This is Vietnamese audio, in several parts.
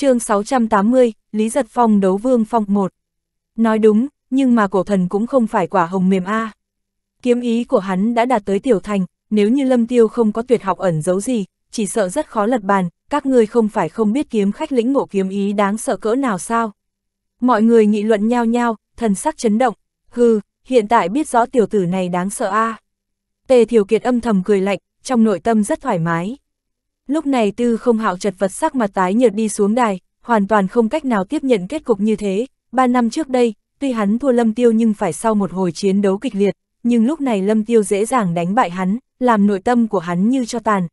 chương 680, Lý Giật Phong đấu vương phong 1. Nói đúng, nhưng mà cổ thần cũng không phải quả hồng mềm a. Kiếm ý của hắn đã đạt tới tiểu thành, nếu như Lâm Tiêu không có tuyệt học ẩn giấu gì, chỉ sợ rất khó lật bàn, các ngươi không phải không biết kiếm khách lĩnh ngộ kiếm ý đáng sợ cỡ nào sao? Mọi người nghị luận nhao nhao, thần sắc chấn động, hừ, hiện tại biết rõ tiểu tử này đáng sợ a. Tề Thiều Kiệt âm thầm cười lạnh, trong nội tâm rất thoải mái. Lúc này tư không hạo chật vật sắc mặt tái nhợt đi xuống đài, hoàn toàn không cách nào tiếp nhận kết cục như thế. Ba năm trước đây, tuy hắn thua Lâm Tiêu nhưng phải sau một hồi chiến đấu kịch liệt, nhưng lúc này Lâm Tiêu dễ dàng đánh bại hắn, làm nội tâm của hắn như cho tàn.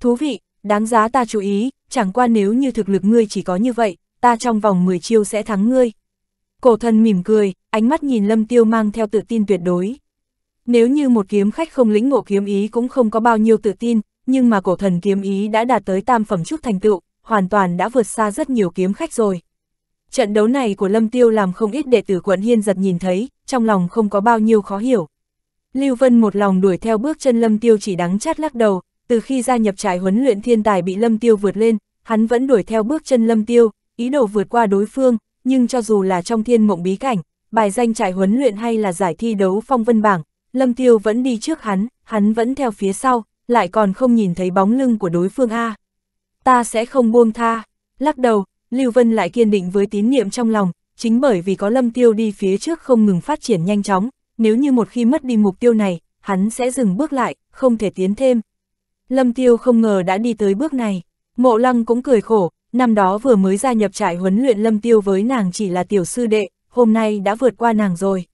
Thú vị, đáng giá ta chú ý, chẳng qua nếu như thực lực ngươi chỉ có như vậy, ta trong vòng 10 chiêu sẽ thắng ngươi. Cổ thần mỉm cười, ánh mắt nhìn Lâm Tiêu mang theo tự tin tuyệt đối. Nếu như một kiếm khách không lĩnh ngộ kiếm ý cũng không có bao nhiêu tự tin, nhưng mà cổ thần kiếm ý đã đạt tới tam phẩm chút thành tựu, hoàn toàn đã vượt xa rất nhiều kiếm khách rồi. Trận đấu này của Lâm Tiêu làm không ít đệ tử quận Hiên giật nhìn thấy, trong lòng không có bao nhiêu khó hiểu. Lưu Vân một lòng đuổi theo bước chân Lâm Tiêu chỉ đắng chát lắc đầu, từ khi gia nhập trại huấn luyện thiên tài bị Lâm Tiêu vượt lên, hắn vẫn đuổi theo bước chân Lâm Tiêu, ý đồ vượt qua đối phương, nhưng cho dù là trong thiên mộng bí cảnh, bài danh trại huấn luyện hay là giải thi đấu phong vân bảng, Lâm Tiêu vẫn đi trước hắn, hắn vẫn theo phía sau, lại còn không nhìn thấy bóng lưng của đối phương A. Ta sẽ không buông tha. Lắc đầu, Lưu Vân lại kiên định với tín niệm trong lòng, chính bởi vì có lâm tiêu đi phía trước không ngừng phát triển nhanh chóng, nếu như một khi mất đi mục tiêu này, hắn sẽ dừng bước lại, không thể tiến thêm. Lâm tiêu không ngờ đã đi tới bước này. Mộ lăng cũng cười khổ, năm đó vừa mới gia nhập trại huấn luyện lâm tiêu với nàng chỉ là tiểu sư đệ, hôm nay đã vượt qua nàng rồi.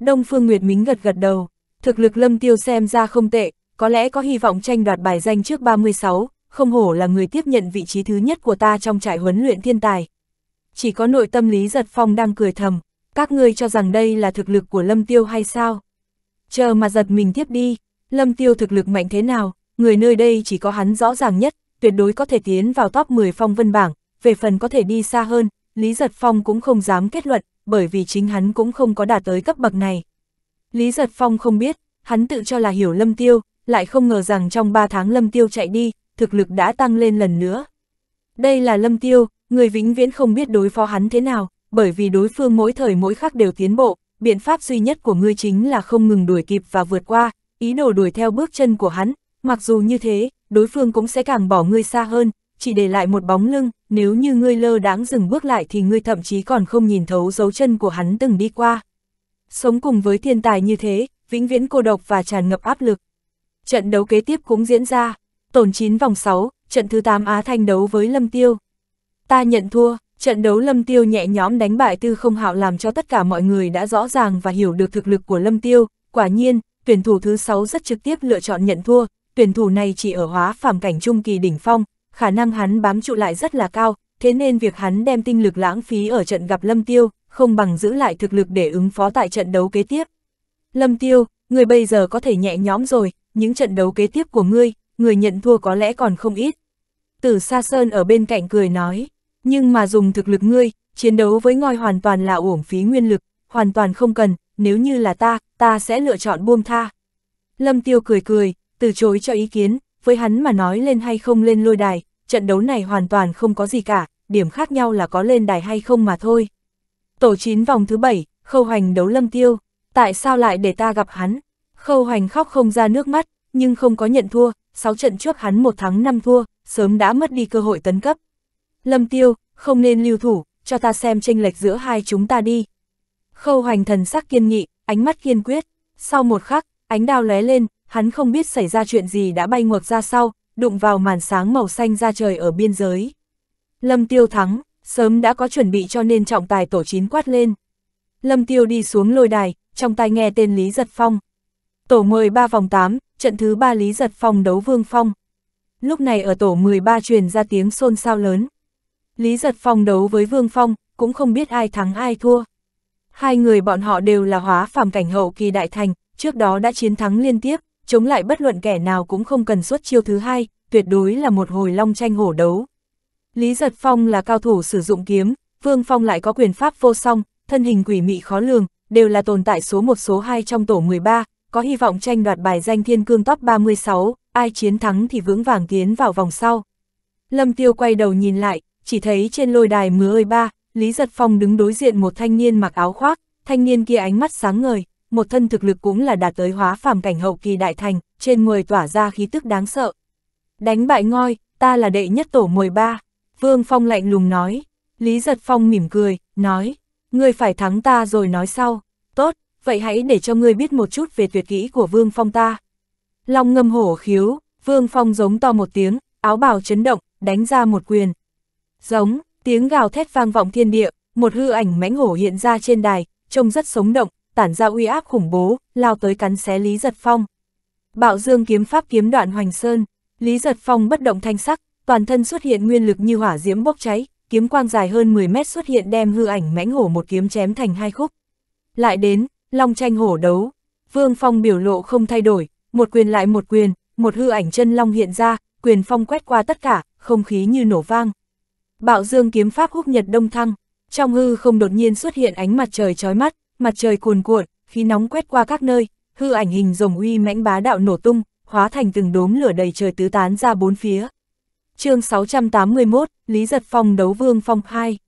Đông Phương Nguyệt Mính gật gật đầu, thực lực lâm tiêu xem ra không tệ, có lẽ có hy vọng tranh đoạt bài danh trước 36, không hổ là người tiếp nhận vị trí thứ nhất của ta trong trại huấn luyện thiên tài. Chỉ có nội tâm Lý Giật Phong đang cười thầm, các ngươi cho rằng đây là thực lực của Lâm Tiêu hay sao? Chờ mà giật mình tiếp đi, Lâm Tiêu thực lực mạnh thế nào, người nơi đây chỉ có hắn rõ ràng nhất, tuyệt đối có thể tiến vào top 10 phong vân bảng, về phần có thể đi xa hơn, Lý Giật Phong cũng không dám kết luận, bởi vì chính hắn cũng không có đạt tới cấp bậc này. Lý Giật Phong không biết, hắn tự cho là hiểu Lâm Tiêu, lại không ngờ rằng trong 3 tháng Lâm Tiêu chạy đi, thực lực đã tăng lên lần nữa. Đây là Lâm Tiêu, người vĩnh viễn không biết đối phó hắn thế nào, bởi vì đối phương mỗi thời mỗi khắc đều tiến bộ, biện pháp duy nhất của ngươi chính là không ngừng đuổi kịp và vượt qua, ý đồ đuổi theo bước chân của hắn, mặc dù như thế, đối phương cũng sẽ càng bỏ ngươi xa hơn, chỉ để lại một bóng lưng, nếu như ngươi lơ đáng dừng bước lại thì ngươi thậm chí còn không nhìn thấu dấu chân của hắn từng đi qua. Sống cùng với thiên tài như thế, vĩnh viễn cô độc và tràn ngập áp lực. Trận đấu kế tiếp cũng diễn ra, tổn 9 vòng 6, trận thứ 8 Á Thanh đấu với Lâm Tiêu. Ta nhận thua, trận đấu Lâm Tiêu nhẹ nhõm đánh bại Tư Không Hạo làm cho tất cả mọi người đã rõ ràng và hiểu được thực lực của Lâm Tiêu, quả nhiên, tuyển thủ thứ 6 rất trực tiếp lựa chọn nhận thua, tuyển thủ này chỉ ở hóa phàm cảnh trung kỳ đỉnh phong, khả năng hắn bám trụ lại rất là cao, thế nên việc hắn đem tinh lực lãng phí ở trận gặp Lâm Tiêu, không bằng giữ lại thực lực để ứng phó tại trận đấu kế tiếp. Lâm Tiêu, người bây giờ có thể nhẹ nhõm rồi, những trận đấu kế tiếp của ngươi, người nhận thua có lẽ còn không ít. Tử Sa Sơn ở bên cạnh cười nói, nhưng mà dùng thực lực ngươi, chiến đấu với ngòi hoàn toàn là uổng phí nguyên lực, hoàn toàn không cần, nếu như là ta, ta sẽ lựa chọn buông tha. Lâm Tiêu cười cười, từ chối cho ý kiến, với hắn mà nói lên hay không lên lôi đài, trận đấu này hoàn toàn không có gì cả, điểm khác nhau là có lên đài hay không mà thôi. Tổ chín vòng thứ bảy, khâu hành đấu Lâm Tiêu, tại sao lại để ta gặp hắn? Khâu Hoành khóc không ra nước mắt, nhưng không có nhận thua, 6 trận trước hắn 1 thắng 5 thua, sớm đã mất đi cơ hội tấn cấp. Lâm Tiêu, không nên lưu thủ, cho ta xem tranh lệch giữa hai chúng ta đi. Khâu Hoành thần sắc kiên nghị, ánh mắt kiên quyết. Sau một khắc, ánh đao lóe lên, hắn không biết xảy ra chuyện gì đã bay ngược ra sau, đụng vào màn sáng màu xanh ra trời ở biên giới. Lâm Tiêu thắng, sớm đã có chuẩn bị cho nên trọng tài tổ chín quát lên. Lâm Tiêu đi xuống lôi đài, trong tai nghe tên Lý Giật Phong, Tổ 13 vòng 8, trận thứ 3 Lý Giật Phong đấu Vương Phong. Lúc này ở tổ 13 truyền ra tiếng xôn xao lớn. Lý Giật Phong đấu với Vương Phong, cũng không biết ai thắng ai thua. Hai người bọn họ đều là hóa phàm cảnh hậu kỳ đại thành, trước đó đã chiến thắng liên tiếp, chống lại bất luận kẻ nào cũng không cần xuất chiêu thứ hai, tuyệt đối là một hồi long tranh hổ đấu. Lý Giật Phong là cao thủ sử dụng kiếm, Vương Phong lại có quyền pháp vô song, thân hình quỷ mị khó lường, đều là tồn tại số một số 2 trong tổ 13, có hy vọng tranh đoạt bài danh thiên cương top 36, ai chiến thắng thì vững vàng tiến vào vòng sau. Lâm Tiêu quay đầu nhìn lại, chỉ thấy trên lôi đài mứa ơi ba, Lý Giật Phong đứng đối diện một thanh niên mặc áo khoác, thanh niên kia ánh mắt sáng ngời, một thân thực lực cũng là đạt tới hóa phàm cảnh hậu kỳ đại thành, trên người tỏa ra khí tức đáng sợ. Đánh bại ngôi, ta là đệ nhất tổ 13, Vương Phong lạnh lùng nói. Lý Giật Phong mỉm cười, nói, ngươi phải thắng ta rồi nói sau, tốt, vậy hãy để cho ngươi biết một chút về tuyệt kỹ của Vương Phong ta. Long ngâm hổ khiếu, Vương Phong giống to một tiếng, áo bào chấn động, đánh ra một quyền. Giống, tiếng gào thét vang vọng thiên địa, một hư ảnh mãnh hổ hiện ra trên đài, trông rất sống động, tản ra uy áp khủng bố, lao tới cắn xé Lý Giật Phong. Bạo Dương kiếm pháp kiếm đoạn hoành sơn, Lý Giật Phong bất động thanh sắc, toàn thân xuất hiện nguyên lực như hỏa diễm bốc cháy, kiếm quang dài hơn 10 mét xuất hiện đem hư ảnh mãnh hổ một kiếm chém thành hai khúc. Lại đến, long tranh hổ đấu, Vương Phong biểu lộ không thay đổi, một quyền lại một quyền, một hư ảnh chân long hiện ra, quyền phong quét qua tất cả, không khí như nổ vang. Bạo Dương kiếm pháp húc nhật đông thăng, trong hư không đột nhiên xuất hiện ánh mặt trời chói mắt, mặt trời cuồn cuộn, khí nóng quét qua các nơi, hư ảnh hình rồng uy mãnh bá đạo nổ tung, hóa thành từng đốm lửa đầy trời tứ tán ra bốn phía. Chương 681, Lý Giật Phong đấu Vương Phong 2.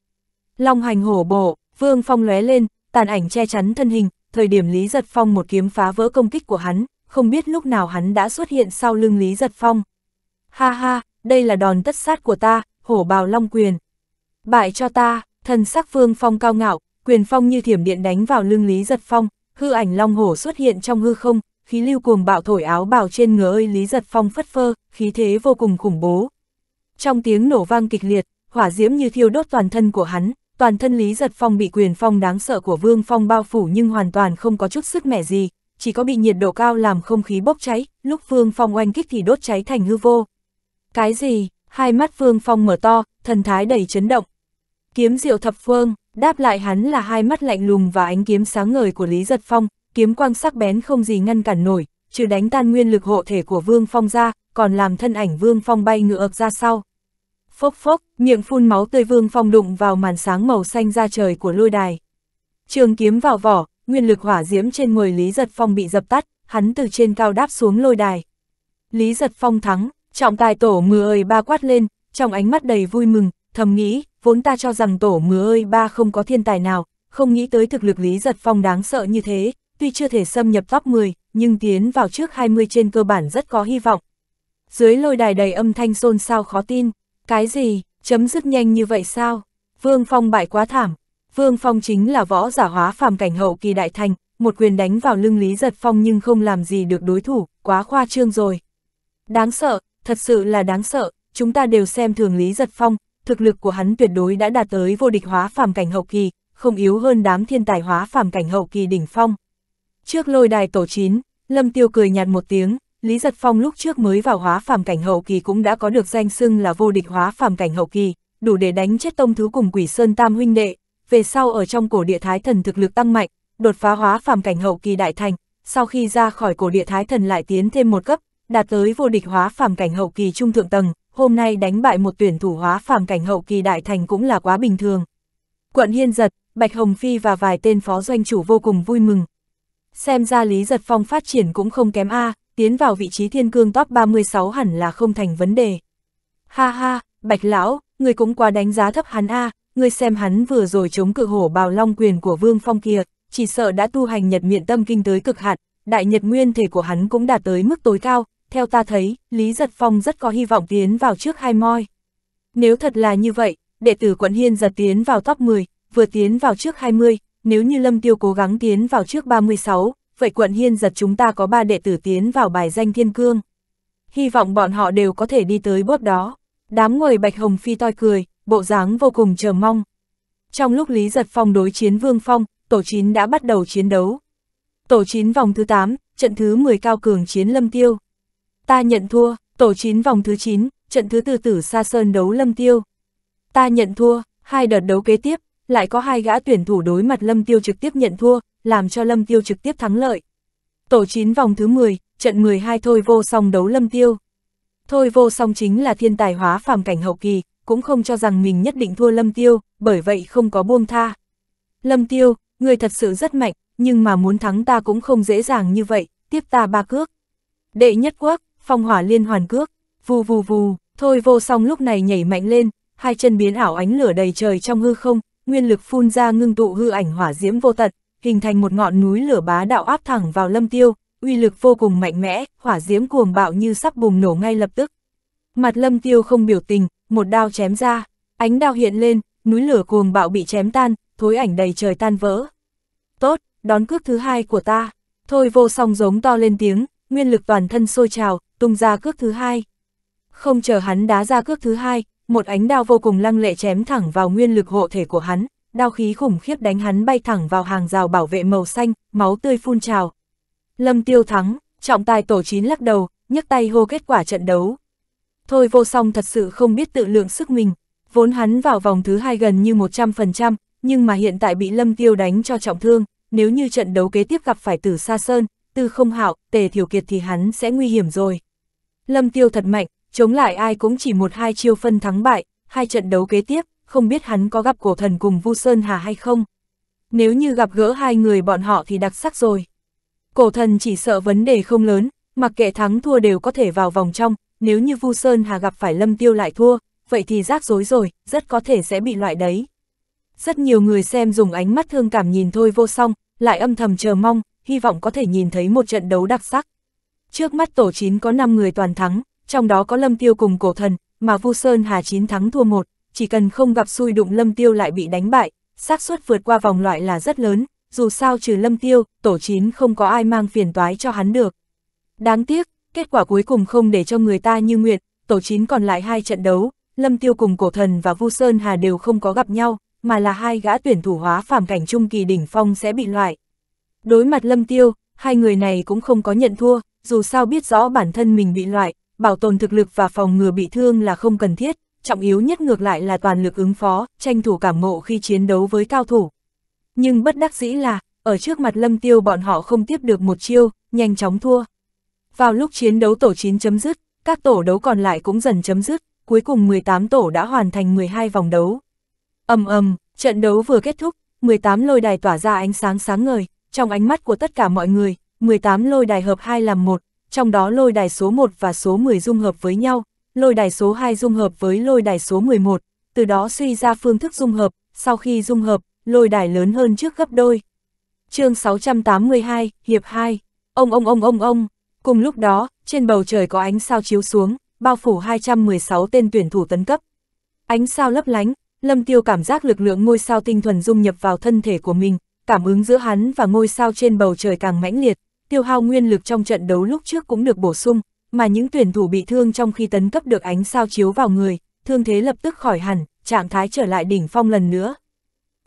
Long hành hổ bộ, Vương Phong lóe lên, tàn ảnh che chắn thân hình, thời điểm Lý Giật Phong một kiếm phá vỡ công kích của hắn, không biết lúc nào hắn đã xuất hiện sau lưng Lý Giật Phong. Ha ha, đây là đòn tất sát của ta, hổ bào long quyền. Bại cho ta, thần sắc phương phong cao ngạo, quyền phong như thiểm điện đánh vào lưng Lý Giật Phong, hư ảnh long hổ xuất hiện trong hư không, khí lưu cuồng bạo thổi áo bào trên ngứa ơi Lý Giật Phong phất phơ, khí thế vô cùng khủng bố. Trong tiếng nổ vang kịch liệt, hỏa diễm như thiêu đốt toàn thân của hắn, toàn thân Lý Giật Phong bị quyền phong đáng sợ của Vương Phong bao phủ nhưng hoàn toàn không có chút sức mẻ gì, chỉ có bị nhiệt độ cao làm không khí bốc cháy, lúc Vương Phong oanh kích thì đốt cháy thành hư vô. Cái gì? Hai mắt Vương Phong mở to, thần thái đầy chấn động. Kiếm diệu thập phương, đáp lại hắn là hai mắt lạnh lùng và ánh kiếm sáng ngời của Lý Giật Phong, kiếm quang sắc bén không gì ngăn cản nổi, trừ đánh tan nguyên lực hộ thể của Vương Phong ra, còn làm thân ảnh Vương Phong bay ngược ra sau. Phốc phốc, miệng phun máu tươi Vương Phong đụng vào màn sáng màu xanh ra trời của lôi đài. Trường kiếm vào vỏ, nguyên lực hỏa diễm trên người Lý Giật Phong bị dập tắt, hắn từ trên cao đáp xuống lôi đài. Lý Giật Phong thắng, trọng tài tổ mưa ơi ba quát lên, trong ánh mắt đầy vui mừng, thầm nghĩ, vốn ta cho rằng tổ mưa ơi ba không có thiên tài nào, không nghĩ tới thực lực Lý Giật Phong đáng sợ như thế, tuy chưa thể xâm nhập top 10, nhưng tiến vào trước 20 trên cơ bản rất có hy vọng. Dưới lôi đài đầy âm thanh xôn xao khó tin, cái gì, chấm dứt nhanh như vậy sao? Vương Phong bại quá thảm. Vương Phong chính là võ giả hóa phàm cảnh hậu kỳ đại thành, một quyền đánh vào lưng Lý Giật Phong nhưng không làm gì được đối thủ, quá khoa trương rồi. Đáng sợ, thật sự là đáng sợ, chúng ta đều xem thường Lý Giật Phong, thực lực của hắn tuyệt đối đã đạt tới vô địch hóa phàm cảnh hậu kỳ, không yếu hơn đám thiên tài hóa phàm cảnh hậu kỳ đỉnh phong. Trước lôi đài tổ chín, Lâm Tiêu cười nhạt một tiếng, Lý Giật Phong lúc trước mới vào hóa phàm cảnh hậu kỳ cũng đã có được danh xưng là vô địch hóa phàm cảnh hậu kỳ, đủ để đánh chết tông thứ cùng quỷ sơn tam huynh đệ, về sau ở trong cổ địa thái thần thực lực tăng mạnh, đột phá hóa phàm cảnh hậu kỳ đại thành, sau khi ra khỏi cổ địa thái thần lại tiến thêm một cấp, đạt tới vô địch hóa phàm cảnh hậu kỳ trung thượng tầng, hôm nay đánh bại một tuyển thủ hóa phàm cảnh hậu kỳ đại thành cũng là quá bình thường. Quận Hiên Giật, Bạch Hồng Phi và vài tên phó doanh chủ vô cùng vui mừng. Xem ra Lý Giật Phong phát triển cũng không kém a, à, tiến vào vị trí thiên cương top 36 hẳn là không thành vấn đề. Ha ha, Bạch Lão, người cũng quá đánh giá thấp hắn a à, người xem hắn vừa rồi chống cự hổ bào long quyền của Vương Phong kia, chỉ sợ đã tu hành nhật miện tâm kinh tới cực hạn, đại nhật nguyên thể của hắn cũng đạt tới mức tối cao, theo ta thấy, Lý Giật Phong rất có hy vọng tiến vào trước hai moi. Nếu thật là như vậy, đệ tử quận Hiên giật tiến vào top 10, vừa tiến vào trước 20, nếu như Lâm Tiêu cố gắng tiến vào trước 36, vậy quận Hiên giật chúng ta có ba đệ tử tiến vào bài danh thiên cương. Hy vọng bọn họ đều có thể đi tới bước đó. Đám người Bạch Hồng Phi toi cười, bộ dáng vô cùng chờ mong. Trong lúc Lý Giật Phong đối chiến Vương Phong, Tổ chín đã bắt đầu chiến đấu. Tổ chín vòng thứ 8, trận thứ 10 cao cường chiến Lâm Tiêu. Ta nhận thua, Tổ chín vòng thứ 9, trận thứ tư tử Sa Sơn đấu Lâm Tiêu. Ta nhận thua, hai đợt đấu kế tiếp, lại có hai gã tuyển thủ đối mặt Lâm Tiêu trực tiếp nhận thua, làm cho Lâm Tiêu trực tiếp thắng lợi. Tổ 9 vòng thứ 10, trận 12 thôi vô song đấu Lâm Tiêu. Thôi vô song chính là thiên tài hóa phàm cảnh hậu kỳ, cũng không cho rằng mình nhất định thua Lâm Tiêu, bởi vậy không có buông tha. Lâm Tiêu, người thật sự rất mạnh, nhưng mà muốn thắng ta cũng không dễ dàng như vậy, tiếp ta ba cước. Đệ nhất quốc, phong hỏa liên hoàn cước, vù vù vù, thôi vô song lúc này nhảy mạnh lên, hai chân biến ảo ánh lửa đầy trời trong hư không, nguyên lực phun ra ngưng tụ hư ảnh hỏa diễm vô tận hình thành một ngọn núi lửa bá đạo áp thẳng vào lâm tiêu, uy lực vô cùng mạnh mẽ, hỏa diễm cuồng bạo như sắp bùng nổ ngay lập tức. Mặt lâm tiêu không biểu tình, một đao chém ra, ánh đao hiện lên, núi lửa cuồng bạo bị chém tan, thối ảnh đầy trời tan vỡ. Tốt, đón cước thứ hai của ta, thôi vô song giống to lên tiếng, nguyên lực toàn thân sôi trào, tung ra cước thứ hai. Không chờ hắn đá ra cước thứ hai, một ánh đao vô cùng lăng lệ chém thẳng vào nguyên lực hộ thể của hắn, đao khí khủng khiếp đánh hắn bay thẳng vào hàng rào bảo vệ màu xanh, máu tươi phun trào. Lâm Tiêu thắng, trọng tài tổ chín lắc đầu, nhấc tay hô kết quả trận đấu. Thôi vô song thật sự không biết tự lượng sức mình, vốn hắn vào vòng thứ hai gần như 100%, nhưng mà hiện tại bị Lâm Tiêu đánh cho trọng thương, nếu như trận đấu kế tiếp gặp phải Tử Sa Sơn, Tư Không Hạo, Tề Thiểu Kiệt thì hắn sẽ nguy hiểm rồi. Lâm Tiêu thật mạnh, chống lại ai cũng chỉ một hai chiêu phân thắng bại, hai trận đấu kế tiếp, không biết hắn có gặp cổ thần cùng Vu Sơn Hà hay không. Nếu như gặp gỡ hai người bọn họ thì đặc sắc rồi. Cổ thần chỉ sợ vấn đề không lớn, mặc kệ thắng thua đều có thể vào vòng trong, nếu như Vu Sơn Hà gặp phải Lâm Tiêu lại thua, vậy thì rắc rối rồi, rất có thể sẽ bị loại đấy. Rất nhiều người xem dùng ánh mắt thương cảm nhìn thôi vô song, lại âm thầm chờ mong, hy vọng có thể nhìn thấy một trận đấu đặc sắc. Trước mắt tổ chín có 5 người toàn thắng, trong đó có Lâm Tiêu cùng cổ thần, mà Vu Sơn Hà chín thắng thua một chỉ cần không gặp xui đụng Lâm Tiêu lại bị đánh bại, xác suất vượt qua vòng loại là rất lớn, dù sao trừ Lâm Tiêu, tổ chín không có ai mang phiền toái cho hắn được. Đáng tiếc, kết quả cuối cùng không để cho người ta như nguyện, tổ chín còn lại hai trận đấu, Lâm Tiêu cùng Cổ Thần và Vu Sơn Hà đều không có gặp nhau, mà là hai gã tuyển thủ hóa phàm cảnh trung kỳ đỉnh phong sẽ bị loại. Đối mặt Lâm Tiêu, hai người này cũng không có nhận thua, dù sao biết rõ bản thân mình bị loại, bảo tồn thực lực và phòng ngừa bị thương là không cần thiết, trọng yếu nhất ngược lại là toàn lực ứng phó, tranh thủ cảm ngộ khi chiến đấu với cao thủ. Nhưng bất đắc dĩ là, ở trước mặt lâm tiêu bọn họ không tiếp được một chiêu, nhanh chóng thua. Vào lúc chiến đấu tổ 9 chấm dứt, các tổ đấu còn lại cũng dần chấm dứt, cuối cùng 18 tổ đã hoàn thành 12 vòng đấu. ầm ầm, trận đấu vừa kết thúc, 18 lôi đài tỏa ra ánh sáng sáng ngời, trong ánh mắt của tất cả mọi người, 18 lôi đài hợp hai làm một, trong đó lôi đài số 1 và số 10 dung hợp với nhau, lôi đài số 2 dung hợp với lôi đài số 11, từ đó suy ra phương thức dung hợp, sau khi dung hợp, lôi đài lớn hơn trước gấp đôi. chương 682, Hiệp 2, ông ông ông ông ông, cùng lúc đó, trên bầu trời có ánh sao chiếu xuống, bao phủ 216 tên tuyển thủ tấn cấp. Ánh sao lấp lánh, Lâm Tiêu cảm giác lực lượng ngôi sao tinh thuần dung nhập vào thân thể của mình, cảm ứng giữa hắn và ngôi sao trên bầu trời càng mãnh liệt, tiêu hao nguyên lực trong trận đấu lúc trước cũng được bổ sung, mà những tuyển thủ bị thương trong khi tấn cấp được ánh sao chiếu vào người, thương thế lập tức khỏi hẳn, trạng thái trở lại đỉnh phong lần nữa.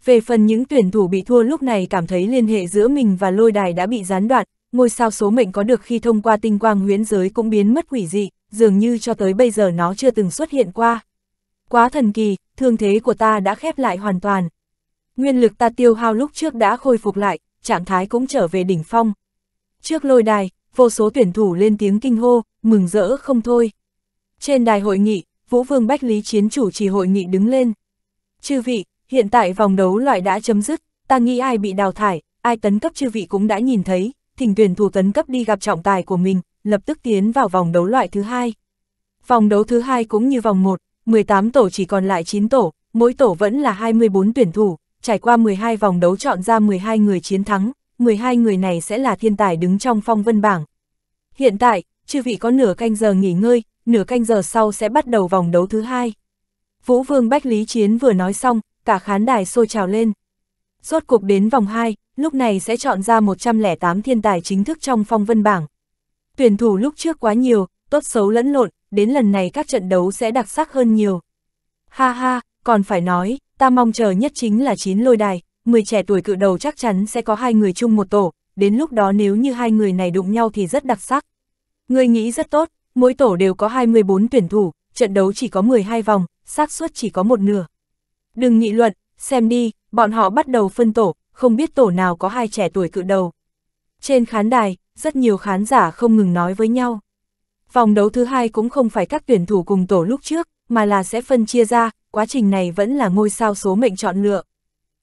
Về phần những tuyển thủ bị thua lúc này cảm thấy liên hệ giữa mình và lôi đài đã bị gián đoạn, ngôi sao số mệnh có được khi thông qua tinh quang huyễn giới cũng biến mất quỷ dị, dường như cho tới bây giờ nó chưa từng xuất hiện qua. Quá thần kỳ, thương thế của ta đã khép lại hoàn toàn. Nguyên lực ta tiêu hao lúc trước đã khôi phục lại, trạng thái cũng trở về đỉnh phong. Trước lôi đài, vô số tuyển thủ lên tiếng kinh hô, mừng rỡ không thôi. Trên đài hội nghị, Vũ Vương Bách Lý Chiến chủ trì hội nghị đứng lên. Chư vị, hiện tại vòng đấu loại đã chấm dứt, ta nghĩ ai bị đào thải, ai tấn cấp chư vị cũng đã nhìn thấy, thỉnh tuyển thủ tấn cấp đi gặp trọng tài của mình, lập tức tiến vào vòng đấu loại thứ hai. Vòng đấu thứ hai cũng như vòng 1, 18 tổ chỉ còn lại 9 tổ, mỗi tổ vẫn là 24 tuyển thủ, trải qua 12 vòng đấu chọn ra 12 người chiến thắng, 12 người này sẽ là thiên tài đứng trong phong vân bảng. Hiện tại, chư vị có nửa canh giờ nghỉ ngơi, nửa canh giờ sau sẽ bắt đầu vòng đấu thứ hai. Vũ Vương Bách Lý Chiến vừa nói xong, cả khán đài sôi trào lên. Rốt cuộc đến vòng 2, lúc này sẽ chọn ra 108 thiên tài chính thức trong phong vân bảng. Tuyển thủ lúc trước quá nhiều, tốt xấu lẫn lộn, đến lần này các trận đấu sẽ đặc sắc hơn nhiều. Ha ha, còn phải nói, ta mong chờ nhất chính là chín lôi đài, 10 trẻ tuổi cự đầu chắc chắn sẽ có hai người chung một tổ, đến lúc đó nếu như hai người này đụng nhau thì rất đặc sắc. Người nghĩ rất tốt, mỗi tổ đều có 24 tuyển thủ, trận đấu chỉ có 12 vòng, xác suất chỉ có một nửa. Đừng nghị luận, xem đi, bọn họ bắt đầu phân tổ, không biết tổ nào có hai trẻ tuổi cự đầu. Trên khán đài, rất nhiều khán giả không ngừng nói với nhau. Vòng đấu thứ hai cũng không phải các tuyển thủ cùng tổ lúc trước, mà là sẽ phân chia ra, quá trình này vẫn là ngôi sao số mệnh chọn lựa.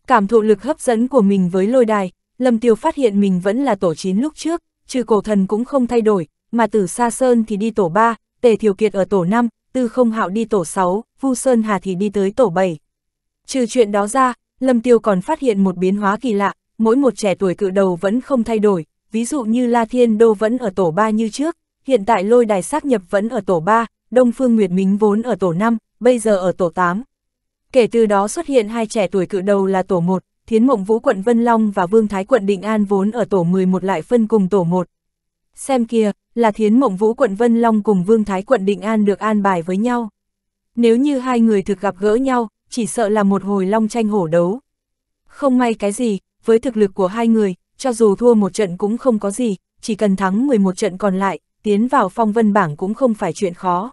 Cảm thụ lực hấp dẫn của mình với lôi đài, Lâm Tiêu phát hiện mình vẫn là tổ chín lúc trước, trừ cổ thần cũng không thay đổi, mà từ Sa Sơn thì đi tổ 3, Tề Thiều Kiệt ở tổ 5, Tư Không Hạo đi tổ 6, Vu Sơn Hà thì đi tới tổ 7. Trừ chuyện đó ra, Lâm Tiêu còn phát hiện một biến hóa kỳ lạ, mỗi một trẻ tuổi cự đầu vẫn không thay đổi, ví dụ như La Thiên Đô vẫn ở tổ 3 như trước, hiện tại lôi đài xác nhập vẫn ở tổ 3, Đông Phương Nguyệt Mính vốn ở tổ 5, bây giờ ở tổ 8. Kể từ đó xuất hiện hai trẻ tuổi cự đầu là tổ 1, Thiến Mộng Vũ quận Vân Long và Vương Thái quận Định An vốn ở tổ 11 lại phân cùng tổ 1, Xem kìa, là Thiến Mộng Vũ quận Vân Long cùng Vương Thái quận Định An được an bài với nhau. Nếu như hai người thực gặp gỡ nhau, chỉ sợ là một hồi long tranh hổ đấu. Không may cái gì, với thực lực của hai người, cho dù thua một trận cũng không có gì, chỉ cần thắng 11 trận còn lại, tiến vào phong vân bảng cũng không phải chuyện khó.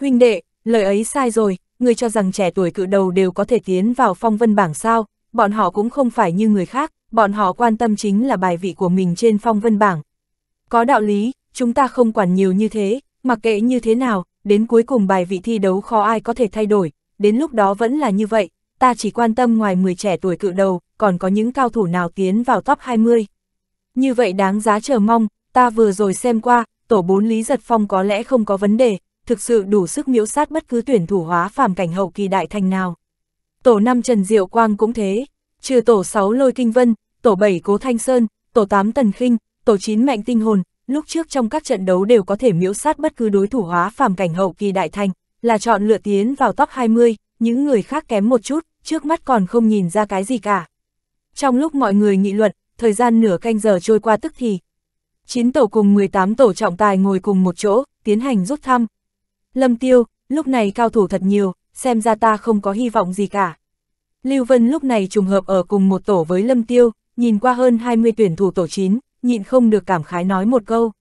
Huynh đệ, lời ấy sai rồi, người cho rằng trẻ tuổi cự đầu đều có thể tiến vào phong vân bảng sao, bọn họ cũng không phải như người khác, bọn họ quan tâm chính là bài vị của mình trên phong vân bảng, có đạo lý, chúng ta không quản nhiều như thế, mặc kệ như thế nào, đến cuối cùng bài vị thi đấu khó ai có thể thay đổi, đến lúc đó vẫn là như vậy, ta chỉ quan tâm ngoài 10 trẻ tuổi cự đầu, còn có những cao thủ nào tiến vào top 20. Như vậy đáng giá chờ mong, ta vừa rồi xem qua, tổ 4 Lý Giật Phong có lẽ không có vấn đề, thực sự đủ sức miễu sát bất cứ tuyển thủ hóa phàm cảnh hậu kỳ đại thành nào. Tổ 5 Trần Diệu Quang cũng thế, trừ tổ 6 Lôi Kinh Vân, tổ 7 Cố Thanh Sơn, tổ 8 Tần Khinh, tổ chín mạnh tinh hồn, lúc trước trong các trận đấu đều có thể miễu sát bất cứ đối thủ hóa phàm cảnh hậu kỳ đại thành, là chọn lựa tiến vào top 20, những người khác kém một chút, trước mắt còn không nhìn ra cái gì cả. Trong lúc mọi người nghị luận, thời gian nửa canh giờ trôi qua tức thì. 9 tổ cùng 18 tổ trọng tài ngồi cùng một chỗ, tiến hành rút thăm. Lâm Tiêu, lúc này cao thủ thật nhiều, xem ra ta không có hy vọng gì cả. Lưu Vân lúc này trùng hợp ở cùng một tổ với Lâm Tiêu, nhìn qua hơn 20 tuyển thủ tổ 9, nhịn không được cảm khái nói một câu.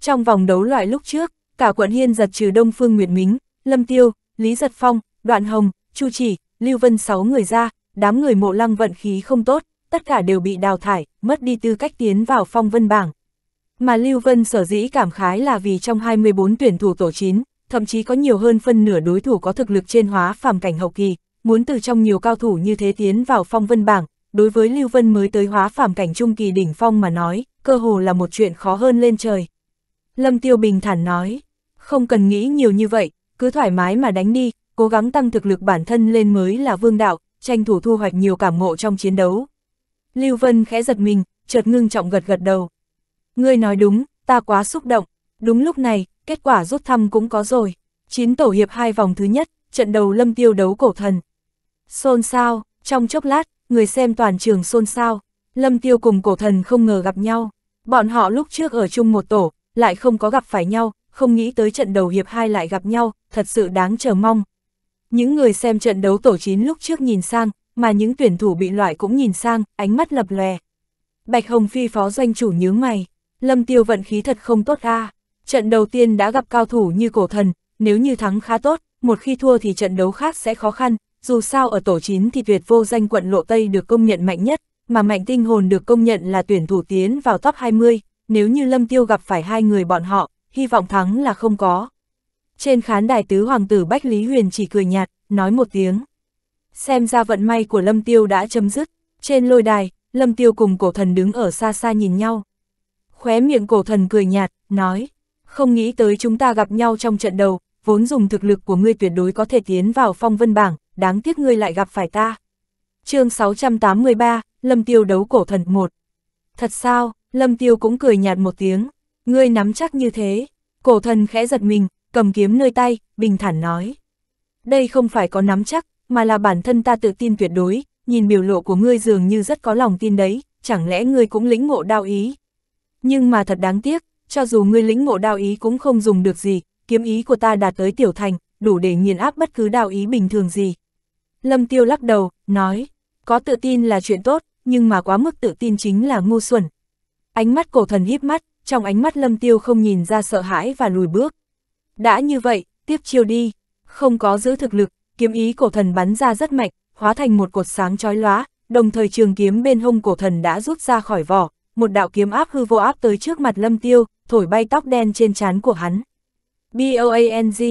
Trong vòng đấu loại lúc trước, cả quận Hiên giật trừ Đông Phương Nguyệt Mính, Lâm Tiêu, Lý Giật Phong, Đoạn Hồng, Chu Chỉ, Lưu Vân sáu người ra, đám người mộ lăng vận khí không tốt, tất cả đều bị đào thải, mất đi tư cách tiến vào phong vân bảng. Mà Lưu Vân sở dĩ cảm khái là vì trong 24 tuyển thủ tổ chín thậm chí có nhiều hơn phân nửa đối thủ có thực lực trên hóa phàm cảnh hậu kỳ, muốn từ trong nhiều cao thủ như thế tiến vào phong vân bảng, đối với Lưu Vân mới tới hóa phàm cảnh trung kỳ đỉnh phong mà nói, cơ hồ là một chuyện khó hơn lên trời. Lâm Tiêu bình thản nói, không cần nghĩ nhiều như vậy, cứ thoải mái mà đánh đi, cố gắng tăng thực lực bản thân lên mới là vương đạo, tranh thủ thu hoạch nhiều cảm ngộ trong chiến đấu. Lưu Vân khẽ giật mình, chợt ngưng trọng gật gật đầu. Ngươi nói đúng, ta quá xúc động. Đúng lúc này, kết quả rút thăm cũng có rồi. Chín tổ hiệp hai vòng thứ nhất, trận đầu lâm tiêu đấu cổ thần. Xôn xao, trong chốc lát, người xem toàn trường xôn xao, Lâm Tiêu cùng cổ thần không ngờ gặp nhau, bọn họ lúc trước ở chung một tổ, lại không có gặp phải nhau, không nghĩ tới trận đầu hiệp hai lại gặp nhau, thật sự đáng chờ mong. Những người xem trận đấu tổ 9 lúc trước nhìn sang, mà những tuyển thủ bị loại cũng nhìn sang, ánh mắt lập lòe. Bạch Hồng Phi phó doanh chủ nhướng mày, Lâm Tiêu vận khí thật không tốt a. Trận đầu tiên đã gặp cao thủ như cổ thần, nếu như thắng khá tốt, một khi thua thì trận đấu khác sẽ khó khăn, dù sao ở tổ 9 thì tuyệt vô danh quận lộ Tây được công nhận mạnh nhất, mà mạnh tinh hồn được công nhận là tuyển thủ tiến vào top 20, nếu như Lâm Tiêu gặp phải hai người bọn họ, hy vọng thắng là không có. Trên khán đài tứ hoàng tử Bách Lý Huyền chỉ cười nhạt, nói một tiếng. Xem ra vận may của Lâm Tiêu đã chấm dứt, trên lôi đài, Lâm Tiêu cùng cổ thần đứng ở xa xa nhìn nhau. Khóe miệng cổ thần cười nhạt, nói, không nghĩ tới chúng ta gặp nhau trong trận đầu, vốn dùng thực lực của ngươi tuyệt đối có thể tiến vào phong vân bảng, đáng tiếc ngươi lại gặp phải ta. chương 683, Lâm Tiêu đấu cổ thần 1. Thật sao, Lâm Tiêu cũng cười nhạt một tiếng, ngươi nắm chắc như thế, cổ thần khẽ giật mình, cầm kiếm nơi tay, bình thản nói. Đây không phải có nắm chắc, mà là bản thân ta tự tin tuyệt đối, nhìn biểu lộ của ngươi dường như rất có lòng tin đấy, chẳng lẽ ngươi cũng lĩnh ngộ đao ý. Nhưng mà thật đáng tiếc, cho dù ngươi lĩnh ngộ đao ý cũng không dùng được gì, kiếm ý của ta đạt tới tiểu thành, đủ để nghiền áp bất cứ đao ý bình thường gì, Lâm Tiêu lắc đầu, nói, có tự tin là chuyện tốt, nhưng mà quá mức tự tin chính là ngu xuẩn. Ánh mắt cổ thần híp mắt, trong ánh mắt Lâm Tiêu không nhìn ra sợ hãi và lùi bước. Đã như vậy, tiếp chiêu đi, không có giữ thực lực, kiếm ý cổ thần bắn ra rất mạnh, hóa thành một cột sáng chói lóa, đồng thời trường kiếm bên hông cổ thần đã rút ra khỏi vỏ, một đạo kiếm áp hư vô áp tới trước mặt Lâm Tiêu, thổi bay tóc đen trên trán của hắn. B-O-A-N-G,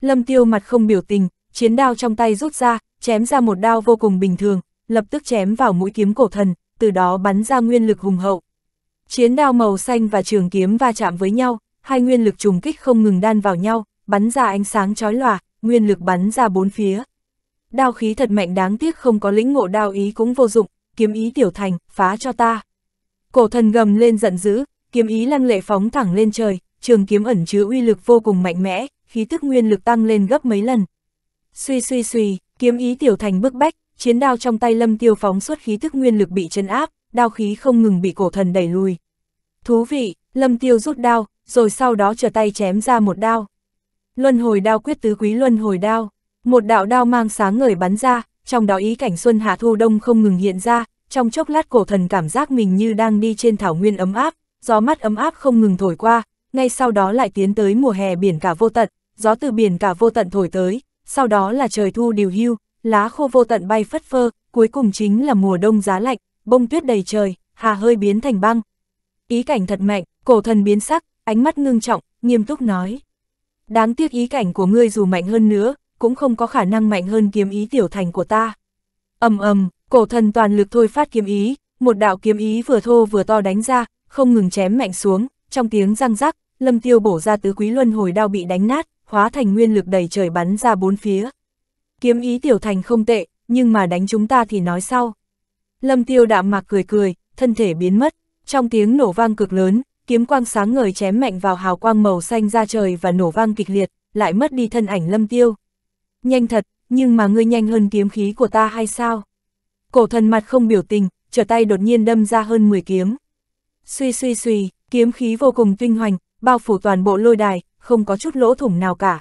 Lâm Tiêu mặt không biểu tình, chiến đao trong tay rút ra, chém ra một đao vô cùng bình thường, lập tức chém vào mũi kiếm cổ thần, từ đó bắn ra nguyên lực hùng hậu. Chiến đao màu xanh và trường kiếm va chạm với nhau, hai nguyên lực trùng kích không ngừng đan vào nhau, bắn ra ánh sáng chói lòa, nguyên lực bắn ra bốn phía. Đao khí thật mạnh đáng tiếc không có lĩnh ngộ đao ý cũng vô dụng, kiếm ý tiểu thành, phá cho ta. Cổ thần gầm lên giận dữ, kiếm ý lăng lệ phóng thẳng lên trời, trường kiếm ẩn chứa uy lực vô cùng mạnh mẽ, khí tức nguyên lực tăng lên gấp mấy lần. Suy suy suy, Kiếm ý tiểu thành bức bách, chiến đao trong tay lâm tiêu phóng xuất khí thức nguyên lực bị chân áp, đao khí không ngừng bị cổ thần đẩy lùi. Thú vị, lâm tiêu rút đao, rồi sau đó trở tay chém ra một đao. Luân hồi đao quyết tứ quý luân hồi đao, một đạo đao mang sáng ngời bắn ra, trong đó ý cảnh xuân hạ thu đông không ngừng hiện ra, trong chốc lát cổ thần cảm giác mình như đang đi trên thảo nguyên ấm áp, gió mắt ấm áp không ngừng thổi qua, ngay sau đó lại tiến tới mùa hè biển cả vô tận, gió từ biển cả vô tận thổi tới, sau đó là trời thu điều hưu, lá khô vô tận bay phất phơ, cuối cùng chính là mùa đông giá lạnh, bông tuyết đầy trời, hà hơi biến thành băng. Ý cảnh thật mạnh, cổ thần biến sắc, ánh mắt ngưng trọng, nghiêm túc nói. Đáng tiếc ý cảnh của ngươi dù mạnh hơn nữa, cũng không có khả năng mạnh hơn kiếm ý tiểu thành của ta. ầm ầm, cổ thần toàn lực thôi phát kiếm ý, một đạo kiếm ý vừa thô vừa to đánh ra, không ngừng chém mạnh xuống, trong tiếng răng rắc, Lâm Tiêu bổ ra tứ quý luân hồi đao bị đánh nát, hóa thành nguyên lực đầy trời bắn ra bốn phía. Kiếm ý tiểu thành không tệ, nhưng mà đánh chúng ta thì nói sau. Lâm tiêu đạm mạc cười cười, thân thể biến mất, trong tiếng nổ vang cực lớn, kiếm quang sáng ngời chém mạnh vào hào quang màu xanh ra trời và nổ vang kịch liệt, lại mất đi thân ảnh lâm tiêu. Nhanh thật, nhưng mà ngươi nhanh hơn kiếm khí của ta hay sao? Cổ thần mặt không biểu tình, trở tay đột nhiên đâm ra hơn 10 kiếm. Suy suy suy, kiếm khí vô cùng tinh hoành, bao phủ toàn bộ lôi đài, không có chút lỗ thủng nào cả.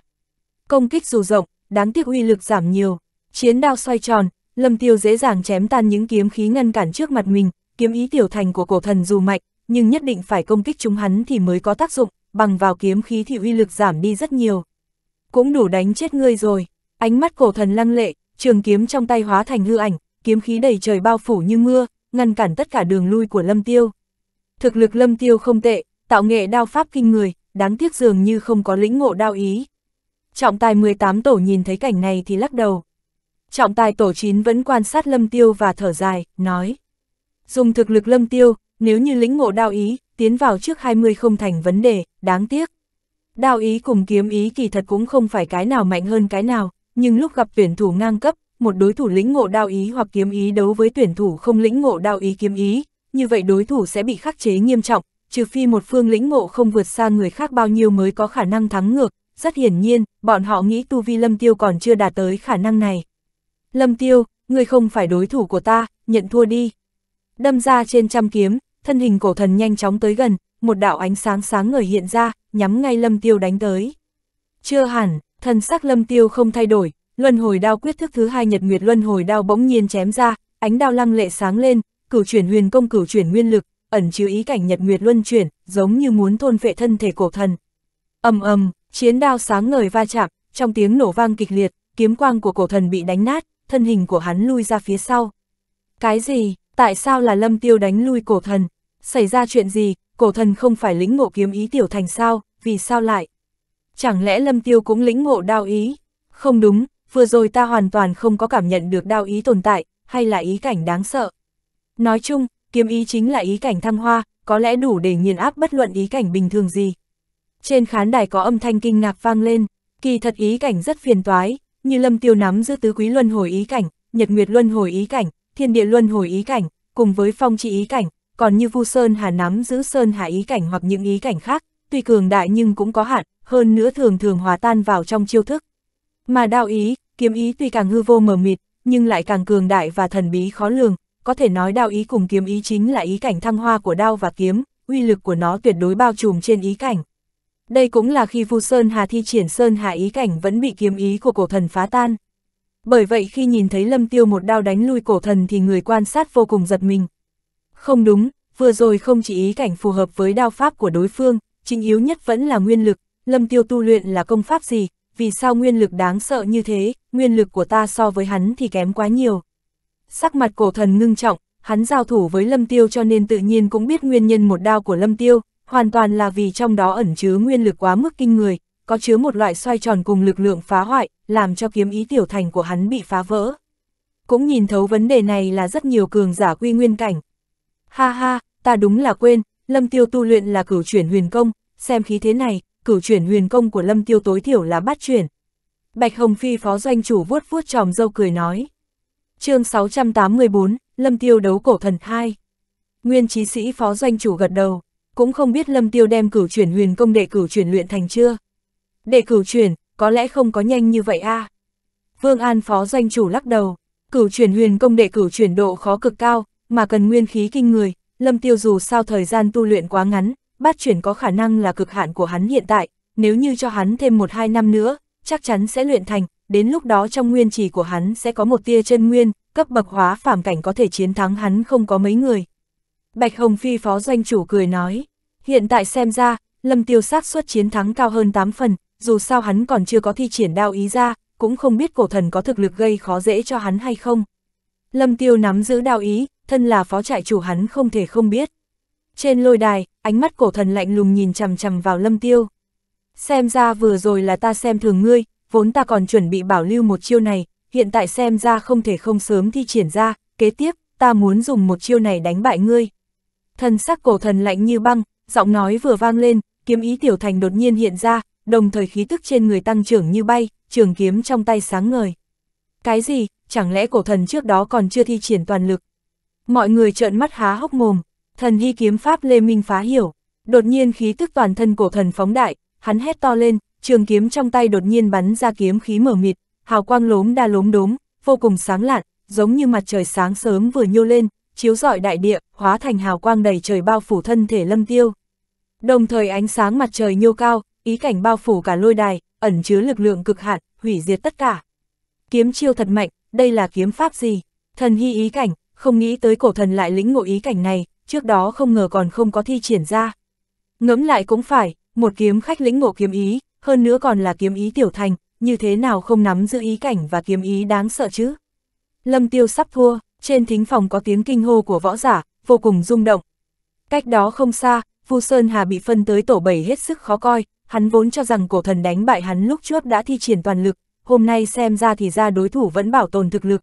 Công kích dù rộng, đáng tiếc uy lực giảm nhiều. Chiến đao xoay tròn, Lâm Tiêu dễ dàng chém tan những kiếm khí ngăn cản trước mặt mình, kiếm ý tiểu thành của cổ thần dù mạnh, nhưng nhất định phải công kích chúng hắn thì mới có tác dụng, bằng vào kiếm khí thì uy lực giảm đi rất nhiều. Cũng đủ đánh chết ngươi rồi. Ánh mắt cổ thần lăng lệ, trường kiếm trong tay hóa thành hư ảnh, kiếm khí đầy trời bao phủ như mưa, ngăn cản tất cả đường lui của Lâm Tiêu. Thực lực Lâm Tiêu không tệ, tạo nghệ đao pháp kinh người, đáng tiếc dường như không có lĩnh ngộ đao ý. Trọng tài 18 tổ nhìn thấy cảnh này thì lắc đầu. Trọng tài tổ 9 vẫn quan sát lâm tiêu và thở dài, nói. Dùng thực lực lâm tiêu, nếu như lĩnh ngộ đao ý, tiến vào trước 20 không thành vấn đề, đáng tiếc. Đao ý cùng kiếm ý kỳ thật cũng không phải cái nào mạnh hơn cái nào, nhưng lúc gặp tuyển thủ ngang cấp, một đối thủ lĩnh ngộ đao ý hoặc kiếm ý đấu với tuyển thủ không lĩnh ngộ đao ý kiếm ý, như vậy đối thủ sẽ bị khắc chế nghiêm trọng, trừ phi một phương lĩnh ngộ không vượt xa người khác bao nhiêu mới có khả năng thắng ngược, rất hiển nhiên, bọn họ nghĩ tu vi Lâm Tiêu còn chưa đạt tới khả năng này. Lâm Tiêu, ngươi không phải đối thủ của ta, nhận thua đi. Đâm ra trên trăm kiếm, thân hình cổ thần nhanh chóng tới gần, một đạo ánh sáng sáng ngời hiện ra, nhắm ngay Lâm Tiêu đánh tới. Chưa hẳn, thần sắc Lâm Tiêu không thay đổi, luân hồi đao quyết thức thứ hai nhật nguyệt luân hồi đao bỗng nhiên chém ra, ánh đao lăng lệ sáng lên, cửu chuyển huyền công cửu chuyển nguyên lực, ẩn chứa ý cảnh nhật nguyệt luân chuyển, giống như muốn thôn vệ thân thể cổ thần. Ầm ầm, chiến đao sáng ngời va chạm, trong tiếng nổ vang kịch liệt, kiếm quang của cổ thần bị đánh nát, thân hình của hắn lui ra phía sau. Cái gì? Tại sao là Lâm Tiêu đánh lui cổ thần? Xảy ra chuyện gì? Cổ thần không phải lĩnh ngộ kiếm ý tiểu thành sao? Vì sao lại? Chẳng lẽ Lâm Tiêu cũng lĩnh ngộ đao ý? Không đúng, vừa rồi ta hoàn toàn không có cảm nhận được đao ý tồn tại, hay là ý cảnh đáng sợ. Nói chung, kiếm ý chính là ý cảnh thăng hoa, có lẽ đủ để nghiền áp bất luận ý cảnh bình thường gì. Trên khán đài có âm thanh kinh ngạc vang lên, kỳ thật ý cảnh rất phiền toái, như Lâm Tiêu nắm giữ tứ quý luân hồi ý cảnh, Nhật Nguyệt luân hồi ý cảnh, Thiên Địa luân hồi ý cảnh, cùng với Phong Chi ý cảnh, còn như Vu Sơn Hà nắm giữ Sơn Hà ý cảnh hoặc những ý cảnh khác, tuy cường đại nhưng cũng có hạn, hơn nữa thường thường hòa tan vào trong chiêu thức. Mà đạo ý, kiếm ý tuy càng hư vô mờ mịt, nhưng lại càng cường đại và thần bí khó lường, có thể nói đao ý cùng kiếm ý chính là ý cảnh thăng hoa của đao và kiếm, uy lực của nó tuyệt đối bao trùm trên ý cảnh. Đây cũng là khi Vu Sơn Hà thi triển Sơn Hà ý cảnh vẫn bị kiếm ý của cổ thần phá tan. Bởi vậy khi nhìn thấy Lâm Tiêu một đao đánh lui cổ thần thì người quan sát vô cùng giật mình. Không đúng, vừa rồi không chỉ ý cảnh phù hợp với đao pháp của đối phương, chính yếu nhất vẫn là nguyên lực, Lâm Tiêu tu luyện là công pháp gì, vì sao nguyên lực đáng sợ như thế, nguyên lực của ta so với hắn thì kém quá nhiều. Sắc mặt cổ thần ngưng trọng, hắn giao thủ với Lâm Tiêu cho nên tự nhiên cũng biết nguyên nhân một đao của Lâm Tiêu, hoàn toàn là vì trong đó ẩn chứa nguyên lực quá mức kinh người, có chứa một loại xoay tròn cùng lực lượng phá hoại, làm cho kiếm ý tiểu thành của hắn bị phá vỡ. Cũng nhìn thấu vấn đề này là rất nhiều cường giả quy nguyên cảnh. Ha ha, ta đúng là quên, Lâm Tiêu tu luyện là cửu chuyển huyền công, xem khí thế này, cửu chuyển huyền công của Lâm Tiêu tối thiểu là bát chuyển. Bạch Hồng Phi phó doanh chủ vuốt vuốt tròm dâu cười nói chương 684, Lâm Tiêu đấu cổ thần 2. Nguyên trí sĩ phó doanh chủ gật đầu, cũng không biết Lâm Tiêu đem cửu chuyển huyền công đệ cửu chuyển luyện thành chưa. Đệ cửu chuyển, có lẽ không có nhanh như vậy a. À. Vương An phó doanh chủ lắc đầu, cửu chuyển huyền công đệ cửu chuyển độ khó cực cao, mà cần nguyên khí kinh người, Lâm Tiêu dù sao thời gian tu luyện quá ngắn, bát chuyển có khả năng là cực hạn của hắn hiện tại, nếu như cho hắn thêm một hai năm nữa, chắc chắn sẽ luyện thành, đến lúc đó trong nguyên trì của hắn sẽ có một tia chân nguyên, cấp bậc hóa phàm cảnh có thể chiến thắng hắn không có mấy người. Bạch Hồng Phi phó doanh chủ cười nói, hiện tại xem ra, Lâm Tiêu sát suất chiến thắng cao hơn 8 phần, dù sao hắn còn chưa có thi triển đao ý ra, cũng không biết cổ thần có thực lực gây khó dễ cho hắn hay không. Lâm Tiêu nắm giữ đao ý, thân là phó trại chủ hắn không thể không biết. Trên lôi đài, ánh mắt cổ thần lạnh lùng nhìn chằm chằm vào Lâm Tiêu. Xem ra vừa rồi là ta xem thường ngươi, vốn ta còn chuẩn bị bảo lưu một chiêu này, hiện tại xem ra không thể không sớm thi triển ra, kế tiếp, ta muốn dùng một chiêu này đánh bại ngươi. Thần sắc cổ thần lạnh như băng, giọng nói vừa vang lên, kiếm ý tiểu thành đột nhiên hiện ra, đồng thời khí tức trên người tăng trưởng như bay, trường kiếm trong tay sáng ngời. Cái gì, chẳng lẽ cổ thần trước đó còn chưa thi triển toàn lực? Mọi người trợn mắt há hốc mồm, thần hy kiếm pháp Lê Minh phá hiểu, đột nhiên khí tức toàn thân cổ thần phóng đại, hắn hét to lên, trường kiếm trong tay đột nhiên bắn ra kiếm khí mở mịt, hào quang lốm đa lốm đốm, vô cùng sáng lạn, giống như mặt trời sáng sớm vừa nhô lên, chiếu rọi đại địa, hóa thành hào quang đầy trời bao phủ thân thể Lâm Tiêu. Đồng thời ánh sáng mặt trời nhô cao, ý cảnh bao phủ cả lôi đài, ẩn chứa lực lượng cực hạn, hủy diệt tất cả. Kiếm chiêu thật mạnh, đây là kiếm pháp gì? Thần hy ý cảnh, không nghĩ tới cổ thần lại lĩnh ngộ ý cảnh này, trước đó không ngờ còn không có thi triển ra. Ngẫm lại cũng phải, một kiếm khách lĩnh ngộ kiếm ý, hơn nữa còn là kiếm ý tiểu thành, như thế nào không nắm giữ ý cảnh và kiếm ý đáng sợ chứ. Lâm Tiêu sắp thua, trên thính phòng có tiếng kinh hô của võ giả, vô cùng rung động. Cách đó không xa, Vu Sơn Hà bị phân tới tổ bảy hết sức khó coi, hắn vốn cho rằng cổ thần đánh bại hắn lúc trước đã thi triển toàn lực, hôm nay xem ra thì ra đối thủ vẫn bảo tồn thực lực.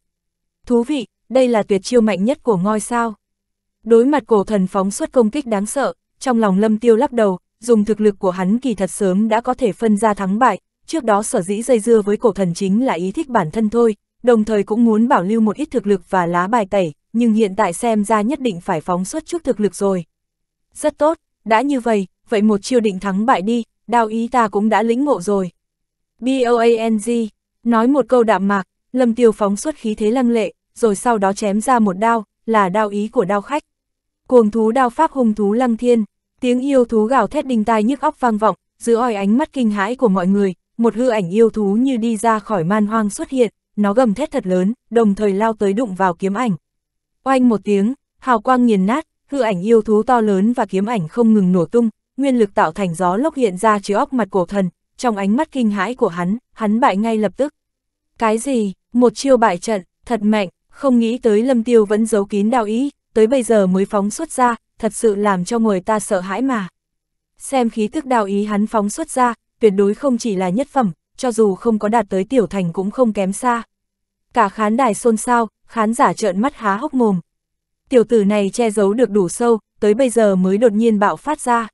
Thú vị, đây là tuyệt chiêu mạnh nhất của ngôi sao. Đối mặt cổ thần phóng xuất công kích đáng sợ, trong lòng Lâm Tiêu lắc đầu, dùng thực lực của hắn kỳ thật sớm đã có thể phân ra thắng bại, trước đó sở dĩ dây dưa với cổ thần chính là ý thích bản thân thôi, đồng thời cũng muốn bảo lưu một ít thực lực và lá bài tẩy, nhưng hiện tại xem ra nhất định phải phóng xuất chút thực lực rồi. Rất tốt, đã như vậy, vậy một chiêu định thắng bại đi, đao ý ta cũng đã lĩnh ngộ rồi. B.O.A.N.G. Nói một câu đạm mạc, Lâm Tiêu phóng xuất khí thế lăng lệ, rồi sau đó chém ra một đao, là đao ý của đao khách. Cuồng thú đao pháp hung thú lăng thiên. Tiếng yêu thú gào thét đình tai nhức óc vang vọng, giữa oi ánh mắt kinh hãi của mọi người, một hư ảnh yêu thú như đi ra khỏi man hoang xuất hiện, nó gầm thét thật lớn, đồng thời lao tới đụng vào kiếm ảnh. Oanh một tiếng, hào quang nghiền nát, hư ảnh yêu thú to lớn và kiếm ảnh không ngừng nổ tung, nguyên lực tạo thành gió lốc hiện ra chứa óc mặt cổ thần, trong ánh mắt kinh hãi của hắn, hắn bại ngay lập tức. Cái gì, một chiêu bại trận, thật mạnh, không nghĩ tới lâm tiêu vẫn giấu kín đạo ý, tới bây giờ mới phóng xuất ra, thật sự làm cho người ta sợ hãi mà. Xem khí tức đạo ý hắn phóng xuất ra, tuyệt đối không chỉ là nhất phẩm, cho dù không có đạt tới tiểu thành cũng không kém xa. Cả khán đài xôn xao, khán giả trợn mắt há hốc mồm. Tiểu tử này che giấu được đủ sâu, tới bây giờ mới đột nhiên bạo phát ra.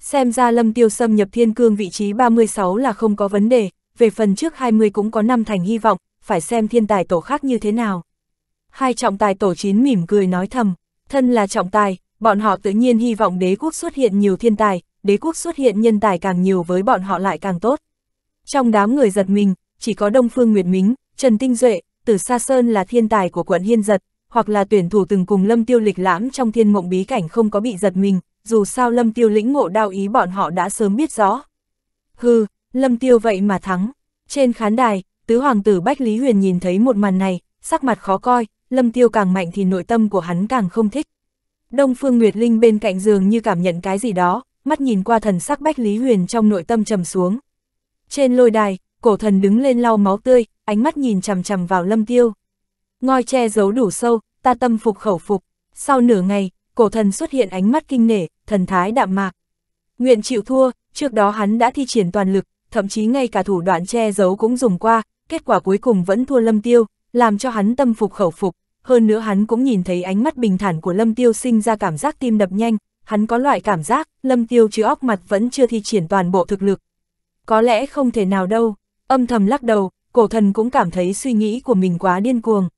Xem ra lâm tiêu xâm nhập thiên cương vị trí 36 là không có vấn đề, về phần trước 20 cũng có năm thành hy vọng, phải xem thiên tài tổ khác như thế nào. Hai trọng tài tổ chín mỉm cười nói thầm, thân là trọng tài, Bọn họ tự nhiên hy vọng đế quốc xuất hiện nhiều thiên tài, đế quốc xuất hiện nhân tài càng nhiều với bọn họ lại càng tốt. Trong đám người giật mình, chỉ có Đông Phương Nguyệt Mính, Trần Tinh Duệ, Tử Sa Sơn là thiên tài của quận Hiên Giật, hoặc là tuyển thủ từng cùng Lâm Tiêu lịch lãm trong thiên mộng bí cảnh không có bị giật mình, dù sao Lâm Tiêu lĩnh ngộ đao ý bọn họ đã sớm biết rõ. Hừ, Lâm Tiêu vậy mà thắng. Trên khán đài, tứ hoàng tử Bách Lý Huyền nhìn thấy một màn này, sắc mặt khó coi, Lâm Tiêu càng mạnh thì nội tâm của hắn càng không thích. Đông Phương Nguyệt Linh bên cạnh giường như cảm nhận cái gì đó, mắt nhìn qua thần sắc Bách Lý Huyền trong nội tâm trầm xuống. Trên lôi đài, cổ thần đứng lên lau máu tươi, ánh mắt nhìn chằm chằm vào lâm tiêu. Ngoi che giấu đủ sâu, ta tâm phục khẩu phục. Sau nửa ngày, cổ thần xuất hiện ánh mắt kinh nể, thần thái đạm mạc. Nguyện chịu thua, trước đó hắn đã thi triển toàn lực, thậm chí ngay cả thủ đoạn che giấu cũng dùng qua, kết quả cuối cùng vẫn thua lâm tiêu, làm cho hắn tâm phục khẩu phục, hơn nữa hắn cũng nhìn thấy ánh mắt bình thản của Lâm Tiêu sinh ra cảm giác tim đập nhanh, hắn có loại cảm giác Lâm Tiêu chứ óc mặt vẫn chưa thi triển toàn bộ thực lực. Có lẽ không thể nào đâu, âm thầm lắc đầu, cổ thần cũng cảm thấy suy nghĩ của mình quá điên cuồng.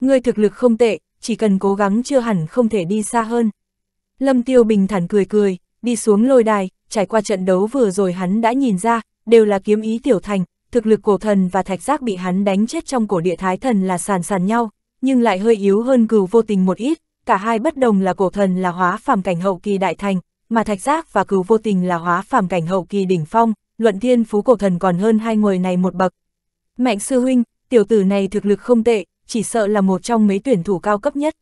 Ngươi thực lực không tệ, chỉ cần cố gắng chưa hẳn không thể đi xa hơn. Lâm Tiêu bình thản cười cười, đi xuống lôi đài, trải qua trận đấu vừa rồi hắn đã nhìn ra, đều là kiếm ý tiểu thành, thực lực cổ thần và thạch giác bị hắn đánh chết trong cổ địa thái thần là sàn sàn nhau, nhưng lại hơi yếu hơn cừu vô tình một ít, cả hai bất đồng là cổ thần là hóa phàm cảnh hậu kỳ đại thành, mà thạch giác và cừu vô tình là hóa phàm cảnh hậu kỳ đỉnh phong, luận thiên phú cổ thần còn hơn hai người này một bậc. Mạnh sư huynh, tiểu tử này thực lực không tệ, chỉ sợ là một trong mấy tuyển thủ cao cấp nhất.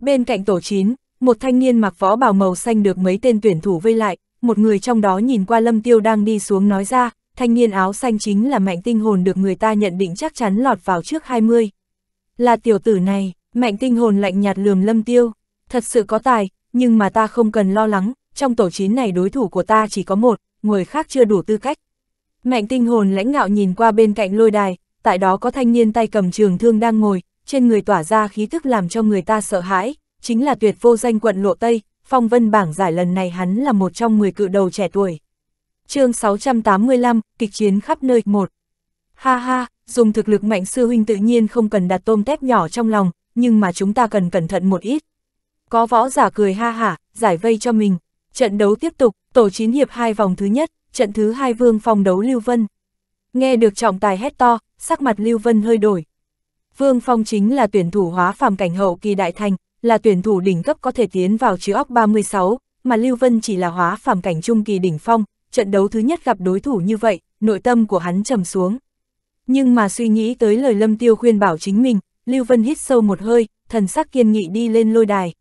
Bên cạnh tổ chín một thanh niên mặc võ bào màu xanh được mấy tên tuyển thủ vây lại, một người trong đó nhìn qua lâm tiêu đang đi xuống nói ra, thanh niên áo xanh chính là mạnh tinh hồn được người ta nhận định chắc chắn lọt vào trước 20. Là tiểu tử này, mạnh tinh hồn lạnh nhạt lườm lâm tiêu, thật sự có tài, nhưng mà ta không cần lo lắng, trong tổ chín này đối thủ của ta chỉ có một, người khác chưa đủ tư cách. Mạnh tinh hồn lãnh ngạo nhìn qua bên cạnh lôi đài, tại đó có thanh niên tay cầm trường thương đang ngồi, trên người tỏa ra khí tức làm cho người ta sợ hãi, chính là tuyệt vô danh quận lộ Tây, phong vân bảng giải lần này hắn là một trong 10 cự đầu trẻ tuổi. chương 685, kịch chiến khắp nơi 1 Ha ha, dùng thực lực mạnh sư huynh tự nhiên không cần đặt tôm tép nhỏ trong lòng, nhưng mà chúng ta cần cẩn thận một ít. Có võ giả cười ha hả, giải vây cho mình. Trận đấu tiếp tục, tổ chín hiệp hai vòng thứ nhất, trận thứ hai vương phong đấu Lưu Vân. Nghe được trọng tài hét to, sắc mặt Lưu Vân hơi đổi. Vương Phong chính là tuyển thủ hóa phàm cảnh hậu kỳ đại thành, là tuyển thủ đỉnh cấp có thể tiến vào chứa óc 36, mà Lưu Vân chỉ là hóa phàm cảnh trung kỳ đỉnh phong, trận đấu thứ nhất gặp đối thủ như vậy, nội tâm của hắn trầm xuống. Nhưng mà suy nghĩ tới lời Lâm Tiêu khuyên bảo chính mình, Lưu Vân hít sâu một hơi, thần sắc kiên nghị đi lên lôi đài.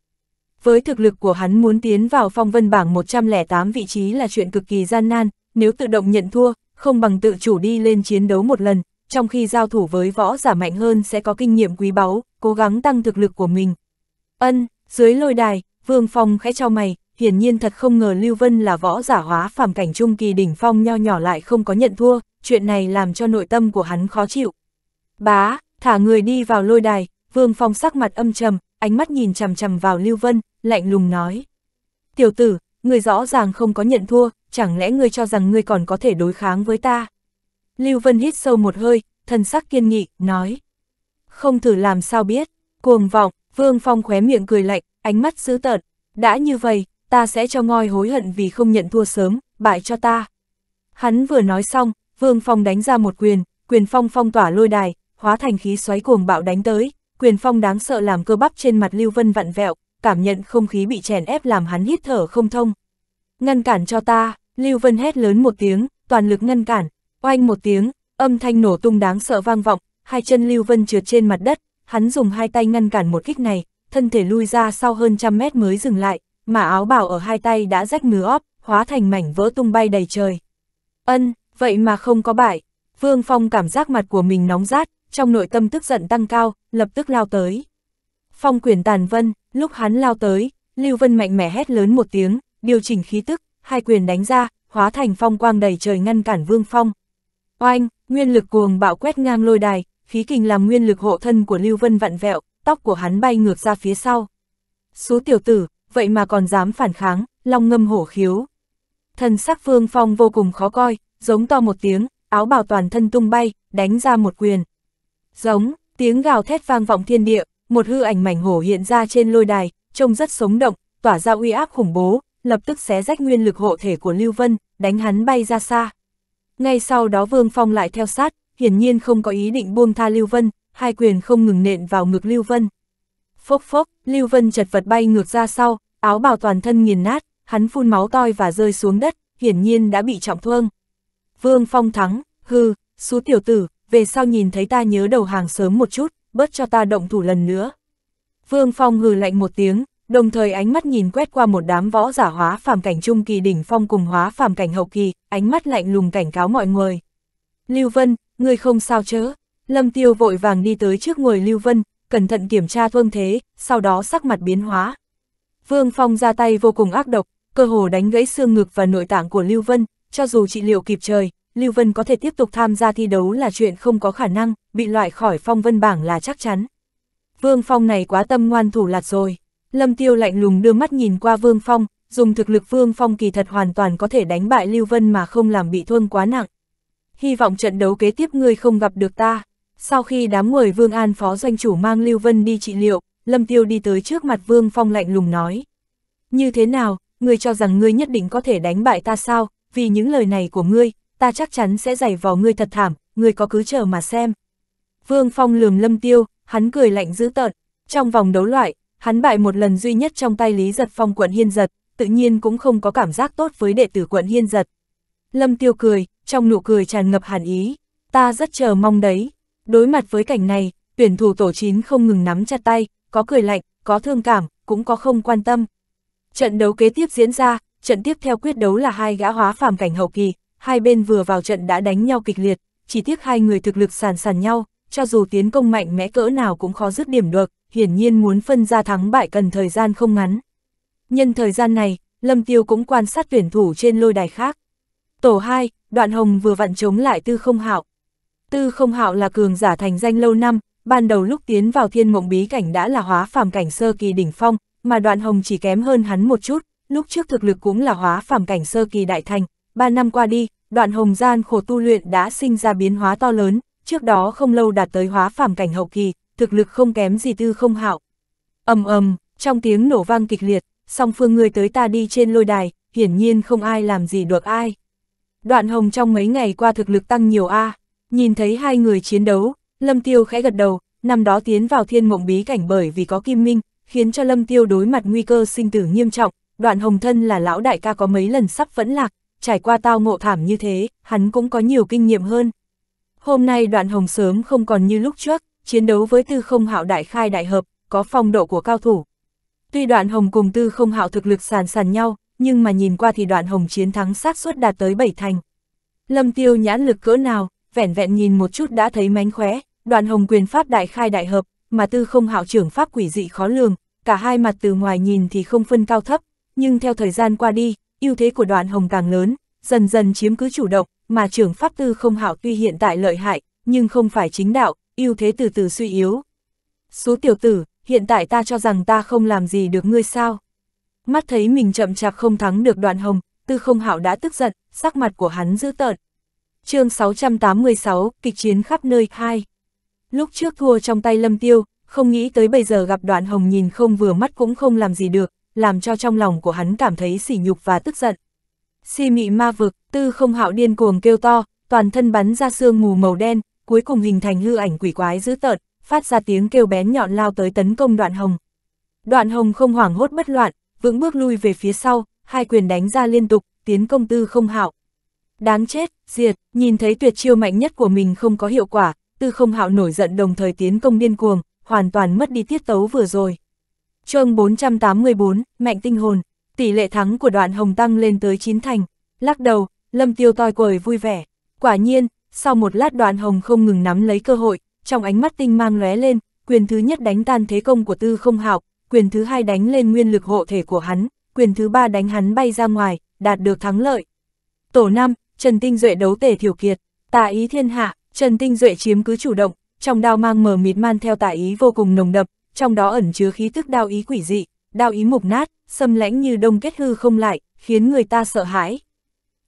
Với thực lực của hắn muốn tiến vào phong vân bảng 108 vị trí là chuyện cực kỳ gian nan, nếu tự động nhận thua, không bằng tự chủ đi lên chiến đấu một lần, trong khi giao thủ với võ giả mạnh hơn sẽ có kinh nghiệm quý báu, cố gắng tăng thực lực của mình. Ân, dưới lôi đài, Vương Phong khẽ cho mày, hiển nhiên thật không ngờ Lưu Vân là võ giả hóa phàm cảnh trung kỳ đỉnh phong nho nhỏ lại không có nhận thua, chuyện này làm cho nội tâm của hắn khó chịu. Bá, thả người đi vào lôi đài, Vương Phong sắc mặt âm trầm, ánh mắt nhìn chằm chằm vào Lưu Vân, lạnh lùng nói. Tiểu tử, người rõ ràng không có nhận thua, chẳng lẽ ngươi cho rằng ngươi còn có thể đối kháng với ta? Lưu Vân hít sâu một hơi, thân sắc kiên nghị, nói. Không thử làm sao biết, cuồng vọng, Vương Phong khóe miệng cười lạnh, ánh mắt dữ tợn. Đã như vậy, ta sẽ cho ngoi hối hận vì không nhận thua sớm, bại cho ta. Hắn vừa nói xong, Vương Phong đánh ra một quyền, quyền phong phong tỏa lôi đài, hóa thành khí xoáy cuồng bạo đánh tới, quyền phong đáng sợ làm cơ bắp trên mặt Lưu Vân vặn vẹo, cảm nhận không khí bị chèn ép làm hắn hít thở không thông. Ngăn cản cho ta, Lưu Vân hét lớn một tiếng, toàn lực ngăn cản, oanh một tiếng, âm thanh nổ tung đáng sợ vang vọng, hai chân Lưu Vân trượt trên mặt đất, hắn dùng hai tay ngăn cản một kích này, thân thể lui ra sau hơn trăm mét mới dừng lại, mà áo bào ở hai tay đã rách nứa óp, hóa thành mảnh vỡ tung bay đầy trời. Ân, vậy mà không có bại. Vương Phong cảm giác mặt của mình nóng rát, trong nội tâm tức giận tăng cao, lập tức lao tới. Phong quyển tàn vân, lúc hắn lao tới, Lưu Vân mạnh mẽ hét lớn một tiếng, điều chỉnh khí tức, hai quyền đánh ra, hóa thành phong quang đầy trời ngăn cản Vương Phong. Oanh, nguyên lực cuồng bạo quét ngang lôi đài, khí kình làm nguyên lực hộ thân của Lưu Vân vặn vẹo, tóc của hắn bay ngược ra phía sau. Số tiểu tử, vậy mà còn dám phản kháng, long ngâm hổ khiếu. Thần sắc Vương Phong vô cùng khó coi, giống to một tiếng, áo bào toàn thân tung bay, đánh ra một quyền. Giống, tiếng gào thét vang vọng thiên địa, một hư ảnh mảnh hổ hiện ra trên lôi đài, trông rất sống động, tỏa ra uy áp khủng bố, lập tức xé rách nguyên lực hộ thể của Lưu Vân, đánh hắn bay ra xa. Ngay sau đó Vương Phong lại theo sát, hiển nhiên không có ý định buông tha Lưu Vân, hai quyền không ngừng nện vào ngực Lưu Vân. Phốc phốc, Lưu Vân chật vật bay ngược ra sau, áo bào toàn thân nghiền nát, hắn phun máu toi và rơi xuống đất, hiển nhiên đã bị trọng thương. Vương Phong thắng, hư, xú tiểu tử, về sau nhìn thấy ta nhớ đầu hàng sớm một chút, bớt cho ta động thủ lần nữa. Vương Phong hừ lạnh một tiếng, đồng thời ánh mắt nhìn quét qua một đám võ giả hóa phàm cảnh trung kỳ đỉnh phong cùng hóa phàm cảnh hậu kỳ, ánh mắt lạnh lùng cảnh cáo mọi người. Lưu Vân, ngươi không sao chớ? Lâm Tiêu vội vàng đi tới trước người Lưu Vân, cẩn thận kiểm tra thương thế, sau đó sắc mặt biến hóa. Vương Phong ra tay vô cùng ác độc, cơ hồ đánh gãy xương ngực và nội tạng của Lưu Vân, cho dù trị liệu kịp trời, Lưu Vân có thể tiếp tục tham gia thi đấu là chuyện không có khả năng, bị loại khỏi phong vân bảng là chắc chắn. Vương Phong này quá tâm ngoan thủ lạt rồi. Lâm Tiêu lạnh lùng đưa mắt nhìn qua Vương Phong, dùng thực lực Vương Phong kỳ thật hoàn toàn có thể đánh bại Lưu Vân mà không làm bị thương quá nặng. Hy vọng trận đấu kế tiếp ngươi không gặp được ta. Sau khi đám người Vương An phó doanh chủ mang Lưu Vân đi trị liệu, Lâm Tiêu đi tới trước mặt Vương Phong lạnh lùng nói. Như thế nào, ngươi cho rằng ngươi nhất định có thể đánh bại ta sao, vì những lời này của ngươi, ta chắc chắn sẽ giày vò ngươi thật thảm, ngươi có cứ chờ mà xem. Vương Phong lườm lâm tiêu, hắn cười lạnh dữ tợn, trong vòng đấu loại, hắn bại một lần duy nhất trong tay Lý Giật Phong quận Hiên Giật, tự nhiên cũng không có cảm giác tốt với đệ tử quận Hiên Giật. Lâm tiêu cười, trong nụ cười tràn ngập hàn ý, ta rất chờ mong đấy. Đối mặt với cảnh này, tuyển thủ tổ chín không ngừng nắm chặt tay, có cười lạnh, có thương cảm, cũng có không quan tâm. Trận đấu kế tiếp diễn ra, trận tiếp theo quyết đấu là hai gã hóa phàm cảnh hậu kỳ, hai bên vừa vào trận đã đánh nhau kịch liệt, chỉ tiếc hai người thực lực sàn sàn nhau, cho dù tiến công mạnh mẽ cỡ nào cũng khó dứt điểm được, hiển nhiên muốn phân ra thắng bại cần thời gian không ngắn. Nhân thời gian này, Lâm Tiêu cũng quan sát tuyển thủ trên lôi đài khác. Tổ 2, Đoạn Hồng vừa vặn chống lại Tư Không Hạo. Tư Không Hạo là cường giả thành danh lâu năm, ban đầu lúc tiến vào thiên mộng bí cảnh đã là hóa phàm cảnh sơ kỳ đỉnh phong, mà Đoạn Hồng chỉ kém hơn hắn một chút, lúc trước thực lực cũng là hóa phàm cảnh sơ kỳ đại thành, ba năm qua đi, đoạn hồng gian khổ tu luyện đã sinh ra biến hóa to lớn, trước đó không lâu đạt tới hóa phàm cảnh hậu kỳ, thực lực không kém gì tư không hạo. ầm ầm trong tiếng nổ vang kịch liệt, song phương người tới ta đi trên lôi đài, hiển nhiên không ai làm gì được ai. Đoạn hồng trong mấy ngày qua thực lực tăng nhiều A, à. nhìn thấy hai người chiến đấu, Lâm Tiêu khẽ gật đầu, năm đó tiến vào thiên mộng bí cảnh bởi vì có kim minh, khiến cho Lâm Tiêu đối mặt nguy cơ sinh tử nghiêm trọng, đoạn hồng thân là lão đại ca có mấy lần sắp vẫn lạc, trải qua tao ngộ thảm như thế, hắn cũng có nhiều kinh nghiệm hơn. Hôm nay đoạn hồng sớm không còn như lúc trước, chiến đấu với tư không hạo đại khai đại hợp, có phong độ của cao thủ. Tuy đoạn hồng cùng tư không hạo thực lực sàn sàn nhau, nhưng mà nhìn qua thì đoạn hồng chiến thắng xác suất đạt tới bảy thành. Lâm tiêu nhãn lực cỡ nào, vẻn vẹn nhìn một chút đã thấy mánh khóe, đoạn hồng quyền pháp đại khai đại hợp, mà tư không hạo trưởng pháp quỷ dị khó lường, cả hai mặt từ ngoài nhìn thì không phân cao thấp, nhưng theo thời gian qua đi, ưu thế của đoạn hồng càng lớn, dần dần chiếm cứ chủ động, mà trưởng pháp tư không hảo tuy hiện tại lợi hại, nhưng không phải chính đạo, ưu thế từ từ suy yếu. Số tiểu tử, hiện tại ta cho rằng ta không làm gì được ngươi sao. Mắt thấy mình chậm chạp không thắng được đoạn hồng, tư không hảo đã tức giận, sắc mặt của hắn dữ tợn. chương 686, kịch chiến khắp nơi 2. Lúc trước thua trong tay lâm tiêu, không nghĩ tới bây giờ gặp đoạn hồng nhìn không vừa mắt cũng không làm gì được, làm cho trong lòng của hắn cảm thấy sỉ nhục và tức giận. Si mị ma vực, tư không hạo điên cuồng kêu to, toàn thân bắn ra sương mù màu đen, cuối cùng hình thành hư ảnh quỷ quái dữ tợn, phát ra tiếng kêu bén nhọn lao tới tấn công đoạn hồng. Đoạn hồng không hoảng hốt bất loạn, vững bước lui về phía sau, hai quyền đánh ra liên tục, tiến công tư không hạo. Đáng chết, diệt, nhìn thấy tuyệt chiêu mạnh nhất của mình không có hiệu quả, tư không hạo nổi giận đồng thời tiến công điên cuồng, hoàn toàn mất đi tiết tấu vừa rồi chương 484, mạnh tinh hồn, tỷ lệ thắng của đoạn hồng tăng lên tới 9 thành, lắc đầu, lâm tiêu toi quời vui vẻ, quả nhiên, sau một lát đoạn hồng không ngừng nắm lấy cơ hội, trong ánh mắt tinh mang lóe lên, quyền thứ nhất đánh tan thế công của tư không hạo, quyền thứ hai đánh lên nguyên lực hộ thể của hắn, quyền thứ ba đánh hắn bay ra ngoài, đạt được thắng lợi. Tổ 5, Trần Tinh Duệ đấu tể thiểu kiệt, tà ý thiên hạ, Trần Tinh Duệ chiếm cứ chủ động, trong đao mang mờ mịt man theo tà ý vô cùng nồng đậm, trong đó ẩn chứa khí tức đao ý quỷ dị, đao ý mục nát, xâm lãnh như đông kết hư không lại, khiến người ta sợ hãi.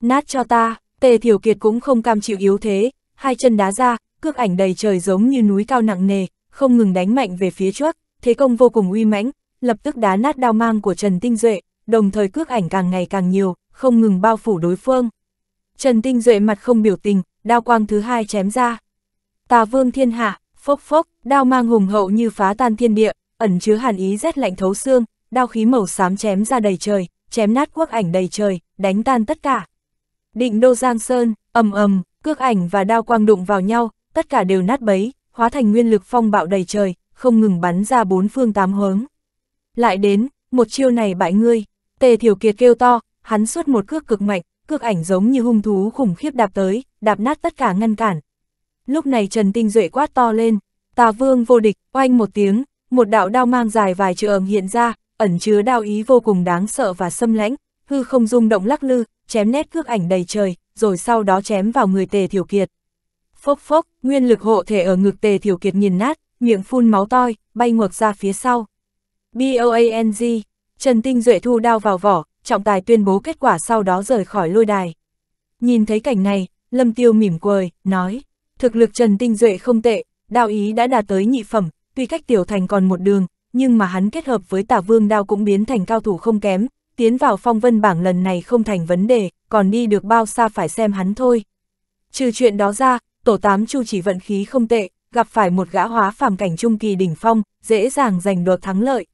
Nát cho ta, Tề Thiểu Kiệt cũng không cam chịu yếu thế, hai chân đá ra, cước ảnh đầy trời giống như núi cao nặng nề, không ngừng đánh mạnh về phía trước, thế công vô cùng uy mãnh, lập tức đá nát đao mang của Trần Tinh Duệ, đồng thời cước ảnh càng ngày càng nhiều, không ngừng bao phủ đối phương. Trần Tinh Duệ mặt không biểu tình, đao quang thứ hai chém ra. Tà Vương Thiên Hạ, Phốc phốc, đao mang hùng hậu như phá tan thiên địa, ẩn chứa hàn ý rét lạnh thấu xương, đao khí màu xám chém ra đầy trời, chém nát quốc ảnh đầy trời, đánh tan tất cả. Định đô Giang Sơn, ầm ầm, cước ảnh và đao quang đụng vào nhau, tất cả đều nát bấy, hóa thành nguyên lực phong bạo đầy trời, không ngừng bắn ra bốn phương tám hướng. Lại đến, một chiêu này bại ngươi, Tề Thiểu Kiệt kêu to, hắn xuất một cước cực mạnh, cước ảnh giống như hung thú khủng khiếp đạp tới, đạp nát tất cả ngăn cản, Lúc này Trần Tinh Duệ quát to lên, Tà Vương vô địch, oanh một tiếng, một đạo đao mang dài vài trượng hiện ra, ẩn chứa đao ý vô cùng đáng sợ và xâm lãnh, hư không rung động lắc lư, chém nét cước ảnh đầy trời, rồi sau đó chém vào người Tề Thiểu Kiệt. Phốc phốc, nguyên lực hộ thể ở ngực Tề Thiểu Kiệt nghiền nát, miệng phun máu toi, bay ngược ra phía sau. b o a n g Trần Tinh Duệ thu đao vào vỏ, trọng tài tuyên bố kết quả sau đó rời khỏi lôi đài. Nhìn thấy cảnh này, Lâm Tiêu mỉm cười, nói. Thực lực Trần Tinh Duệ không tệ, đao ý đã đạt tới nhị phẩm, tuy cách tiểu thành còn một đường, nhưng mà hắn kết hợp với tả vương đao cũng biến thành cao thủ không kém, tiến vào phong vân bảng lần này không thành vấn đề, còn đi được bao xa phải xem hắn thôi. Trừ chuyện đó ra, tổ tám chu chỉ vận khí không tệ, gặp phải một gã hóa phàm cảnh trung kỳ đỉnh phong, dễ dàng giành đột thắng lợi.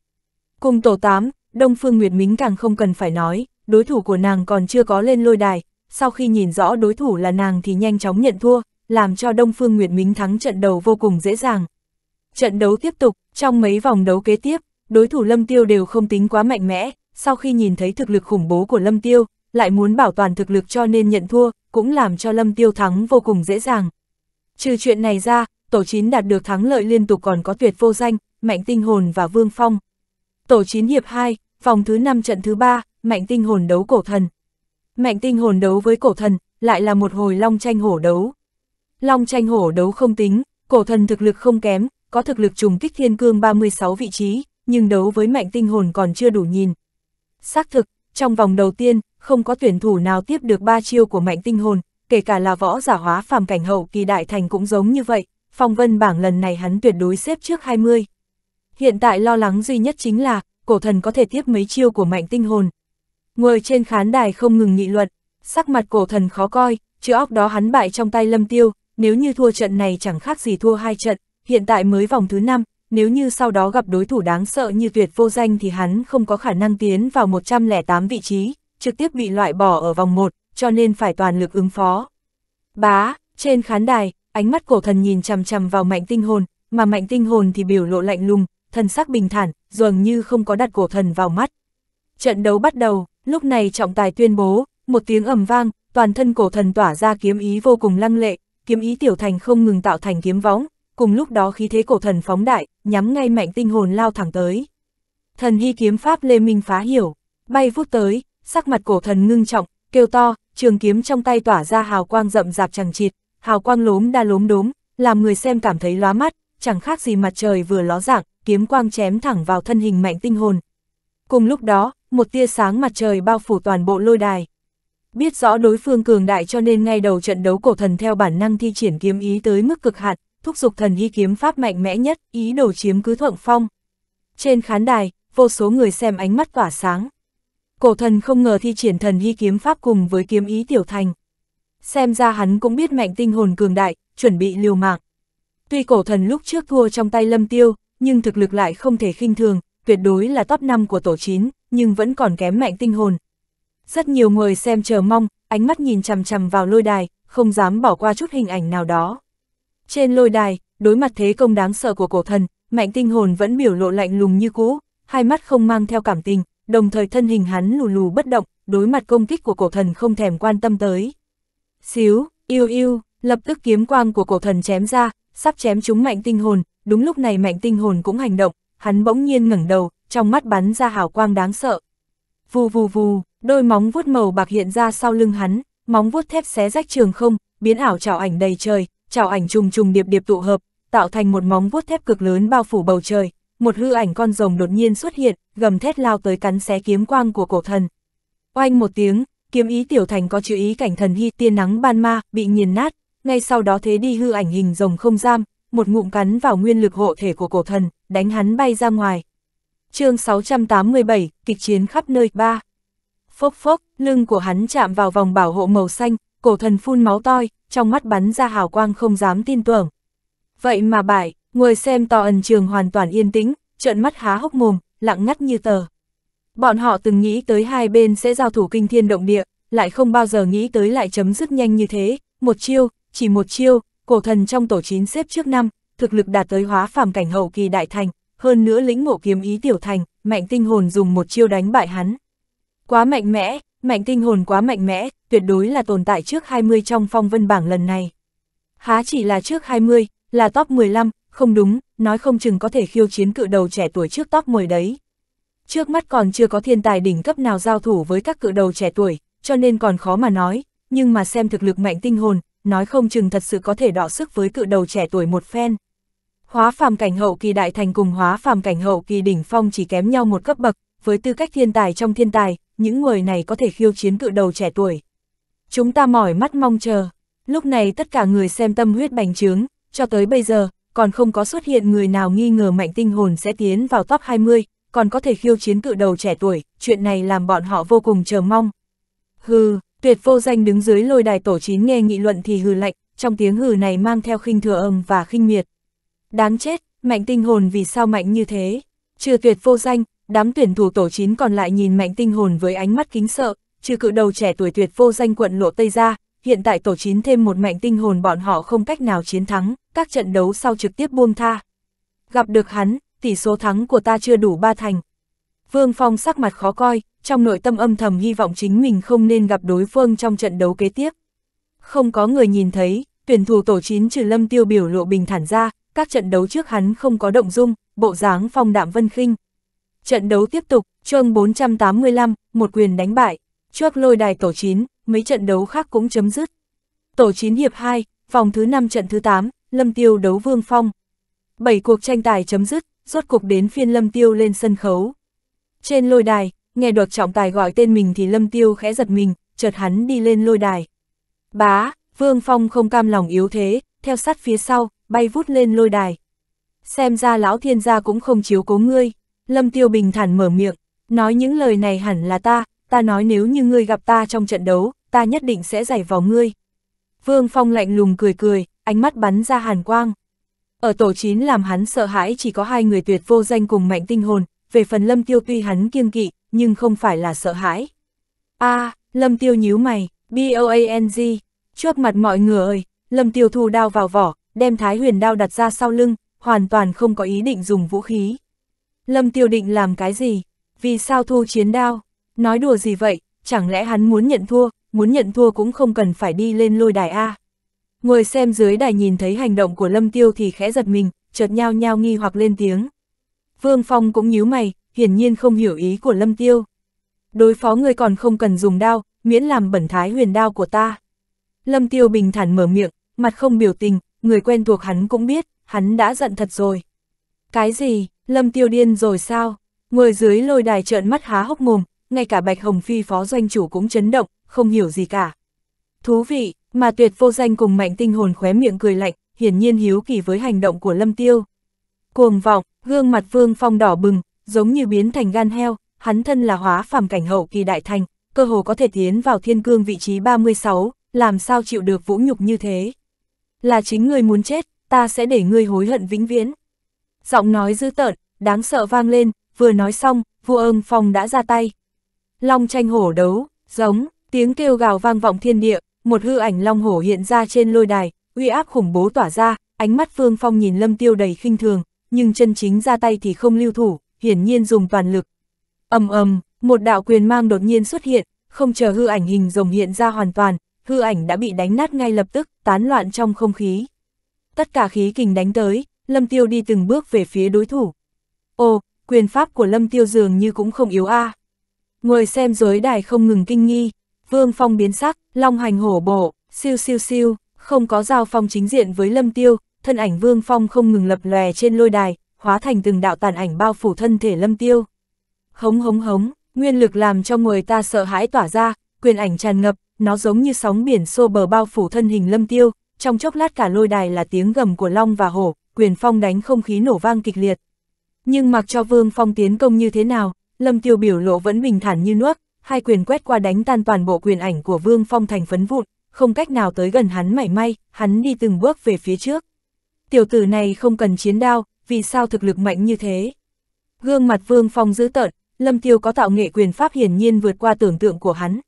Cùng tổ tám, Đông Phương Nguyệt Mính càng không cần phải nói, đối thủ của nàng còn chưa có lên lôi đài, sau khi nhìn rõ đối thủ là nàng thì nhanh chóng nhận thua, làm cho Đông Phương Nguyệt Mính thắng trận đầu vô cùng dễ dàng. Trận đấu tiếp tục, trong mấy vòng đấu kế tiếp, đối thủ Lâm Tiêu đều không tính quá mạnh mẽ, sau khi nhìn thấy thực lực khủng bố của Lâm Tiêu, lại muốn bảo toàn thực lực cho nên nhận thua, cũng làm cho Lâm Tiêu thắng vô cùng dễ dàng. Trừ chuyện này ra, Tổ chín đạt được thắng lợi liên tục còn có tuyệt vô danh, mạnh tinh hồn và vương phong. Tổ chín hiệp 2, vòng thứ 5 trận thứ 3, mạnh tinh hồn đấu cổ thần. Mạnh tinh hồn đấu với cổ thần, lại là một hồi long tranh hổ đấu. Long tranh hổ đấu không tính, cổ thần thực lực không kém, có thực lực trùng kích thiên cương 36 vị trí, nhưng đấu với mạnh tinh hồn còn chưa đủ nhìn. Xác thực, trong vòng đầu tiên, không có tuyển thủ nào tiếp được ba chiêu của mạnh tinh hồn, kể cả là võ giả hóa phàm cảnh hậu kỳ đại thành cũng giống như vậy, phong vân bảng lần này hắn tuyệt đối xếp trước 20. Hiện tại lo lắng duy nhất chính là, cổ thần có thể tiếp mấy chiêu của mạnh tinh hồn. Ngồi trên khán đài không ngừng nghị luận, sắc mặt cổ thần khó coi, chữ óc đó hắn bại trong tay lâm tiêu, nếu như thua trận này chẳng khác gì thua hai trận, hiện tại mới vòng thứ 5, nếu như sau đó gặp đối thủ đáng sợ như Việt vô danh thì hắn không có khả năng tiến vào 108 vị trí, trực tiếp bị loại bỏ ở vòng 1, cho nên phải toàn lực ứng phó. Bá, trên khán đài, ánh mắt cổ thần nhìn chằm chằm vào mạnh tinh hồn, mà mạnh tinh hồn thì biểu lộ lạnh lùng, thần sắc bình thản, dường như không có đặt cổ thần vào mắt. Trận đấu bắt đầu, lúc này trọng tài tuyên bố, một tiếng ầm vang, toàn thân cổ thần tỏa ra kiếm ý vô cùng lăng lệ, kiếm ý tiểu thành không ngừng tạo thành kiếm võng, cùng lúc đó khí thế cổ thần phóng đại, nhắm ngay mạnh tinh hồn lao thẳng tới. Thần hy kiếm pháp Lê Minh phá hiểu, bay vút tới, sắc mặt cổ thần ngưng trọng, kêu to, trường kiếm trong tay tỏa ra hào quang rậm rạp chẳng chịt, hào quang lốm đa lốm đốm, làm người xem cảm thấy lóa mắt, chẳng khác gì mặt trời vừa ló dạng, kiếm quang chém thẳng vào thân hình mạnh tinh hồn. Cùng lúc đó, một tia sáng mặt trời bao phủ toàn bộ lôi đài. Biết rõ đối phương cường đại cho nên ngay đầu trận đấu cổ thần theo bản năng thi triển kiếm ý tới mức cực hạn, thúc giục thần hy kiếm pháp mạnh mẽ nhất, ý đồ chiếm cứ thuận phong. Trên khán đài, vô số người xem ánh mắt tỏa sáng. Cổ thần không ngờ thi triển thần hy kiếm pháp cùng với kiếm ý tiểu thành. Xem ra hắn cũng biết mạnh tinh hồn cường đại, chuẩn bị liều mạng. Tuy cổ thần lúc trước thua trong tay lâm tiêu, nhưng thực lực lại không thể khinh thường, tuyệt đối là top 5 của tổ 9, nhưng vẫn còn kém mạnh tinh hồn, rất nhiều người xem chờ mong, ánh mắt nhìn chằm chằm vào lôi đài, không dám bỏ qua chút hình ảnh nào đó. Trên lôi đài, đối mặt thế công đáng sợ của cổ thần, mạnh tinh hồn vẫn biểu lộ lạnh lùng như cũ, hai mắt không mang theo cảm tình, đồng thời thân hình hắn lù lù bất động, đối mặt công kích của cổ thần không thèm quan tâm tới. Xíu, yêu yêu, lập tức kiếm quang của cổ thần chém ra, sắp chém trúng mạnh tinh hồn, đúng lúc này mạnh tinh hồn cũng hành động, hắn bỗng nhiên ngẩng đầu, trong mắt bắn ra hào quang đáng sợ. Vù vù vù, Đôi móng vuốt màu bạc hiện ra sau lưng hắn, móng vuốt thép xé rách trường không, biến ảo trảo ảnh đầy trời, trảo ảnh trùng trùng điệp điệp tụ hợp, tạo thành một móng vuốt thép cực lớn bao phủ bầu trời. Một hư ảnh con rồng đột nhiên xuất hiện, gầm thét lao tới cắn xé kiếm quang của cổ thần. Oanh một tiếng, kiếm ý tiểu thành có chữ ý cảnh thần hy tiên nắng ban ma, bị nghiền nát, ngay sau đó thế đi hư ảnh hình rồng không giam, một ngụm cắn vào nguyên lực hộ thể của cổ thần, đánh hắn bay ra ngoài. chương 687, kịch chiến khắp nơi, 3. Phốc phốc, lưng của hắn chạm vào vòng bảo hộ màu xanh, cổ thần phun máu toi, trong mắt bắn ra hào quang không dám tin tưởng. Vậy mà bại, người xem to ẩn trường hoàn toàn yên tĩnh, trợn mắt há hốc mồm, lặng ngắt như tờ. Bọn họ từng nghĩ tới hai bên sẽ giao thủ kinh thiên động địa, lại không bao giờ nghĩ tới lại chấm dứt nhanh như thế, một chiêu, chỉ một chiêu, cổ thần trong tổ chín xếp trước năm, thực lực đạt tới hóa phàm cảnh hậu kỳ đại thành, hơn nữa lĩnh ngộ kiếm ý tiểu thành, mạnh tinh hồn dùng một chiêu đánh bại hắn. Quá mạnh mẽ, mạnh tinh hồn quá mạnh mẽ, tuyệt đối là tồn tại trước 20 trong phong vân bảng lần này. Há chỉ là trước 20, là top 15, không đúng, nói không chừng có thể khiêu chiến cự đầu trẻ tuổi trước top 10 đấy. Trước mắt còn chưa có thiên tài đỉnh cấp nào giao thủ với các cự đầu trẻ tuổi, cho nên còn khó mà nói, nhưng mà xem thực lực mạnh tinh hồn, nói không chừng thật sự có thể đọ sức với cự đầu trẻ tuổi một phen. Hóa phàm cảnh hậu kỳ đại thành cùng hóa phàm cảnh hậu kỳ đỉnh phong chỉ kém nhau một cấp bậc, với tư cách thiên tài trong thiên tài, những người này có thể khiêu chiến cự đầu trẻ tuổi. Chúng ta mỏi mắt mong chờ, lúc này tất cả người xem tâm huyết bành trướng, cho tới bây giờ, còn không có xuất hiện người nào nghi ngờ mạnh tinh hồn sẽ tiến vào top 20, còn có thể khiêu chiến cự đầu trẻ tuổi, chuyện này làm bọn họ vô cùng chờ mong. Hừ, tuyệt vô danh đứng dưới lôi đài tổ chín nghe nghị luận thì hừ lạnh, trong tiếng hừ này mang theo khinh thừa âm và khinh miệt. Đáng chết, mạnh tinh hồn vì sao mạnh như thế? Trừ tuyệt vô danh, Đám tuyển thủ tổ chín còn lại nhìn mạnh tinh hồn với ánh mắt kính sợ, trừ cự đầu trẻ tuổi tuyệt vô danh quận lộ Tây ra, hiện tại tổ chín thêm một mạnh tinh hồn bọn họ không cách nào chiến thắng, các trận đấu sau trực tiếp buông tha. Gặp được hắn, tỷ số thắng của ta chưa đủ ba thành. Vương Phong sắc mặt khó coi, trong nội tâm âm thầm hy vọng chính mình không nên gặp đối phương trong trận đấu kế tiếp. Không có người nhìn thấy, tuyển thủ tổ chín trừ lâm tiêu biểu lộ bình thản ra, các trận đấu trước hắn không có động dung, bộ dáng phong đạm vân khinh, Trận đấu tiếp tục, chương 485, một quyền đánh bại. Trước lôi đài tổ 9, mấy trận đấu khác cũng chấm dứt. Tổ 9 hiệp 2, vòng thứ 5 trận thứ 8, Lâm Tiêu đấu Vương Phong. bảy cuộc tranh tài chấm dứt, rốt cuộc đến phiên Lâm Tiêu lên sân khấu. Trên lôi đài, nghe được trọng tài gọi tên mình thì Lâm Tiêu khẽ giật mình, chợt hắn đi lên lôi đài. Bá, Vương Phong không cam lòng yếu thế, theo sát phía sau, bay vút lên lôi đài. Xem ra lão thiên gia cũng không chiếu cố ngươi. Lâm Tiêu bình thản mở miệng, nói những lời này hẳn là ta, ta nói nếu như ngươi gặp ta trong trận đấu, ta nhất định sẽ giải vào ngươi. Vương Phong lạnh lùng cười cười, ánh mắt bắn ra hàn quang. Ở tổ chín làm hắn sợ hãi chỉ có hai người tuyệt vô danh cùng mạnh tinh hồn, về phần Lâm Tiêu tuy hắn kiêng kỵ, nhưng không phải là sợ hãi. a à, Lâm Tiêu nhíu mày, B-O-A-N-G, trước mặt mọi người ơi, Lâm Tiêu thu đao vào vỏ, đem thái huyền đao đặt ra sau lưng, hoàn toàn không có ý định dùng vũ khí. Lâm Tiêu Định làm cái gì? Vì sao thu chiến đao? Nói đùa gì vậy? Chẳng lẽ hắn muốn nhận thua, muốn nhận thua cũng không cần phải đi lên lôi đài A. Người xem dưới đài nhìn thấy hành động của Lâm Tiêu thì khẽ giật mình, chợt nhao nhao nghi hoặc lên tiếng. Vương Phong cũng nhíu mày, hiển nhiên không hiểu ý của Lâm Tiêu. Đối phó người còn không cần dùng đao, miễn làm bẩn thái huyền đao của ta. Lâm Tiêu bình thản mở miệng, mặt không biểu tình, người quen thuộc hắn cũng biết, hắn đã giận thật rồi. Cái gì, Lâm Tiêu điên rồi sao? Người dưới lôi đài trợn mắt há hốc mồm, ngay cả Bạch Hồng Phi phó doanh chủ cũng chấn động, không hiểu gì cả. Thú vị, mà tuyệt vô danh cùng mạnh tinh hồn khóe miệng cười lạnh, hiển nhiên hiếu kỳ với hành động của Lâm Tiêu. Cuồng vọng, gương mặt Vương Phong đỏ bừng, giống như biến thành gan heo, hắn thân là hóa phàm cảnh hậu kỳ đại thành, cơ hồ có thể tiến vào thiên cương vị trí 36, làm sao chịu được vũ nhục như thế. Là chính ngươi muốn chết, ta sẽ để ngươi hối hận vĩnh viễn giọng nói dữ tợn, đáng sợ vang lên, vừa nói xong, vua âm phong đã ra tay. Long tranh hổ đấu, giống, tiếng kêu gào vang vọng thiên địa, một hư ảnh long hổ hiện ra trên lôi đài, uy áp khủng bố tỏa ra, ánh mắt Phương Phong nhìn Lâm Tiêu đầy khinh thường, nhưng chân chính ra tay thì không lưu thủ, hiển nhiên dùng toàn lực. Ầm ầm, một đạo quyền mang đột nhiên xuất hiện, không chờ hư ảnh hình rồng hiện ra hoàn toàn, hư ảnh đã bị đánh nát ngay lập tức, tán loạn trong không khí. Tất cả khí kình đánh tới, Lâm Tiêu đi từng bước về phía đối thủ. Ồ, quyền pháp của Lâm Tiêu dường như cũng không yếu a. À. Người xem giới đài không ngừng kinh nghi, Vương Phong biến sắc, long hành hổ bộ, siêu siêu siêu, không có giao phong chính diện với Lâm Tiêu, thân ảnh Vương Phong không ngừng lập lòe trên lôi đài, hóa thành từng đạo tàn ảnh bao phủ thân thể Lâm Tiêu. Hống hống hống, nguyên lực làm cho người ta sợ hãi tỏa ra, quyền ảnh tràn ngập, nó giống như sóng biển xô bờ bao phủ thân hình Lâm Tiêu, trong chốc lát cả lôi đài là tiếng gầm của long và hổ, quyền phong đánh không khí nổ vang kịch liệt. Nhưng mặc cho Vương Phong tiến công như thế nào, Lâm Tiêu biểu lộ vẫn bình thản như nước, hai quyền quét qua đánh tan toàn bộ quyền ảnh của Vương Phong thành phấn vụn, không cách nào tới gần hắn mảy may, hắn đi từng bước về phía trước. Tiểu tử này không cần chiến đao, vì sao thực lực mạnh như thế? Gương mặt Vương Phong dữ tợn, Lâm Tiêu có tạo nghệ quyền pháp hiển nhiên vượt qua tưởng tượng của hắn.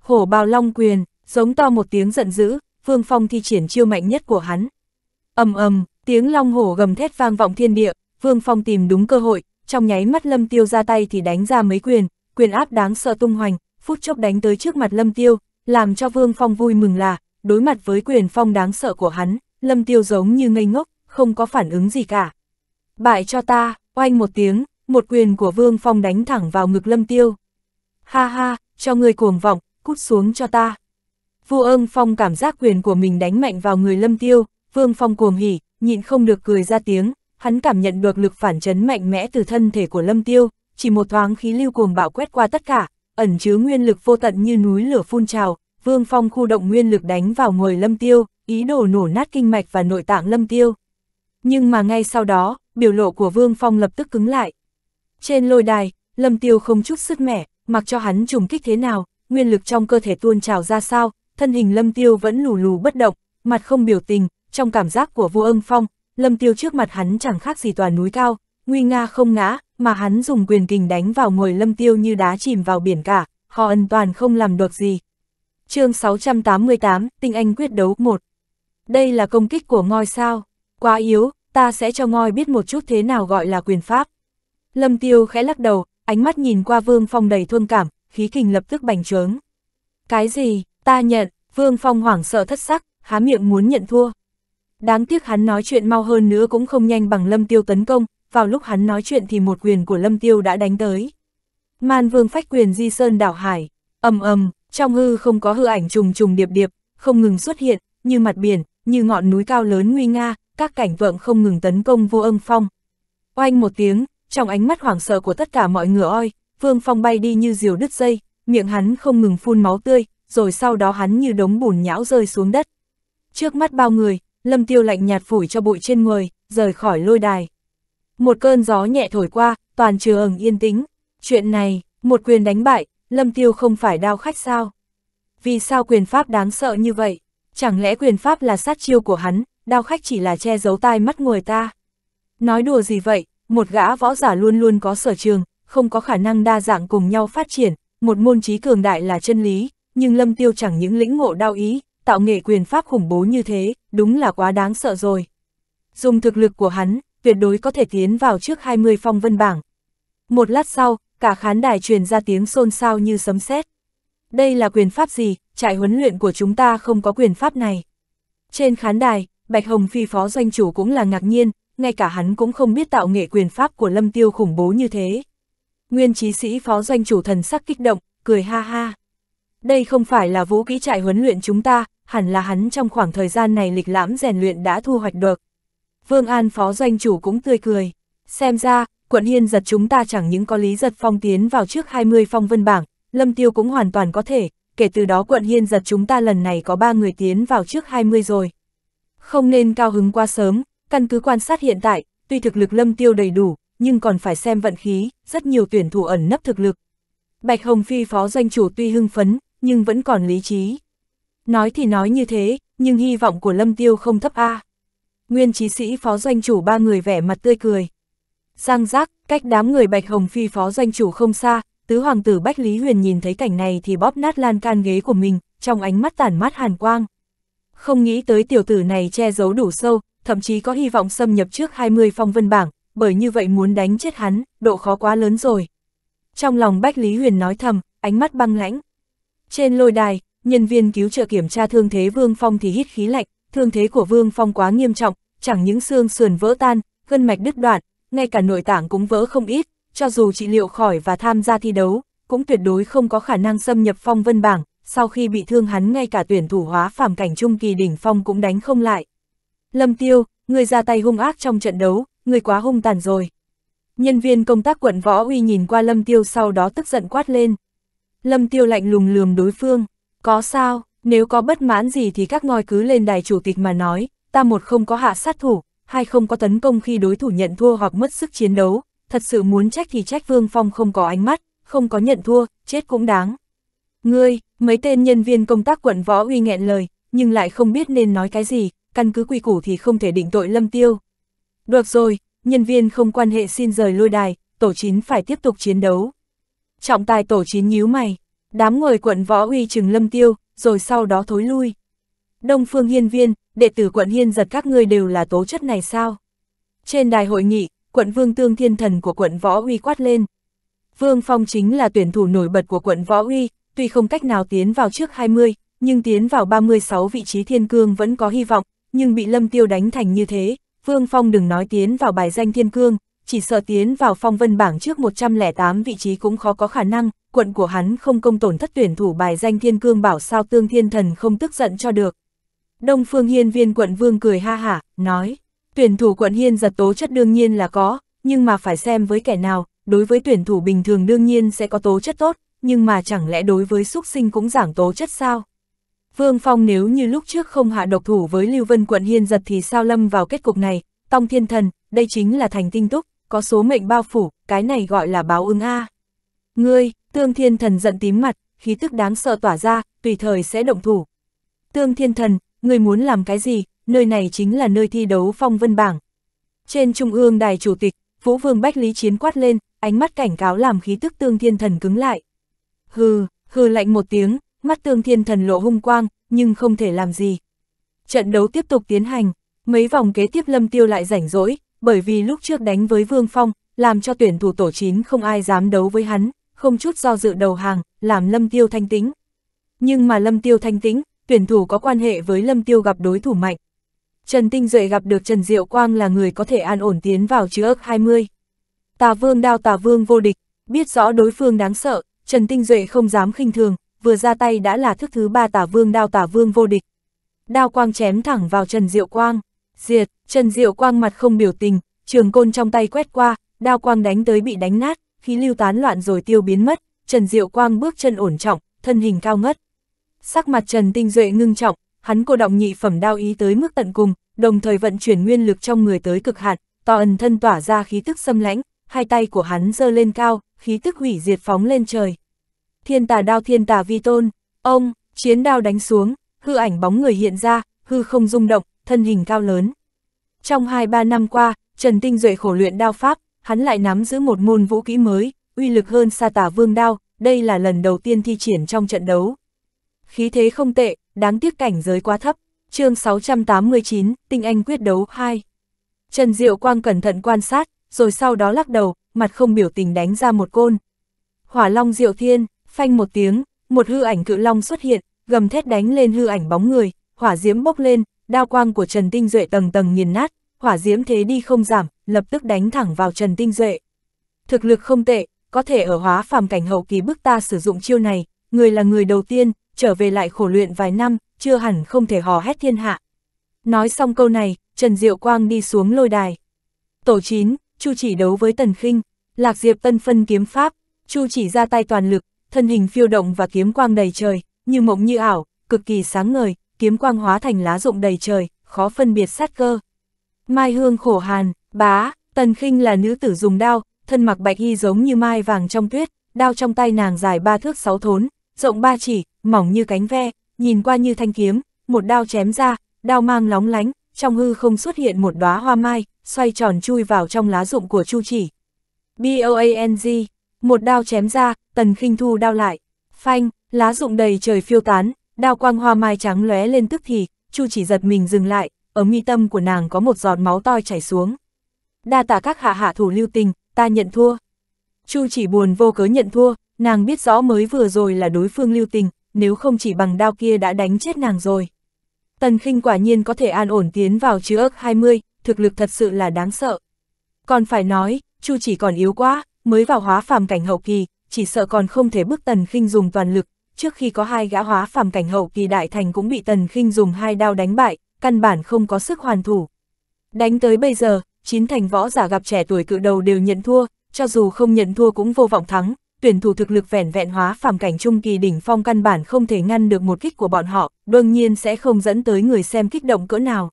Hổ bào long quyền, giống to một tiếng giận dữ, Vương Phong thi triển chiêu mạnh nhất của hắn. ầm ầm, Tiếng long hổ gầm thét vang vọng thiên địa, Vương Phong tìm đúng cơ hội, trong nháy mắt Lâm Tiêu ra tay thì đánh ra mấy quyền, quyền áp đáng sợ tung hoành, phút chốc đánh tới trước mặt Lâm Tiêu, làm cho Vương Phong vui mừng là, đối mặt với quyền phong đáng sợ của hắn, Lâm Tiêu giống như ngây ngốc, không có phản ứng gì cả. Bại cho ta, oanh một tiếng, một quyền của Vương Phong đánh thẳng vào ngực Lâm Tiêu. Ha ha, cho người cuồng vọng, cút xuống cho ta. Vua ương Phong cảm giác quyền của mình đánh mạnh vào người Lâm Tiêu, Vương Phong cuồng hỉ, nhịn không được cười ra tiếng, hắn cảm nhận được lực phản chấn mạnh mẽ từ thân thể của Lâm Tiêu, chỉ một thoáng khí lưu cuồng bạo quét qua tất cả, ẩn chứa nguyên lực vô tận như núi lửa phun trào, Vương Phong khu động nguyên lực đánh vào người Lâm Tiêu, ý đồ nổ nát kinh mạch và nội tạng Lâm Tiêu. Nhưng mà ngay sau đó, biểu lộ của Vương Phong lập tức cứng lại. Trên lôi đài, Lâm Tiêu không chút sức mẻ, mặc cho hắn trùng kích thế nào, nguyên lực trong cơ thể tuôn trào ra sao, thân hình Lâm Tiêu vẫn lù lù bất động, mặt không biểu tình, trong cảm giác của vua âm phong, lâm tiêu trước mặt hắn chẳng khác gì tòa núi cao, nguy nga không ngã, mà hắn dùng quyền kình đánh vào người lâm tiêu như đá chìm vào biển cả, họ ân toàn không làm được gì. chương 688, tinh anh quyết đấu 1 Đây là công kích của ngôi sao, quá yếu, ta sẽ cho ngôi biết một chút thế nào gọi là quyền pháp. Lâm tiêu khẽ lắc đầu, ánh mắt nhìn qua vương phong đầy thương cảm, khí kình lập tức bành trướng. Cái gì, ta nhận, vương phong hoảng sợ thất sắc, há miệng muốn nhận thua. Đáng tiếc hắn nói chuyện mau hơn nữa cũng không nhanh bằng Lâm Tiêu tấn công, vào lúc hắn nói chuyện thì một quyền của Lâm Tiêu đã đánh tới. Man Vương phách quyền di sơn đảo hải, ầm ầm, trong hư không có hư ảnh trùng trùng điệp điệp, không ngừng xuất hiện, như mặt biển, như ngọn núi cao lớn nguy nga, các cảnh vượng không ngừng tấn công vô âm phong. Oanh một tiếng, trong ánh mắt hoảng sợ của tất cả mọi người oi, Vương Phong bay đi như diều đứt dây, miệng hắn không ngừng phun máu tươi, rồi sau đó hắn như đống bùn nhão rơi xuống đất. Trước mắt bao người, Lâm Tiêu lạnh nhạt phủi cho bụi trên người, rời khỏi lôi đài. Một cơn gió nhẹ thổi qua, toàn trường yên tĩnh. Chuyện này, một quyền đánh bại, Lâm Tiêu không phải đao khách sao? Vì sao quyền pháp đáng sợ như vậy? Chẳng lẽ quyền pháp là sát chiêu của hắn, đao khách chỉ là che giấu tai mắt người ta? Nói đùa gì vậy, một gã võ giả luôn luôn có sở trường, không có khả năng đa dạng cùng nhau phát triển, một môn trí cường đại là chân lý, nhưng Lâm Tiêu chẳng những lĩnh ngộ đao ý, tạo nghệ quyền pháp khủng bố như thế, đúng là quá đáng sợ rồi. Dùng thực lực của hắn, tuyệt đối có thể tiến vào trước 20 phong vân bảng. Một lát sau, cả khán đài truyền ra tiếng xôn xao như sấm sét. Đây là quyền pháp gì, trại huấn luyện của chúng ta không có quyền pháp này. Trên khán đài, Bạch Hồng Phi phó doanh chủ cũng là ngạc nhiên, ngay cả hắn cũng không biết tạo nghệ quyền pháp của Lâm Tiêu khủng bố như thế. Nguyên trí sĩ phó doanh chủ thần sắc kích động, cười ha ha đây không phải là vũ kỹ trại huấn luyện chúng ta, hẳn là hắn trong khoảng thời gian này lịch lãm rèn luyện đã thu hoạch được. Vương An phó doanh chủ cũng tươi cười, xem ra, quận hiên giật chúng ta chẳng những có lý giật phong tiến vào trước 20 phong vân bảng, lâm tiêu cũng hoàn toàn có thể, kể từ đó quận hiên giật chúng ta lần này có 3 người tiến vào trước 20 rồi. Không nên cao hứng quá sớm, căn cứ quan sát hiện tại, tuy thực lực lâm tiêu đầy đủ, nhưng còn phải xem vận khí, rất nhiều tuyển thủ ẩn nấp thực lực. Bạch Hồng Phi phó doanh chủ tuy hưng phấn, nhưng vẫn còn lý trí. Nói thì nói như thế, nhưng hy vọng của Lâm Tiêu không thấp A. Nguyên trí sĩ phó doanh chủ ba người vẻ mặt tươi cười. Giang giác, cách đám người Bạch Hồng Phi phó doanh chủ không xa, tứ hoàng tử Bách Lý Huyền nhìn thấy cảnh này thì bóp nát lan can ghế của mình, trong ánh mắt tản mát hàn quang. Không nghĩ tới tiểu tử này che giấu đủ sâu, thậm chí có hy vọng xâm nhập trước 20 phong vân bảng, bởi như vậy muốn đánh chết hắn, độ khó quá lớn rồi. Trong lòng Bách Lý Huyền nói thầm, ánh mắt băng lãnh. Trên lôi đài, nhân viên cứu trợ kiểm tra thương thế Vương Phong thì hít khí lạnh, thương thế của Vương Phong quá nghiêm trọng, chẳng những xương sườn vỡ tan, gân mạch đứt đoạn, ngay cả nội tạng cũng vỡ không ít, cho dù trị liệu khỏi và tham gia thi đấu, cũng tuyệt đối không có khả năng xâm nhập phong vân bảng, sau khi bị thương hắn ngay cả tuyển thủ hóa phàm cảnh trung kỳ đỉnh phong cũng đánh không lại. Lâm Tiêu, người ra tay hung ác trong trận đấu, người quá hung tàn rồi. Nhân viên công tác quận võ uy nhìn qua Lâm Tiêu sau đó tức giận quát lên. Lâm Tiêu lạnh lùng lườm đối phương, có sao, nếu có bất mãn gì thì các ngòi cứ lên đài chủ tịch mà nói, ta một không có hạ sát thủ, hai không có tấn công khi đối thủ nhận thua hoặc mất sức chiến đấu, thật sự muốn trách thì trách Vương Phong không có ánh mắt, không có nhận thua, chết cũng đáng. Ngươi, mấy tên nhân viên công tác quận võ uy nghẹn lời, nhưng lại không biết nên nói cái gì, căn cứ quy củ thì không thể định tội Lâm Tiêu. Được rồi, nhân viên không quan hệ xin rời lôi đài, tổ chín phải tiếp tục chiến đấu trọng tài tổ chín nhíu mày, đám người quận võ uy chừng lâm tiêu, rồi sau đó thối lui. Đông phương hiên viên, đệ tử quận hiên giật các ngươi đều là tố chất này sao? Trên đài hội nghị, quận vương tương thiên thần của quận võ uy quát lên. Vương Phong chính là tuyển thủ nổi bật của quận võ uy, tuy không cách nào tiến vào trước 20, nhưng tiến vào 36 vị trí thiên cương vẫn có hy vọng, nhưng bị lâm tiêu đánh thành như thế, Vương Phong đừng nói tiến vào bài danh thiên cương, chỉ sợ tiến vào phong vân bảng trước 108 vị trí cũng khó có khả năng, quận của hắn không công tổn thất tuyển thủ bài danh thiên cương bảo sao tương thiên thần không tức giận cho được. Đông phương hiên viên quận vương cười ha hả, nói, tuyển thủ quận hiên giật tố chất đương nhiên là có, nhưng mà phải xem với kẻ nào, đối với tuyển thủ bình thường đương nhiên sẽ có tố chất tốt, nhưng mà chẳng lẽ đối với súc sinh cũng giảng tố chất sao? Vương Phong nếu như lúc trước không hạ độc thủ với Lưu Vân quận hiên giật thì sao lâm vào kết cục này, Tông Thiên Thần, đây chính là thành tinh túc, có số mệnh bao phủ, cái này gọi là báo ứng A. Ngươi, tương thiên thần giận tím mặt, khí thức đáng sợ tỏa ra, tùy thời sẽ động thủ. Tương thiên thần, ngươi muốn làm cái gì, nơi này chính là nơi thi đấu phong vân bảng. Trên trung ương đài chủ tịch, Vũ Vương Bách Lý Chiến quát lên, ánh mắt cảnh cáo làm khí tức tương thiên thần cứng lại. Hừ, hừ lạnh một tiếng, mắt tương thiên thần lộ hung quang, nhưng không thể làm gì. Trận đấu tiếp tục tiến hành, mấy vòng kế tiếp lâm tiêu lại rảnh rỗi, bởi vì lúc trước đánh với Vương Phong, làm cho tuyển thủ tổ chín không ai dám đấu với hắn, không chút do dự đầu hàng, làm Lâm Tiêu thanh tĩnh. Nhưng mà Lâm Tiêu thanh tĩnh, tuyển thủ có quan hệ với Lâm Tiêu gặp đối thủ mạnh. Trần Tinh Duệ gặp được Trần Diệu Quang là người có thể an ổn tiến vào chứa ức 20. Tà Vương đao Tà Vương vô địch, biết rõ đối phương đáng sợ, Trần Tinh Duệ không dám khinh thường, vừa ra tay đã là thức thứ ba Tà Vương đao Tà Vương vô địch. Đao quang chém thẳng vào Trần Diệu Quang diệt, Trần Diệu Quang mặt không biểu tình, trường côn trong tay quét qua, đao quang đánh tới bị đánh nát, khí lưu tán loạn rồi tiêu biến mất, Trần Diệu Quang bước chân ổn trọng, thân hình cao ngất. Sắc mặt Trần Tinh Duệ ngưng trọng, hắn cô động nhị phẩm đao ý tới mức tận cùng, đồng thời vận chuyển nguyên lực trong người tới cực hạn, to ẩn thân tỏa ra khí tức xâm lãnh, hai tay của hắn giơ lên cao, khí tức hủy diệt phóng lên trời. Thiên tà đao thiên tà vi tôn, ông, chiến đao đánh xuống, hư ảnh bóng người hiện ra, hư không rung động, thân hình cao lớn. Trong 2-3 năm qua, Trần Tinh Duệ khổ luyện đao pháp, hắn lại nắm giữ một môn vũ kỹ mới, uy lực hơn sa tả vương đao, đây là lần đầu tiên thi triển trong trận đấu. Khí thế không tệ, đáng tiếc cảnh giới quá thấp. chương 689, Tinh Anh quyết đấu 2. Trần Diệu Quang cẩn thận quan sát, rồi sau đó lắc đầu, mặt không biểu tình đánh ra một côn. Hỏa Long Diệu Thiên, phanh một tiếng, một hư ảnh cự long xuất hiện, gầm thét đánh lên hư ảnh bóng người, hỏa diễm bốc lên, đao quang của Trần Tinh Duệ tầng tầng nghiền nát, hỏa diễm thế đi không giảm, lập tức đánh thẳng vào Trần Tinh Duệ. Thực lực không tệ, có thể ở hóa phàm cảnh hậu kỳ bức ta sử dụng chiêu này, người là người đầu tiên, trở về lại khổ luyện vài năm, chưa hẳn không thể hò hét thiên hạ. Nói xong câu này, Trần Diệu Quang đi xuống lôi đài. Tổ 9, Chu chỉ đấu với Tần khinh Lạc Diệp Tân phân kiếm pháp, Chu chỉ ra tay toàn lực, thân hình phiêu động và kiếm quang đầy trời, như mộng như ảo, cực kỳ sáng ngời, kiếm quang hóa thành lá rụng đầy trời, khó phân biệt sát cơ. Mai hương khổ hàn, bá, tần khinh là nữ tử dùng đao, thân mặc bạch y giống như mai vàng trong tuyết, đao trong tay nàng dài ba thước sáu thốn, rộng ba chỉ, mỏng như cánh ve, nhìn qua như thanh kiếm, một đao chém ra, đao mang lóng lánh, trong hư không xuất hiện một đóa hoa mai, xoay tròn chui vào trong lá rụng của Chu Chỉ. B-O-A-N-G, một đao chém ra, tần khinh thu đao lại, phanh, lá rụng đầy trời phiêu tán, Đao quang hoa mai trắng lóe lên tức thì, Chu chỉ giật mình dừng lại, ống mi tâm của nàng có một giọt máu toi chảy xuống. Đa tạ các hạ hạ thủ lưu tình, ta nhận thua. Chu chỉ buồn vô cớ nhận thua, nàng biết rõ mới vừa rồi là đối phương lưu tình, nếu không chỉ bằng đao kia đã đánh chết nàng rồi. Tần khinh quả nhiên có thể an ổn tiến vào chứ ức 20, thực lực thật sự là đáng sợ. Còn phải nói, Chu chỉ còn yếu quá, mới vào hóa phàm cảnh hậu kỳ, chỉ sợ còn không thể bước tần khinh dùng toàn lực, trước khi có hai gã hóa phàm cảnh hậu kỳ đại thành cũng bị Tần khinh dùng hai đao đánh bại, căn bản không có sức hoàn thủ. Đánh tới bây giờ, chín thành võ giả gặp trẻ tuổi cự đầu đều nhận thua, cho dù không nhận thua cũng vô vọng thắng, tuyển thủ thực lực vẻn vẹn hóa phàm cảnh trung kỳ đỉnh phong căn bản không thể ngăn được một kích của bọn họ, đương nhiên sẽ không dẫn tới người xem kích động cỡ nào.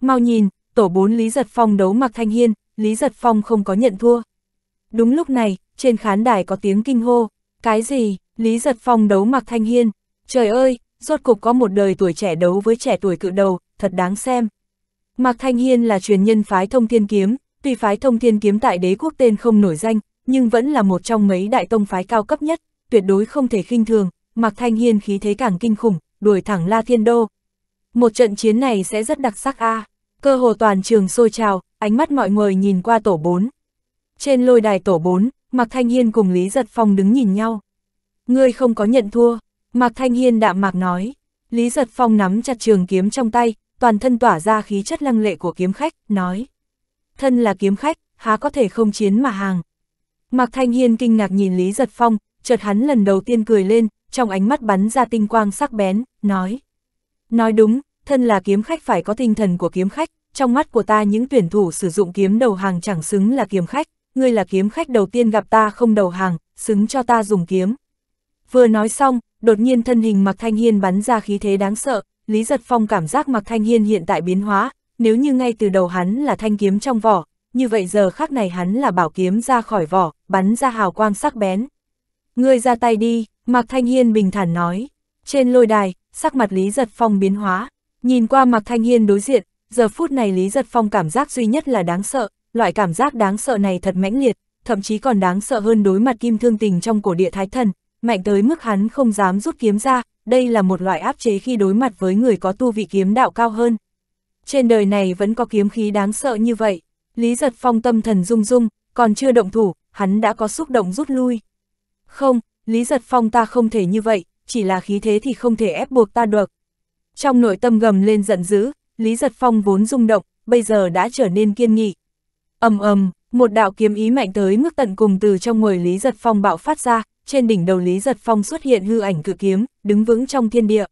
Mau nhìn, tổ bốn Lý Giật Phong đấu mặc Thanh Hiên, Lý Giật Phong không có nhận thua. Đúng lúc này, trên khán đài có tiếng kinh hô, cái gì, Lý Giật Phong đấu Mạc Thanh Hiên, trời ơi, rốt cục có một đời tuổi trẻ đấu với trẻ tuổi cự đầu, thật đáng xem. Mạc Thanh Hiên là truyền nhân phái thông thiên kiếm, tuy phái thông thiên kiếm tại đế quốc tên không nổi danh, nhưng vẫn là một trong mấy đại tông phái cao cấp nhất, tuyệt đối không thể khinh thường, Mạc Thanh Hiên khí thế càng kinh khủng, đuổi thẳng La Thiên Đô. Một trận chiến này sẽ rất đặc sắc a. À. Cơ hồ toàn trường sôi trào, ánh mắt mọi người nhìn qua tổ 4. Trên lôi đài tổ 4, Mạc Thanh Hiên cùng Lý Giật Phong đứng nhìn nhau. Ngươi không có nhận thua, Mạc Thanh Hiên đạm mạc nói. Lý Giật Phong nắm chặt trường kiếm trong tay, toàn thân tỏa ra khí chất lăng lệ của kiếm khách, nói. Thân là kiếm khách, há có thể không chiến mà hàng. Mạc Thanh Hiên kinh ngạc nhìn Lý Giật Phong, chợt hắn lần đầu tiên cười lên, trong ánh mắt bắn ra tinh quang sắc bén, nói. Nói đúng, thân là kiếm khách phải có tinh thần của kiếm khách, trong mắt của ta những tuyển thủ sử dụng kiếm đầu hàng chẳng xứng là kiếm khách, ngươi là kiếm khách đầu tiên gặp ta không đầu hàng, xứng cho ta dùng kiếm. Vừa nói xong, đột nhiên thân hình Mạc Thanh Hiên bắn ra khí thế đáng sợ, Lý Giật Phong cảm giác Mạc Thanh Hiên hiện tại biến hóa, nếu như ngay từ đầu hắn là thanh kiếm trong vỏ, như vậy giờ khác này hắn là bảo kiếm ra khỏi vỏ, bắn ra hào quang sắc bén. Ngươi ra tay đi, Mạc Thanh Hiên bình thản nói. Trên lôi đài, sắc mặt Lý Giật Phong biến hóa, nhìn qua Mạc Thanh Hiên đối diện, giờ phút này Lý Giật Phong cảm giác duy nhất là đáng sợ, loại cảm giác đáng sợ này thật mãnh liệt, thậm chí còn đáng sợ hơn đối mặt kim thương tình trong cổ địa thái thần, mạnh tới mức hắn không dám rút kiếm ra, đây là một loại áp chế khi đối mặt với người có tu vị kiếm đạo cao hơn. Trên đời này vẫn có kiếm khí đáng sợ như vậy, Lý Giật Phong tâm thần rung rung, còn chưa động thủ, hắn đã có xúc động rút lui. Không, Lý Giật Phong ta không thể như vậy, chỉ là khí thế thì không thể ép buộc ta được. Trong nội tâm gầm lên giận dữ, Lý Giật Phong vốn rung động, bây giờ đã trở nên kiên nghị. ầm ầm, một đạo kiếm ý mạnh tới mức tận cùng từ trong người Lý Giật Phong bạo phát ra, trên đỉnh đầu Lý Giật Phong xuất hiện hư ảnh cự kiếm, đứng vững trong thiên địa.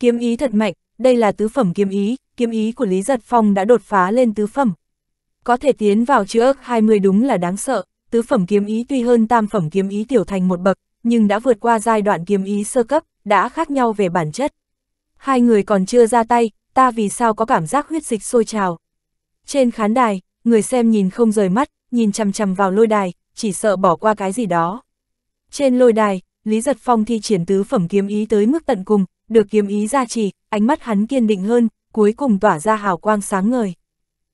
Kiếm ý thật mạnh, đây là tứ phẩm kiếm ý, kiếm ý của Lý Giật Phong đã đột phá lên tứ phẩm. Có thể tiến vào chữ ức 20 đúng là đáng sợ, tứ phẩm kiếm ý tuy hơn tam phẩm kiếm ý tiểu thành một bậc, nhưng đã vượt qua giai đoạn kiếm ý sơ cấp, đã khác nhau về bản chất. Hai người còn chưa ra tay, ta vì sao có cảm giác huyết dịch sôi trào. Trên khán đài, người xem nhìn không rời mắt, nhìn chằm chằm vào lôi đài, chỉ sợ bỏ qua cái gì đó. Trên lôi đài, Lý Giật Phong thi triển tứ phẩm kiếm ý tới mức tận cùng, được kiếm ý gia trì, ánh mắt hắn kiên định hơn, cuối cùng tỏa ra hào quang sáng ngời.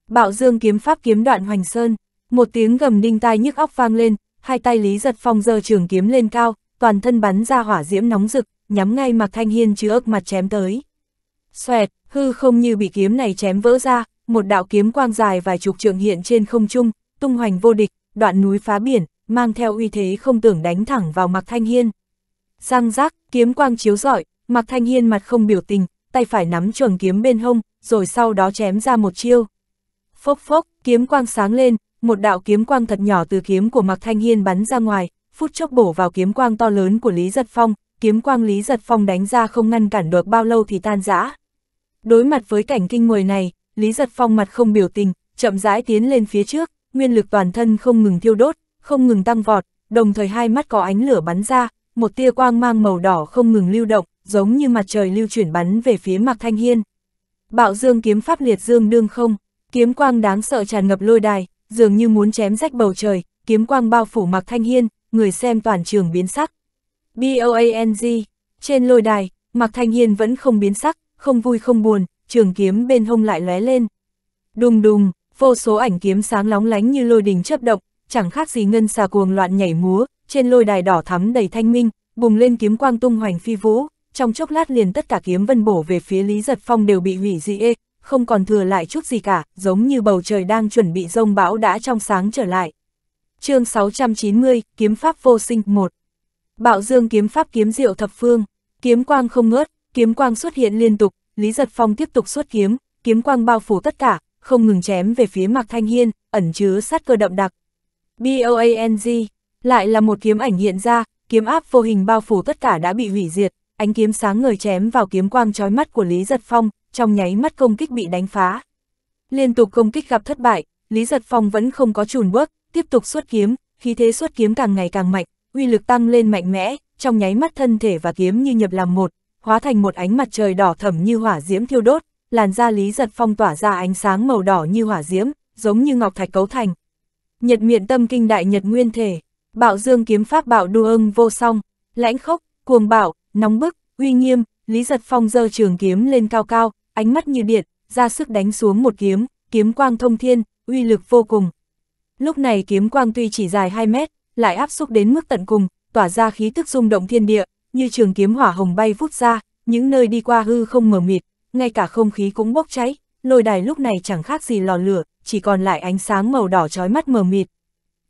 Bạo Dương kiếm pháp kiếm đoạn hoành sơn, một tiếng gầm đinh tai nhức óc vang lên, hai tay Lý Giật Phong giơ trường kiếm lên cao, toàn thân bắn ra hỏa diễm nóng rực, nhắm ngay Mạc Thanh Hiên chứa ức mặt chém tới. Xoẹt, hư không như bị kiếm này chém vỡ ra, một đạo kiếm quang dài vài chục trượng hiện trên không trung, tung hoành vô địch, đoạn núi phá biển, mang theo uy thế không tưởng đánh thẳng vào Mạc Thanh Hiên. giang rác, kiếm quang chiếu rọi, Mạc Thanh Hiên mặt không biểu tình, tay phải nắm chuồng kiếm bên hông, rồi sau đó chém ra một chiêu. Phốc phốc, kiếm quang sáng lên, một đạo kiếm quang thật nhỏ từ kiếm của Mạc Thanh Hiên bắn ra ngoài, phút chốc bổ vào kiếm quang to lớn của Lý Giật Phong, kiếm quang Lý Giật Phong đánh ra không ngăn cản được bao lâu thì tan rã. Đối mặt với cảnh kinh người này, Lý Giật Phong mặt không biểu tình, chậm rãi tiến lên phía trước, nguyên lực toàn thân không ngừng thiêu đốt, không ngừng tăng vọt, đồng thời hai mắt có ánh lửa bắn ra, một tia quang mang màu đỏ không ngừng lưu động, giống như mặt trời lưu chuyển bắn về phía Mạc Thanh Hiên. Bạo Dương kiếm pháp liệt dương đương không, kiếm quang đáng sợ tràn ngập lôi đài, dường như muốn chém rách bầu trời, kiếm quang bao phủ Mạc Thanh Hiên, người xem toàn trường biến sắc. BOANG, trên lôi đài, Mạc Thanh Hiên vẫn không biến sắc, không vui không buồn, trường kiếm bên hông lại lóe lên. Đùng đùng, vô số ảnh kiếm sáng lóng lánh như lôi đình chấp động, chẳng khác gì ngân xà cuồng loạn nhảy múa, trên lôi đài đỏ thắm đầy thanh minh, bùng lên kiếm quang tung hoành phi vũ, trong chốc lát liền tất cả kiếm vân bổ về phía Lý Giật Phong đều bị hủy diệt, không còn thừa lại chút gì cả, giống như bầu trời đang chuẩn bị rông bão đã trong sáng trở lại. chương 690, Kiếm Pháp Vô Sinh 1 Bạo Dương Kiếm Pháp Kiếm Diệu Thập Phương, kiếm quang không ngớt, kiếm quang xuất hiện liên tục, Lý Giật Phong tiếp tục xuất kiếm, kiếm quang bao phủ tất cả, không ngừng chém về phía Mạc Thanh Hiên, ẩn chứa sát cơ đậm đặc. BOANG, lại là một kiếm ảnh hiện ra, kiếm áp vô hình bao phủ tất cả đã bị hủy diệt, ánh kiếm sáng ngời chém vào kiếm quang trói mắt của Lý Giật Phong, trong nháy mắt công kích bị đánh phá. Liên tục công kích gặp thất bại, Lý Giật Phong vẫn không có chùn bước, tiếp tục xuất kiếm, khí thế xuất kiếm càng ngày càng mạnh, uy lực tăng lên mạnh mẽ, trong nháy mắt thân thể và kiếm như nhập làm một, hóa thành một ánh mặt trời đỏ thẫm như hỏa diễm thiêu đốt, làn da Lý Giật Phong tỏa ra ánh sáng màu đỏ như hỏa diễm, giống như ngọc thạch cấu thành. Nhật miện tâm kinh đại nhật nguyên thể, bạo dương kiếm pháp bạo đu ưng vô song, lãnh khốc, cuồng bạo, nóng bức, uy nghiêm, Lý Giật Phong giơ trường kiếm lên cao cao, ánh mắt như điện, ra sức đánh xuống một kiếm, kiếm quang thông thiên, uy lực vô cùng. Lúc này kiếm quang tuy chỉ dài 2 mét, lại áp xúc đến mức tận cùng, tỏa ra khí tức rung động thiên địa, như trường kiếm hỏa hồng bay vút ra, những nơi đi qua hư không mờ mịt, ngay cả không khí cũng bốc cháy, lôi đài lúc này chẳng khác gì lò lửa, chỉ còn lại ánh sáng màu đỏ chói mắt mờ mịt.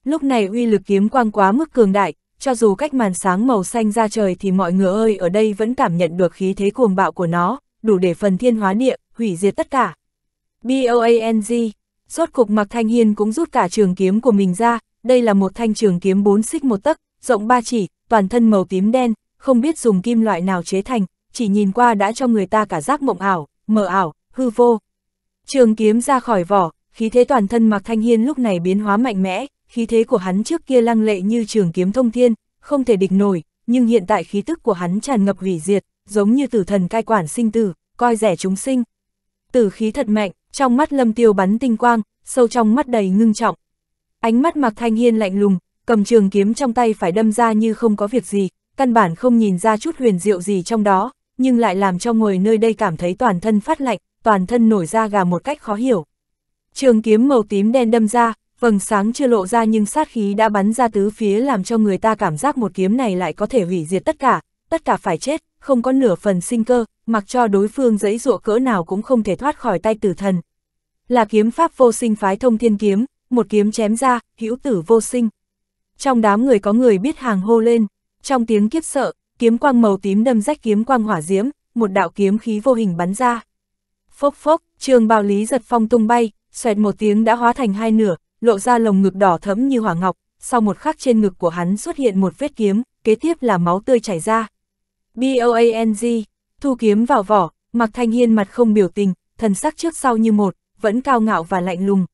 Lúc này uy lực kiếm quang quá mức cường đại, cho dù cách màn sáng màu xanh ra trời thì mọi người ơi ở đây vẫn cảm nhận được khí thế cuồng bạo của nó, đủ để phần thiên hóa địa, hủy diệt tất cả. BOANG, rốt cục Mạc Thanh Hiên cũng rút cả trường kiếm của mình ra, đây là một thanh trường kiếm bốn xích một tấc, rộng ba chỉ, toàn thân màu tím đen, không biết dùng kim loại nào chế thành, chỉ nhìn qua đã cho người ta cả giác mộng ảo, mờ ảo, hư vô. Trường kiếm ra khỏi vỏ, khí thế toàn thân Mạc Thanh Hiên lúc này biến hóa mạnh mẽ, khí thế của hắn trước kia lăng lệ như trường kiếm thông thiên, không thể địch nổi, nhưng hiện tại khí tức của hắn tràn ngập hủy diệt, giống như tử thần cai quản sinh tử, coi rẻ chúng sinh. Tử khí thật mạnh, trong mắt Lâm Tiêu bắn tinh quang, sâu trong mắt đầy ngưng trọng. Ánh mắt Mạc Thanh Hiên lạnh lùng, cầm trường kiếm trong tay phải đâm ra như không có việc gì, căn bản không nhìn ra chút huyền diệu gì trong đó, nhưng lại làm cho người nơi đây cảm thấy toàn thân phát lạnh, toàn thân nổi da gà một cách khó hiểu. Trường kiếm màu tím đen đâm ra, vầng sáng chưa lộ ra nhưng sát khí đã bắn ra tứ phía làm cho người ta cảm giác một kiếm này lại có thể hủy diệt tất cả, tất cả phải chết, không có nửa phần sinh cơ, mặc cho đối phương dẫy dụa cỡ nào cũng không thể thoát khỏi tay tử thần. Là kiếm pháp vô sinh phái thông thiên kiếm, một kiếm chém ra, hữu tử vô sinh. Trong đám người có người biết hàng hô lên trong tiếng kiếp sợ, kiếm quang màu tím đâm rách kiếm quang hỏa diễm, một đạo kiếm khí vô hình bắn ra. Phốc phốc, trường bào lý giật phong tung bay, xoẹt một tiếng đã hóa thành hai nửa, lộ ra lồng ngực đỏ thẫm như hỏa ngọc, sau một khắc trên ngực của hắn xuất hiện một vết kiếm, kế tiếp là máu tươi chảy ra. B.O.A.N.G. Thu kiếm vào vỏ, Mạc Thanh Hiên mặt không biểu tình, thần sắc trước sau như một, vẫn cao ngạo và lạnh lùng.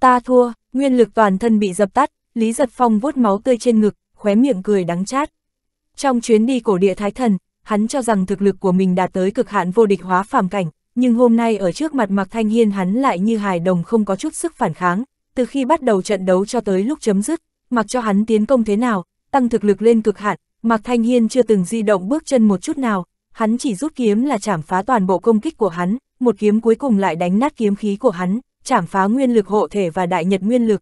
Ta thua, nguyên lực toàn thân bị dập tắt, Lý Giật Phong vuốt máu tươi trên ngực, khóe miệng cười đắng chát. Trong chuyến đi cổ địa Thái Thần, hắn cho rằng thực lực của mình đạt tới cực hạn vô địch hóa phàm cảnh, nhưng hôm nay ở trước mặt Mạc Thanh Hiên hắn lại như hài đồng không có chút sức phản kháng, từ khi bắt đầu trận đấu cho tới lúc chấm dứt, mặc cho hắn tiến công thế nào, tăng thực lực lên cực hạn, Mạc Thanh Hiên chưa từng di động bước chân một chút nào, hắn chỉ rút kiếm là chảm phá toàn bộ công kích của hắn, một kiếm cuối cùng lại đánh nát kiếm khí của hắn, chảm phá nguyên lực hộ thể và đại nhật nguyên lực.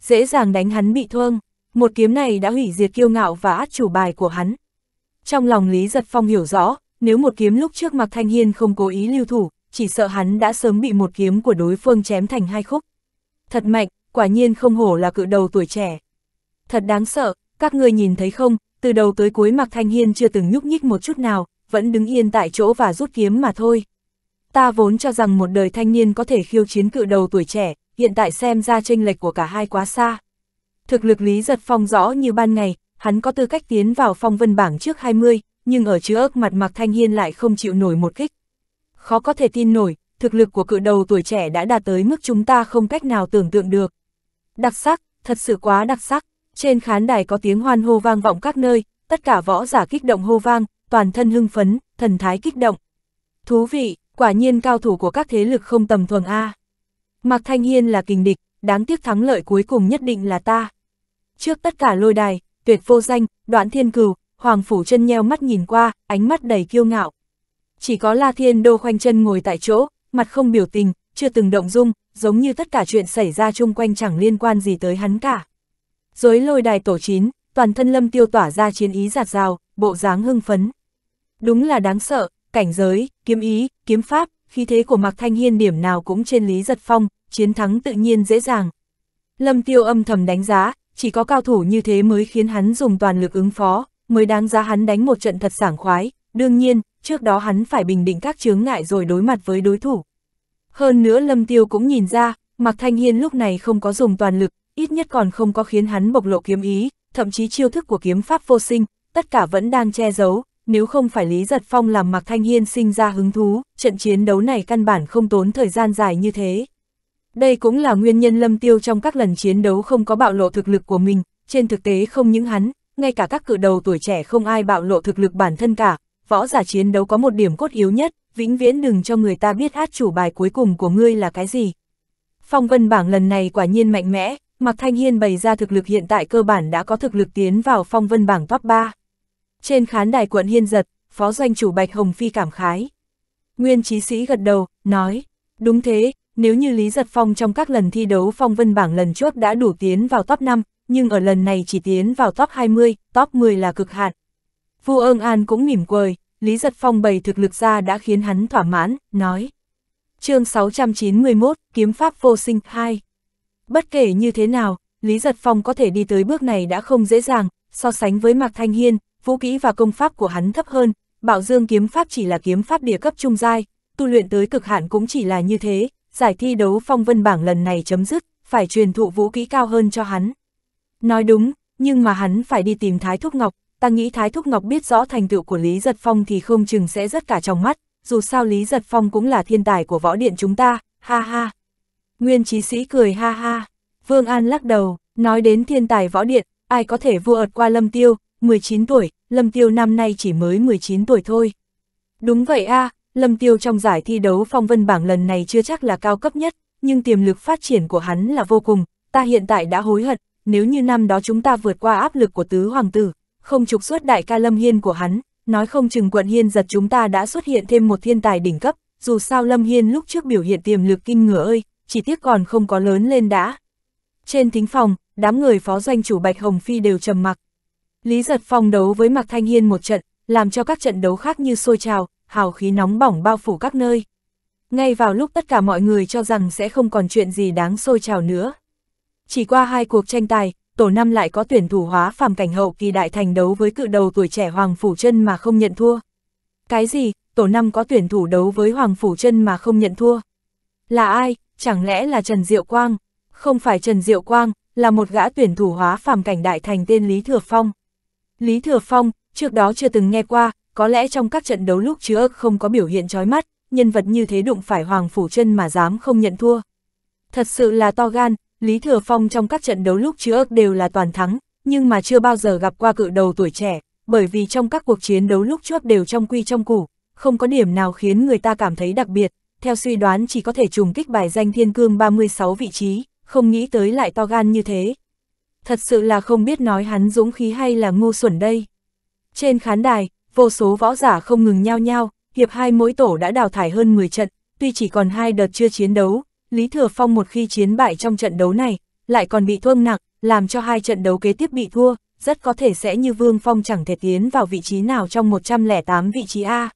Dễ dàng đánh hắn bị thương. Một kiếm này đã hủy diệt kiêu ngạo và át chủ bài của hắn. Trong lòng Lý Giật Phong hiểu rõ, nếu một kiếm lúc trước Mạc Thanh Hiên không cố ý lưu thủ, chỉ sợ hắn đã sớm bị một kiếm của đối phương chém thành hai khúc. Thật mạnh, quả nhiên không hổ là cự đầu tuổi trẻ. Thật đáng sợ, các người nhìn thấy không, từ đầu tới cuối Mạc Thanh Hiên chưa từng nhúc nhích một chút nào, vẫn đứng yên tại chỗ và rút kiếm mà thôi. Ta vốn cho rằng một đời thanh niên có thể khiêu chiến cự đầu tuổi trẻ, hiện tại xem ra tranh lệch của cả hai quá xa. Thực lực Lý Giật Phong rõ như ban ngày, hắn có tư cách tiến vào phong vân bảng trước 20, nhưng ở chứa ước mặt Mạc Thanh Hiên lại không chịu nổi một kích. Khó có thể tin nổi, thực lực của cự đầu tuổi trẻ đã đạt tới mức chúng ta không cách nào tưởng tượng được. Đặc sắc, thật sự quá đặc sắc, trên khán đài có tiếng hoan hô vang vọng các nơi, tất cả võ giả kích động hô vang, toàn thân hưng phấn, thần thái kích động. Thú vị, quả nhiên cao thủ của các thế lực không tầm thường A. Mạc Thanh Hiên là kình địch, đáng tiếc thắng lợi cuối cùng nhất định là ta. Trước tất cả lôi đài, tuyệt vô danh, đoạn thiên cừu, Hoàng Phủ chân nheo mắt nhìn qua, ánh mắt đầy kiêu ngạo. Chỉ có La Thiên Đô khoanh chân ngồi tại chỗ, mặt không biểu tình, chưa từng động dung, giống như tất cả chuyện xảy ra chung quanh chẳng liên quan gì tới hắn cả. Dối lôi đài tổ chín, toàn thân lâm tiêu tỏa ra chiến ý giạt rào, bộ dáng hưng phấn. Đúng là đáng sợ, cảnh giới, kiếm ý, kiếm pháp, khí thế của Mạc Thanh Hiên điểm nào cũng trên Lý Giật Phong, chiến thắng tự nhiên dễ dàng. Lâm tiêu âm thầm đánh giá, chỉ có cao thủ như thế mới khiến hắn dùng toàn lực ứng phó, mới đáng giá hắn đánh một trận thật sảng khoái, đương nhiên, trước đó hắn phải bình định các chướng ngại rồi đối mặt với đối thủ. Hơn nữa Lâm Tiêu cũng nhìn ra, Mạc Thanh Hiên lúc này không có dùng toàn lực, ít nhất còn không có khiến hắn bộc lộ kiếm ý, thậm chí chiêu thức của kiếm pháp vô sinh, tất cả vẫn đang che giấu, nếu không phải Lý Giật Phong làm Mạc Thanh Hiên sinh ra hứng thú, trận chiến đấu này căn bản không tốn thời gian dài như thế. Đây cũng là nguyên nhân Lâm Tiêu trong các lần chiến đấu không có bạo lộ thực lực của mình, trên thực tế không những hắn, ngay cả các cự đầu tuổi trẻ không ai bạo lộ thực lực bản thân cả, võ giả chiến đấu có một điểm cốt yếu nhất, vĩnh viễn đừng cho người ta biết át chủ bài cuối cùng của ngươi là cái gì. Phong vân bảng lần này quả nhiên mạnh mẽ, Mạc Thanh Hiên bày ra thực lực hiện tại cơ bản đã có thực lực tiến vào phong vân bảng top 3. Trên khán đài quận Hiên giật, phó doanh chủ Bạch Hồng Phi cảm khái. Nguyên trí sĩ gật đầu, nói, đúng thế, nếu như Lý Giật Phong trong các lần thi đấu phong vân bảng lần trước đã đủ tiến vào top 5, nhưng ở lần này chỉ tiến vào top 20, top 10 là cực hạn. Vu Ương An cũng mỉm cười, Lý Giật Phong bày thực lực ra đã khiến hắn thỏa mãn, nói. chương 691, Kiếm Pháp Vô Sinh 2 Bất kể như thế nào, Lý Giật Phong có thể đi tới bước này đã không dễ dàng, so sánh với Mạc Thanh Hiên, vũ kỹ và công pháp của hắn thấp hơn, Bảo Dương kiếm pháp chỉ là kiếm pháp địa cấp trung giai, tu luyện tới cực hạn cũng chỉ là như thế, giải thi đấu phong vân bảng lần này chấm dứt, phải truyền thụ vũ kỹ cao hơn cho hắn. Nói đúng, nhưng mà hắn phải đi tìm Thái Thúc Ngọc, ta nghĩ Thái Thúc Ngọc biết rõ thành tựu của Lý Giật Phong thì không chừng sẽ rất cả trong mắt, dù sao Lý Giật Phong cũng là thiên tài của võ điện chúng ta, ha ha. Nguyên trí sĩ cười ha ha, Vương An lắc đầu, nói đến thiên tài võ điện, ai có thể vua ợt qua Lâm Tiêu, 19 tuổi, Lâm Tiêu năm nay chỉ mới 19 tuổi thôi. Đúng vậy a à, Lâm Tiêu trong giải thi đấu phong vân bảng lần này chưa chắc là cao cấp nhất, nhưng tiềm lực phát triển của hắn là vô cùng, ta hiện tại đã hối hận, nếu như năm đó chúng ta vượt qua áp lực của tứ hoàng tử, không trục xuất đại ca Lâm Hiên của hắn, nói không chừng quận Hiên giật chúng ta đã xuất hiện thêm một thiên tài đỉnh cấp, dù sao Lâm Hiên lúc trước biểu hiện tiềm lực kinh ngửa ơi, chỉ tiếc còn không có lớn lên đã. Trên thính phòng, đám người phó doanh chủ Bạch Hồng Phi đều trầm mặc. Lý giật phong đấu với Mạc Thanh Hiên một trận, làm cho các trận đấu khác như sôi trào, hào khí nóng bỏng bao phủ các nơi. Ngay vào lúc tất cả mọi người cho rằng sẽ không còn chuyện gì đáng sôi trào nữa. Chỉ qua hai cuộc tranh tài, tổ năm lại có tuyển thủ hóa phàm cảnh hậu kỳ đại thành đấu với cự đầu tuổi trẻ Hoàng Phủ chân mà không nhận thua. Cái gì, tổ năm có tuyển thủ đấu với Hoàng Phủ chân mà không nhận thua? Là ai, chẳng lẽ là Trần Diệu Quang? Không phải Trần Diệu Quang, là một gã tuyển thủ hóa phàm cảnh đại thành tên Lý Thừa Phong. Lý Thừa Phong, trước đó chưa từng nghe qua, có lẽ trong các trận đấu lúc chứa không có biểu hiện chói mắt, nhân vật như thế đụng phải Hoàng Phủ chân mà dám không nhận thua. Thật sự là to gan, Lý Thừa Phong trong các trận đấu lúc chứa đều là toàn thắng, nhưng mà chưa bao giờ gặp qua cự đầu tuổi trẻ, bởi vì trong các cuộc chiến đấu lúc trước đều trong quy trong củ, không có điểm nào khiến người ta cảm thấy đặc biệt, theo suy đoán chỉ có thể trùng kích bài danh thiên cương 36 vị trí, không nghĩ tới lại to gan như thế. Thật sự là không biết nói hắn dũng khí hay là ngu xuẩn đây. Trên khán đài, vô số võ giả không ngừng nhao nhao, hiệp hai mỗi tổ đã đào thải hơn 10 trận, tuy chỉ còn hai đợt chưa chiến đấu, Lý Thừa Phong một khi chiến bại trong trận đấu này, lại còn bị thương nặng, làm cho hai trận đấu kế tiếp bị thua, rất có thể sẽ như Vương Phong chẳng thể tiến vào vị trí nào trong 108 vị trí A.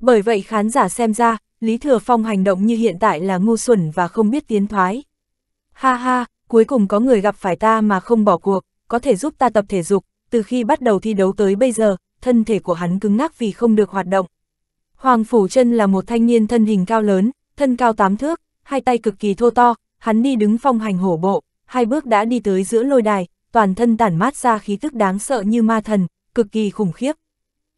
Bởi vậy khán giả xem ra, Lý Thừa Phong hành động như hiện tại là ngu xuẩn và không biết tiến thoái. Ha ha, cuối cùng có người gặp phải ta mà không bỏ cuộc, có thể giúp ta tập thể dục, từ khi bắt đầu thi đấu tới bây giờ, thân thể của hắn cứng ngắc vì không được hoạt động. Hoàng Phủ chân là một thanh niên thân hình cao lớn, thân cao tám thước, hai tay cực kỳ thô to, hắn đi đứng phong hành hổ bộ, hai bước đã đi tới giữa lôi đài, toàn thân tản mát ra khí tức đáng sợ như ma thần, cực kỳ khủng khiếp.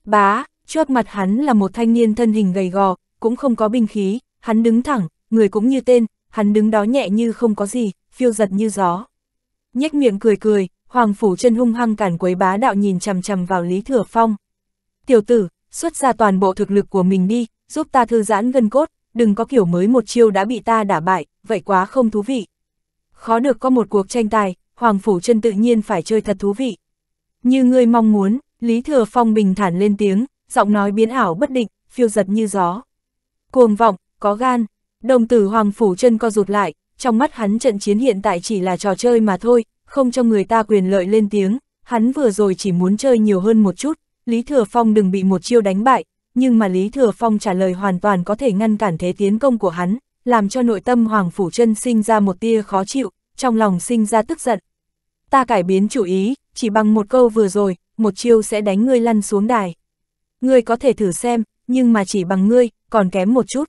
Bá, chốt mặt hắn là một thanh niên thân hình gầy gò, cũng không có binh khí, hắn đứng thẳng, người cũng như tên, hắn đứng đó nhẹ như không có gì, phiêu giật như gió. Nhếch miệng cười cười, Hoàng Phủ chân hung hăng cản quấy bá đạo nhìn chằm chằm vào Lý Thừa Phong. Tiểu tử, xuất ra toàn bộ thực lực của mình đi, giúp ta thư giãn gân cốt, đừng có kiểu mới một chiêu đã bị ta đả bại, vậy quá không thú vị. Khó được có một cuộc tranh tài, Hoàng Phủ chân tự nhiên phải chơi thật thú vị. Như ngươi mong muốn, Lý Thừa Phong bình thản lên tiếng, giọng nói biến ảo bất định, phiêu giật như gió. Cuồng vọng, có gan, đồng tử Hoàng Phủ chân co rụt lại, trong mắt hắn trận chiến hiện tại chỉ là trò chơi mà thôi, không cho người ta quyền lợi lên tiếng, hắn vừa rồi chỉ muốn chơi nhiều hơn một chút, Lý Thừa Phong đừng bị một chiêu đánh bại, nhưng mà Lý Thừa Phong trả lời hoàn toàn có thể ngăn cản thế tiến công của hắn, làm cho nội tâm Hoàng Phủ Trân sinh ra một tia khó chịu, trong lòng sinh ra tức giận. Ta cải biến chủ ý, chỉ bằng một câu vừa rồi, một chiêu sẽ đánh ngươi lăn xuống đài. Ngươi có thể thử xem, nhưng mà chỉ bằng ngươi, còn kém một chút.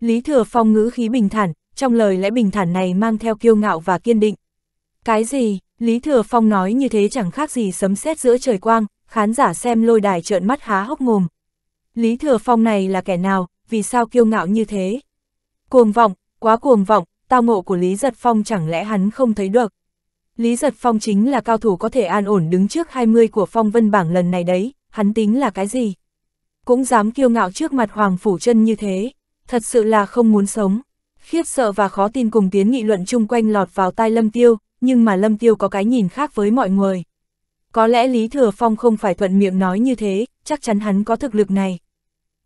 Lý Thừa Phong ngữ khí bình thản, trong lời lẽ bình thản này mang theo kiêu ngạo và kiên định. Cái gì, Lý Thừa Phong nói như thế chẳng khác gì sấm sét giữa trời quang, khán giả xem lôi đài trợn mắt há hốc mồm. Lý Thừa Phong này là kẻ nào, vì sao kiêu ngạo như thế? Cuồng vọng, quá cuồng vọng, tao ngộ của Lý Giật Phong chẳng lẽ hắn không thấy được. Lý Giật Phong chính là cao thủ có thể an ổn đứng trước 20 của Phong Vân Bảng lần này đấy, hắn tính là cái gì? Cũng dám kiêu ngạo trước mặt Hoàng Phủ chân như thế, thật sự là không muốn sống. Khiếp sợ và khó tin cùng tiến nghị luận chung quanh lọt vào tai Lâm Tiêu, nhưng mà Lâm Tiêu có cái nhìn khác với mọi người. Có lẽ Lý Thừa Phong không phải thuận miệng nói như thế, chắc chắn hắn có thực lực này.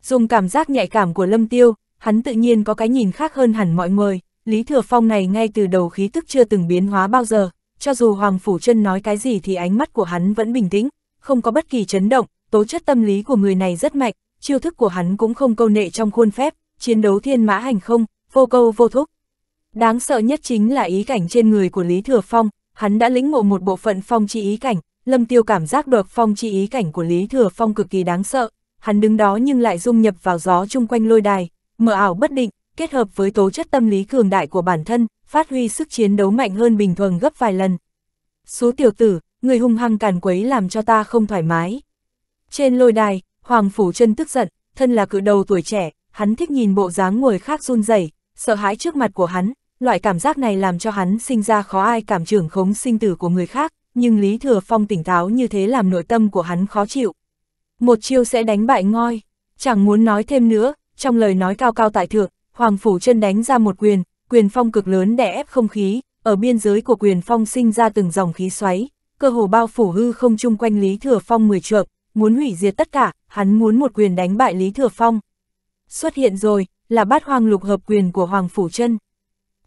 Dùng cảm giác nhạy cảm của Lâm Tiêu, hắn tự nhiên có cái nhìn khác hơn hẳn mọi người, Lý Thừa Phong này ngay từ đầu khí tức chưa từng biến hóa bao giờ, cho dù Hoàng Phủ Trân nói cái gì thì ánh mắt của hắn vẫn bình tĩnh, không có bất kỳ chấn động, tố chất tâm lý của người này rất mạnh, chiêu thức của hắn cũng không câu nệ trong khuôn phép, chiến đấu thiên mã hành không, vô câu vô thúc. Đáng sợ nhất chính là ý cảnh trên người của Lý Thừa Phong, hắn đã lĩnh ngộ một bộ phận phong chi ý cảnh, Lâm Tiêu cảm giác được phong chi ý cảnh của Lý Thừa Phong cực kỳ đáng sợ, hắn đứng đó nhưng lại dung nhập vào gió chung quanh lôi đài, mở ảo bất định, kết hợp với tố chất tâm lý cường đại của bản thân, phát huy sức chiến đấu mạnh hơn bình thường gấp vài lần. Số tiểu tử, người hung hăng càn quấy làm cho ta không thoải mái. Trên lôi đài, Hoàng Phủ chân tức giận, thân là cự đầu tuổi trẻ, hắn thích nhìn bộ dáng người khác run rẩy, sợ hãi trước mặt của hắn, loại cảm giác này làm cho hắn sinh ra khó ai cảm trưởng khống sinh tử của người khác, nhưng Lý Thừa Phong tỉnh táo như thế làm nội tâm của hắn khó chịu. Một chiêu sẽ đánh bại ngôi, chẳng muốn nói thêm nữa, trong lời nói cao cao tại thượng, Hoàng Phủ chân đánh ra một quyền, quyền phong cực lớn đè ép không khí, ở biên giới của quyền phong sinh ra từng dòng khí xoáy, cơ hồ bao phủ hư không chung quanh Lý Thừa Phong mười trượng, muốn hủy diệt tất cả, hắn muốn một quyền đánh bại Lý Thừa Phong. Xuất hiện rồi, là bát hoang lục hợp quyền của Hoàng Phủ chân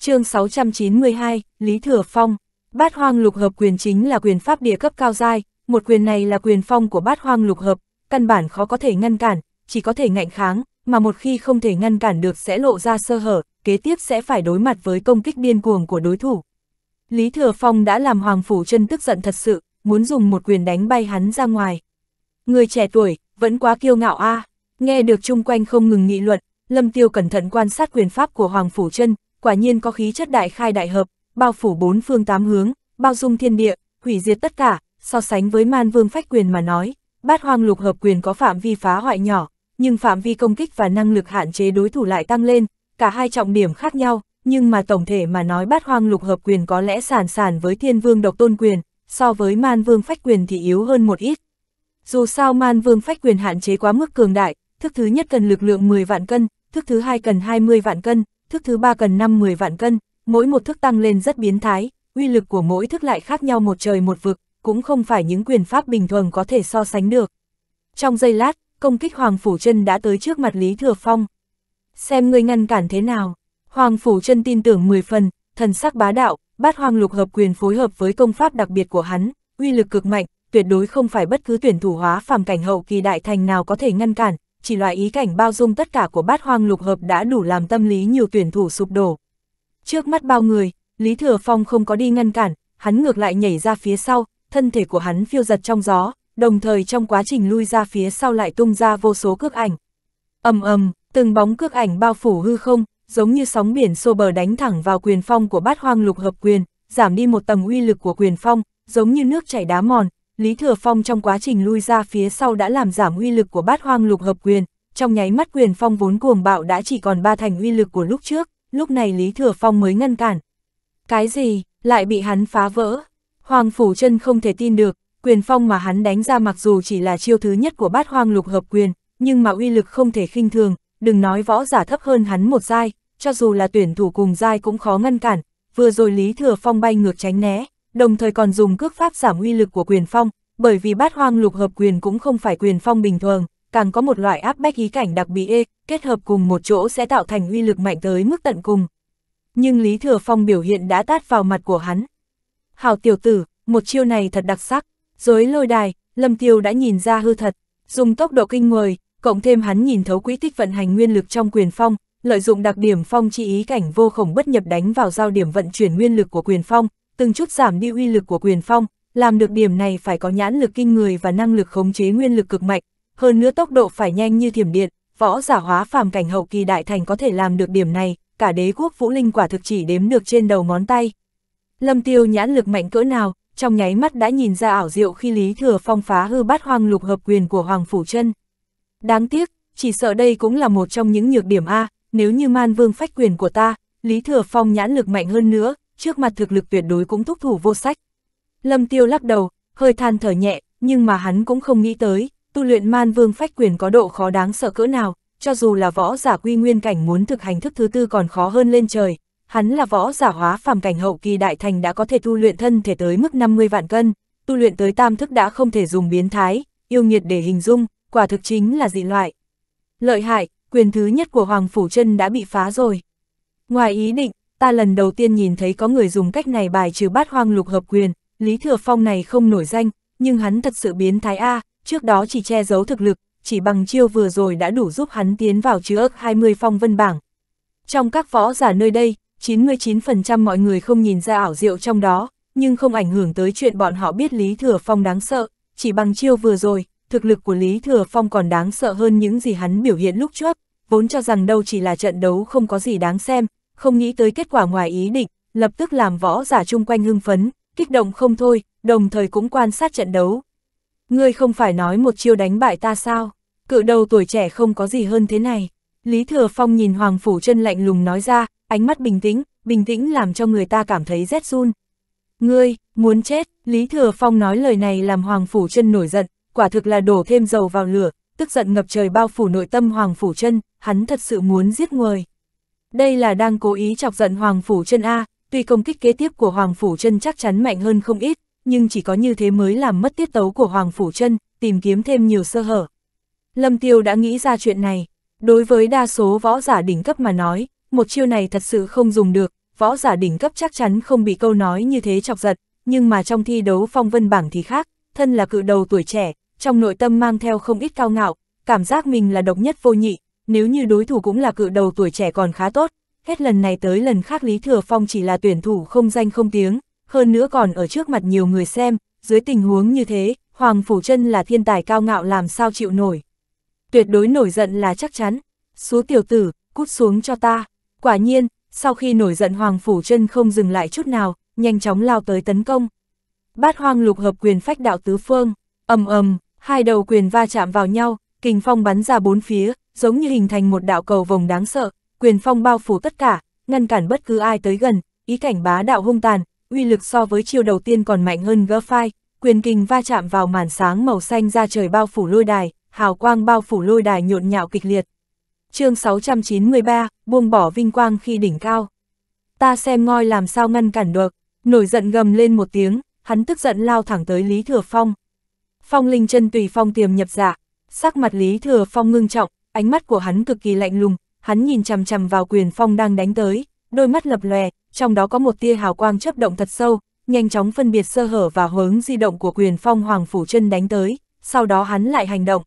chương 692, Lý Thừa Phong, bát hoang lục hợp quyền chính là quyền pháp địa cấp cao dai, một quyền này là quyền phong của bát hoang lục hợp, căn bản khó có thể ngăn cản, chỉ có thể ngạnh kháng, mà một khi không thể ngăn cản được sẽ lộ ra sơ hở, kế tiếp sẽ phải đối mặt với công kích điên cuồng của đối thủ. Lý Thừa Phong đã làm Hoàng Phủ chân tức giận thật sự, muốn dùng một quyền đánh bay hắn ra ngoài. Người trẻ tuổi, vẫn quá kiêu ngạo a à. nghe được chung quanh không ngừng nghị luận, Lâm Tiêu cẩn thận quan sát quyền pháp của Hoàng Phủ chân quả nhiên có khí chất đại khai đại hợp, bao phủ bốn phương tám hướng, bao dung thiên địa, hủy diệt tất cả, so sánh với man vương phách quyền mà nói, bát hoang lục hợp quyền có phạm vi phá hoại nhỏ, nhưng phạm vi công kích và năng lực hạn chế đối thủ lại tăng lên, cả hai trọng điểm khác nhau, nhưng mà tổng thể mà nói bát hoang lục hợp quyền có lẽ sản sản với thiên vương độc tôn quyền, so với man vương phách quyền thì yếu hơn một ít. Dù sao man vương phách quyền hạn chế quá mức cường đại, thức thứ nhất cần lực lượng 10 vạn cân, thức thứ hai cần 20 vạn cân, thức thứ ba cần 5-10 vạn cân, mỗi một thức tăng lên rất biến thái, uy lực của mỗi thức lại khác nhau một trời một vực, cũng không phải những quyền pháp bình thường có thể so sánh được. Trong giây lát, công kích Hoàng Phủ Trân đã tới trước mặt Lý Thừa Phong. Xem ngươi ngăn cản thế nào, Hoàng Phủ Trân tin tưởng 10 phần, thần sắc bá đạo, bát hoang lục hợp quyền phối hợp với công pháp đặc biệt của hắn, uy lực cực mạnh, tuyệt đối không phải bất cứ tuyển thủ hóa phàm cảnh hậu kỳ đại thành nào có thể ngăn cản, chỉ loại ý cảnh bao dung tất cả của bát hoang lục hợp đã đủ làm tâm lý nhiều tuyển thủ sụp đổ. Trước mắt bao người, Lý Thừa Phong không có đi ngăn cản, hắn ngược lại nhảy ra phía sau, thân thể của hắn phiêu giật trong gió, đồng thời trong quá trình lui ra phía sau lại tung ra vô số cước ảnh. ầm ầm, từng bóng cước ảnh bao phủ hư không, giống như sóng biển xô bờ đánh thẳng vào quyền phong của bát hoang lục hợp quyền, giảm đi một tầng uy lực của quyền phong, giống như nước chảy đá mòn, Lý Thừa Phong trong quá trình lui ra phía sau đã làm giảm uy lực của bát hoang lục hợp quyền, trong nháy mắt quyền phong vốn cuồng bạo đã chỉ còn ba thành uy lực của lúc trước, lúc này Lý Thừa Phong mới ngăn cản. Cái gì, lại bị hắn phá vỡ? Hoàng Phủ chân không thể tin được, quyền phong mà hắn đánh ra mặc dù chỉ là chiêu thứ nhất của bát hoang lục hợp quyền, nhưng mà uy lực không thể khinh thường, đừng nói võ giả thấp hơn hắn một giai, cho dù là tuyển thủ cùng giai cũng khó ngăn cản, vừa rồi Lý Thừa Phong bay ngược tránh né, đồng thời còn dùng cước pháp giảm uy lực của quyền phong, bởi vì bát hoang lục hợp quyền cũng không phải quyền phong bình thường, càng có một loại áp bách ý cảnh đặc biệt kết hợp cùng một chỗ sẽ tạo thành uy lực mạnh tới mức tận cùng. Nhưng Lý Thừa Phong biểu hiện đã tát vào mặt của hắn. hào tiểu tử, một chiêu này thật đặc sắc, dối lôi đài, Lâm Tiêu đã nhìn ra hư thật, dùng tốc độ kinh người, cộng thêm hắn nhìn thấu quỹ tích vận hành nguyên lực trong quyền phong, lợi dụng đặc điểm phong chi ý cảnh vô khổng bất nhập đánh vào giao điểm vận chuyển nguyên lực của quyền phong, từng chút giảm đi uy lực của quyền phong, làm được điểm này phải có nhãn lực kinh người và năng lực khống chế nguyên lực cực mạnh, hơn nữa tốc độ phải nhanh như thiểm điện, võ giả hóa phàm cảnh hậu kỳ đại thành có thể làm được điểm này, cả đế quốc Vũ Linh quả thực chỉ đếm được trên đầu ngón tay. Lâm Tiêu nhãn lực mạnh cỡ nào, trong nháy mắt đã nhìn ra ảo diệu khi Lý Thừa Phong phá hư bát hoang lục hợp quyền của Hoàng Phủ Trân. Đáng tiếc, chỉ sợ đây cũng là một trong những nhược điểm A, nếu như man vương phách quyền của ta, Lý Thừa Phong nhãn lực mạnh hơn nữa, trước mặt thực lực tuyệt đối cũng thúc thủ vô sách. Lâm Tiêu lắc đầu, hơi than thở nhẹ, nhưng mà hắn cũng không nghĩ tới, tu luyện man vương phách quyền có độ khó đáng sợ cỡ nào, cho dù là võ giả quy nguyên cảnh muốn thực hành thức thứ tư còn khó hơn lên trời, hắn là võ giả hóa phàm cảnh hậu kỳ đại thành đã có thể tu luyện thân thể tới mức 50 vạn cân, tu luyện tới tam thức đã không thể dùng biến thái, yêu nghiệt để hình dung, quả thực chính là dị loại. Lợi hại, quyền thứ nhất của Hoàng Phủ chân đã bị phá rồi. Ngoài ý định, ta lần đầu tiên nhìn thấy có người dùng cách này bài trừ bát hoang lục hợp quyền, Lý Thừa Phong này không nổi danh, nhưng hắn thật sự biến thái A, trước đó chỉ che giấu thực lực, chỉ bằng chiêu vừa rồi đã đủ giúp hắn tiến vào chứa ức 20 phong vân bảng. Trong các võ giả nơi đây, 99% mọi người không nhìn ra ảo diệu trong đó, nhưng không ảnh hưởng tới chuyện bọn họ biết Lý Thừa Phong đáng sợ, chỉ bằng chiêu vừa rồi, thực lực của Lý Thừa Phong còn đáng sợ hơn những gì hắn biểu hiện lúc trước, vốn cho rằng đâu chỉ là trận đấu không có gì đáng xem, không nghĩ tới kết quả ngoài ý định, lập tức làm võ giả chung quanh hưng phấn, kích động không thôi, đồng thời cũng quan sát trận đấu. Ngươi không phải nói một chiêu đánh bại ta sao, cự đầu tuổi trẻ không có gì hơn thế này. Lý Thừa Phong nhìn Hoàng Phủ chân lạnh lùng nói ra, ánh mắt bình tĩnh, bình tĩnh làm cho người ta cảm thấy rét run. Ngươi, muốn chết, Lý Thừa Phong nói lời này làm Hoàng Phủ chân nổi giận, quả thực là đổ thêm dầu vào lửa, tức giận ngập trời bao phủ nội tâm Hoàng Phủ chân hắn thật sự muốn giết người. Đây là đang cố ý chọc giận Hoàng Phủ chân A, tuy công kích kế tiếp của Hoàng Phủ chân chắc chắn mạnh hơn không ít, nhưng chỉ có như thế mới làm mất tiết tấu của Hoàng Phủ chân tìm kiếm thêm nhiều sơ hở. Lâm Tiêu đã nghĩ ra chuyện này, đối với đa số võ giả đỉnh cấp mà nói, một chiêu này thật sự không dùng được, võ giả đỉnh cấp chắc chắn không bị câu nói như thế chọc giận nhưng mà trong thi đấu phong vân bảng thì khác, thân là cự đầu tuổi trẻ, trong nội tâm mang theo không ít cao ngạo, cảm giác mình là độc nhất vô nhị, nếu như đối thủ cũng là cự đầu tuổi trẻ còn khá tốt, hết lần này tới lần khác Lý Thừa Phong chỉ là tuyển thủ không danh không tiếng, hơn nữa còn ở trước mặt nhiều người xem, dưới tình huống như thế, Hoàng Phủ Trân là thiên tài cao ngạo làm sao chịu nổi. Tuyệt đối nổi giận là chắc chắn, số tiểu tử, cút xuống cho ta. Quả nhiên, sau khi nổi giận Hoàng Phủ Trân không dừng lại chút nào, nhanh chóng lao tới tấn công. Bát hoang lục hợp quyền phách đạo tứ phương, ầm ầm, hai đầu quyền va chạm vào nhau, kình phong bắn ra bốn phía, giống như hình thành một đạo cầu vồng đáng sợ, quyền phong bao phủ tất cả, ngăn cản bất cứ ai tới gần, ý cảnh bá đạo hung tàn, uy lực so với chiêu đầu tiên còn mạnh hơn gấp phai, quyền kình va chạm vào màn sáng màu xanh ra trời bao phủ lôi đài, hào quang bao phủ lôi đài nhộn nhạo kịch liệt. chương 693, buông bỏ vinh quang khi đỉnh cao. Ta xem ngoi làm sao ngăn cản được, nổi giận gầm lên một tiếng, hắn tức giận lao thẳng tới Lý Thừa Phong. Phong linh chân tùy phong tiềm nhập dạ, sắc mặt Lý Thừa Phong ngưng trọng, ánh mắt của hắn cực kỳ lạnh lùng, hắn nhìn chằm chằm vào quyền phong đang đánh tới, đôi mắt lập lòe, trong đó có một tia hào quang chấp động thật sâu, nhanh chóng phân biệt sơ hở và hướng di động của quyền phong hoàng phủ chân đánh tới, sau đó hắn lại hành động.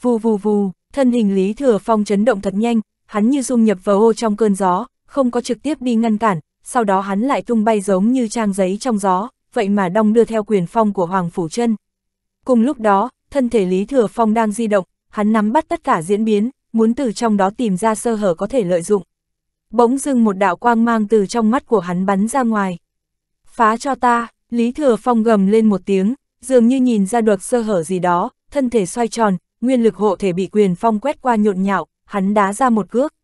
Vù vù vù, thân hình Lý Thừa Phong chấn động thật nhanh, hắn như dung nhập vào ô trong cơn gió, không có trực tiếp đi ngăn cản, sau đó hắn lại tung bay giống như trang giấy trong gió, vậy mà đong đưa theo quyền phong của Hoàng Phủ chân Cùng lúc đó, thân thể Lý Thừa Phong đang di động, hắn nắm bắt tất cả diễn biến, muốn từ trong đó tìm ra sơ hở có thể lợi dụng. Bỗng dưng một đạo quang mang từ trong mắt của hắn bắn ra ngoài. Phá cho ta, Lý Thừa Phong gầm lên một tiếng, dường như nhìn ra được sơ hở gì đó, thân thể xoay tròn, nguyên lực hộ thể bị quyền phong quét qua nhộn nhạo, hắn đá ra một cước.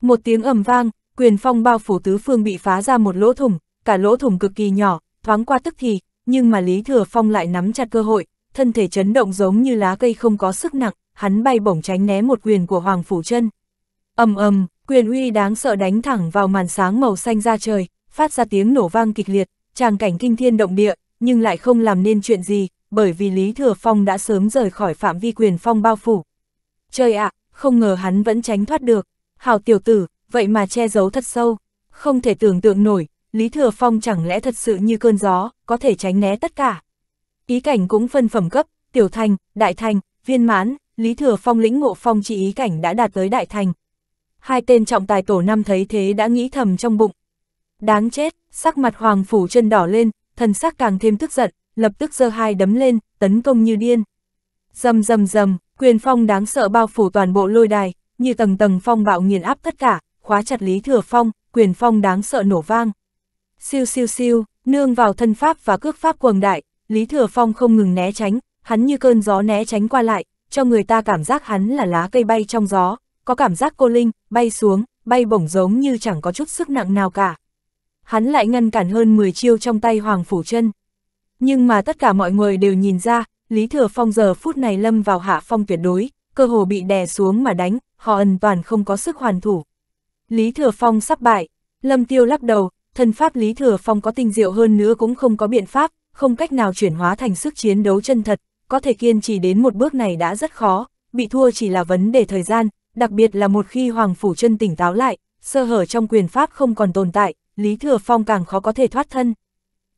Một tiếng ầm vang, quyền phong bao phủ tứ phương bị phá ra một lỗ thủng, cả lỗ thủng cực kỳ nhỏ, thoáng qua tức thì, nhưng mà Lý Thừa Phong lại nắm chặt cơ hội, thân thể chấn động giống như lá cây không có sức nặng, hắn bay bổng tránh né một quyền của Hoàng Phủ chân ầm ầm, quyền uy đáng sợ đánh thẳng vào màn sáng màu xanh ra trời, phát ra tiếng nổ vang kịch liệt, tràng cảnh kinh thiên động địa, nhưng lại không làm nên chuyện gì, bởi vì Lý Thừa Phong đã sớm rời khỏi phạm vi quyền phong bao phủ. Trời ạ, không ngờ hắn vẫn tránh thoát được, hào tiểu tử, vậy mà che giấu thật sâu, không thể tưởng tượng nổi, Lý Thừa Phong chẳng lẽ thật sự như cơn gió, có thể tránh né tất cả ý cảnh cũng phân phẩm cấp, tiểu thành, đại thành, viên mãn, Lý Thừa Phong lĩnh ngộ phong chỉ ý cảnh đã đạt tới đại thành. Hai tên trọng tài tổ năm thấy thế đã nghĩ thầm trong bụng. Đáng chết, sắc mặt Hoàng Phủ chân đỏ lên, thần sắc càng thêm tức giận, lập tức giơ hai đấm lên, tấn công như điên. Dầm dầm dầm, quyền phong đáng sợ bao phủ toàn bộ lôi đài, như tầng tầng phong bạo nghiền áp tất cả, khóa chặt Lý Thừa Phong, quyền phong đáng sợ nổ vang. Siêu siêu siêu, nương vào thân pháp và cước pháp quầng đại, Lý Thừa Phong không ngừng né tránh, hắn như cơn gió né tránh qua lại, cho người ta cảm giác hắn là lá cây bay trong gió, có cảm giác cô linh, bay xuống, bay bổng giống như chẳng có chút sức nặng nào cả. Hắn lại ngăn cản hơn 10 chiêu trong tay Hoàng Phủ chân Nhưng mà tất cả mọi người đều nhìn ra, Lý Thừa Phong giờ phút này lâm vào hạ phong tuyệt đối, cơ hồ bị đè xuống mà đánh, họ ẩn toàn không có sức hoàn thủ. Lý Thừa Phong sắp bại, Lâm Tiêu lắc đầu, thân pháp Lý Thừa Phong có tinh diệu hơn nữa cũng không có biện pháp, không cách nào chuyển hóa thành sức chiến đấu chân thật, có thể kiên trì đến một bước này đã rất khó, bị thua chỉ là vấn đề thời gian, đặc biệt là một khi Hoàng Phủ chân tỉnh táo lại, sơ hở trong quyền pháp không còn tồn tại, Lý Thừa Phong càng khó có thể thoát thân.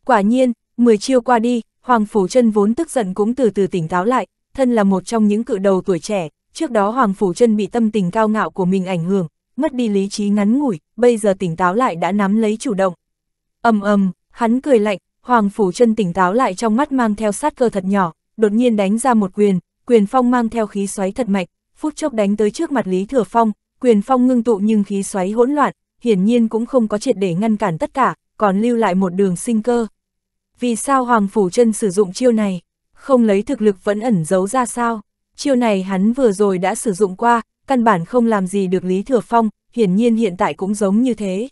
Quả nhiên, 10 chiêu qua đi, Hoàng Phủ chân vốn tức giận cũng từ từ tỉnh táo lại, thân là một trong những cự đầu tuổi trẻ, trước đó Hoàng Phủ chân bị tâm tình cao ngạo của mình ảnh hưởng, mất đi lý trí ngắn ngủi, bây giờ tỉnh táo lại đã nắm lấy chủ động. ầm ầm, hắn cười lạnh, Hoàng Phủ chân tỉnh táo lại trong mắt mang theo sát cơ thật nhỏ, đột nhiên đánh ra một quyền, quyền phong mang theo khí xoáy thật mạnh, phút chốc đánh tới trước mặt Lý Thừa Phong, quyền phong ngưng tụ nhưng khí xoáy hỗn loạn, hiển nhiên cũng không có triệt để ngăn cản tất cả, còn lưu lại một đường sinh cơ. Vì sao Hoàng Phủ chân sử dụng chiêu này? Không lấy thực lực vẫn ẩn giấu ra sao? Chiêu này hắn vừa rồi đã sử dụng qua, căn bản không làm gì được Lý Thừa Phong, hiển nhiên hiện tại cũng giống như thế.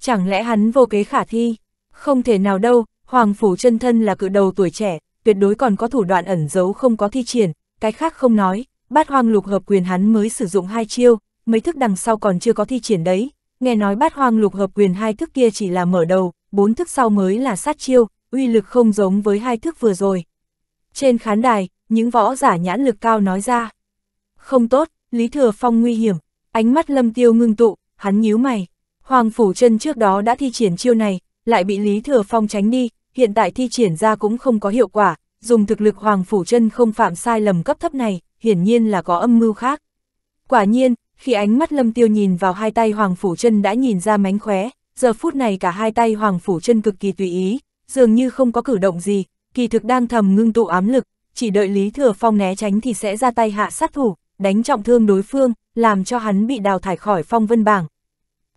Chẳng lẽ hắn vô kế khả thi? Không thể nào đâu, Hoàng Phủ chân thân là cự đầu tuổi trẻ, tuyệt đối còn có thủ đoạn ẩn giấu không có thi triển, cái khác không nói, bát hoang lục hợp quyền hắn mới sử dụng hai chiêu, mấy thức đằng sau còn chưa có thi triển đấy, nghe nói bát hoang lục hợp quyền hai thức kia chỉ là mở đầu, bốn thức sau mới là sát chiêu, uy lực không giống với hai thức vừa rồi. Trên khán đài, những võ giả nhãn lực cao nói ra. Không tốt, Lý Thừa Phong nguy hiểm, ánh mắt lâm tiêu ngưng tụ, hắn nhíu mày. Hoàng Phủ chân trước đó đã thi triển chiêu này, lại bị Lý Thừa Phong tránh đi, hiện tại thi triển ra cũng không có hiệu quả, dùng thực lực Hoàng Phủ chân không phạm sai lầm cấp thấp này, hiển nhiên là có âm mưu khác. Quả nhiên, khi ánh mắt Lâm Tiêu nhìn vào hai tay Hoàng Phủ chân đã nhìn ra mánh khóe, giờ phút này cả hai tay Hoàng Phủ chân cực kỳ tùy ý, dường như không có cử động gì, kỳ thực đang thầm ngưng tụ ám lực, chỉ đợi Lý Thừa Phong né tránh thì sẽ ra tay hạ sát thủ, đánh trọng thương đối phương, làm cho hắn bị đào thải khỏi phong vân bảng.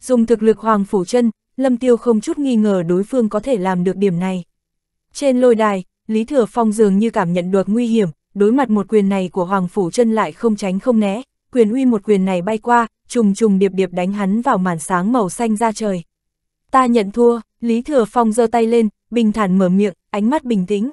Dùng thực lực Hoàng Phủ chân Lâm Tiêu không chút nghi ngờ đối phương có thể làm được điểm này. Trên lôi đài, Lý Thừa Phong dường như cảm nhận được nguy hiểm, đối mặt một quyền này của Hoàng Phủ chân lại không tránh không né, quyền uy một quyền này bay qua, trùng trùng điệp điệp đánh hắn vào màn sáng màu xanh ra trời. Ta nhận thua, Lý Thừa Phong giơ tay lên, bình thản mở miệng, ánh mắt bình tĩnh.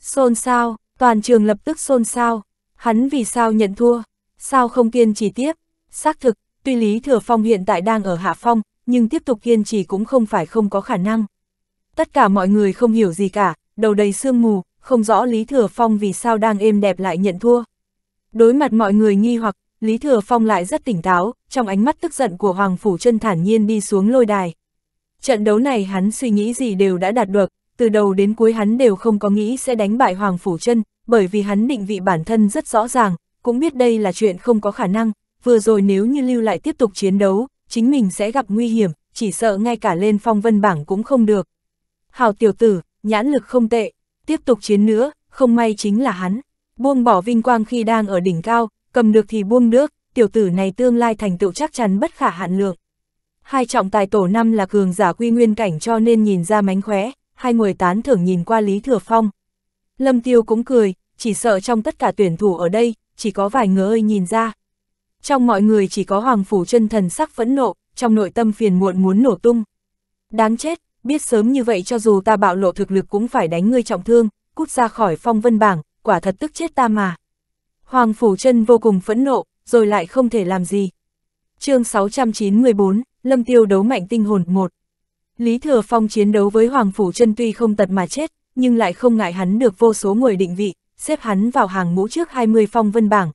Xôn xao, toàn trường lập tức xôn xao, hắn vì sao nhận thua, sao không kiên trì tiếp. Xác thực, tuy Lý Thừa Phong hiện tại đang ở hạ phong, nhưng tiếp tục kiên trì cũng không phải không có khả năng. Tất cả mọi người không hiểu gì cả, đầu đầy sương mù, không rõ Lý Thừa Phong vì sao đang êm đẹp lại nhận thua. Đối mặt mọi người nghi hoặc, Lý Thừa Phong lại rất tỉnh táo, trong ánh mắt tức giận của Hoàng Phủ Trân thản nhiên đi xuống lôi đài. Trận đấu này hắn suy nghĩ gì đều đã đạt được, từ đầu đến cuối hắn đều không có nghĩ sẽ đánh bại Hoàng Phủ Trân, bởi vì hắn định vị bản thân rất rõ ràng, cũng biết đây là chuyện không có khả năng, vừa rồi nếu như lưu lại tiếp tục chiến đấu, chính mình sẽ gặp nguy hiểm, chỉ sợ ngay cả lên phong vân bảng cũng không được hào tiểu tử, nhãn lực không tệ, tiếp tục chiến nữa, không may chính là hắn. Buông bỏ vinh quang khi đang ở đỉnh cao, cầm được thì buông nước tiểu tử này tương lai thành tựu chắc chắn bất khả hạn lượng. Hai trọng tài tổ năm là cường giả quy nguyên cảnh cho nên nhìn ra mánh khóe, hai người tán thưởng nhìn qua Lý Thừa Phong. Lâm Tiêu cũng cười, chỉ sợ trong tất cả tuyển thủ ở đây, chỉ có vài người ơi nhìn ra. Trong mọi người chỉ có Hoàng Phủ chân thần sắc phẫn nộ, trong nội tâm phiền muộn muốn nổ tung. Đáng chết, biết sớm như vậy cho dù ta bạo lộ thực lực cũng phải đánh ngươi trọng thương, cút ra khỏi phong vân bảng, quả thật tức chết ta mà. Hoàng Phủ chân vô cùng phẫn nộ, rồi lại không thể làm gì. chương 694, Lâm Tiêu đấu mạnh tinh hồn 1 Lý Thừa Phong chiến đấu với Hoàng Phủ chân tuy không tật mà chết, nhưng lại không ngại hắn được vô số người định vị, xếp hắn vào hàng ngũ trước 20 phong vân bảng.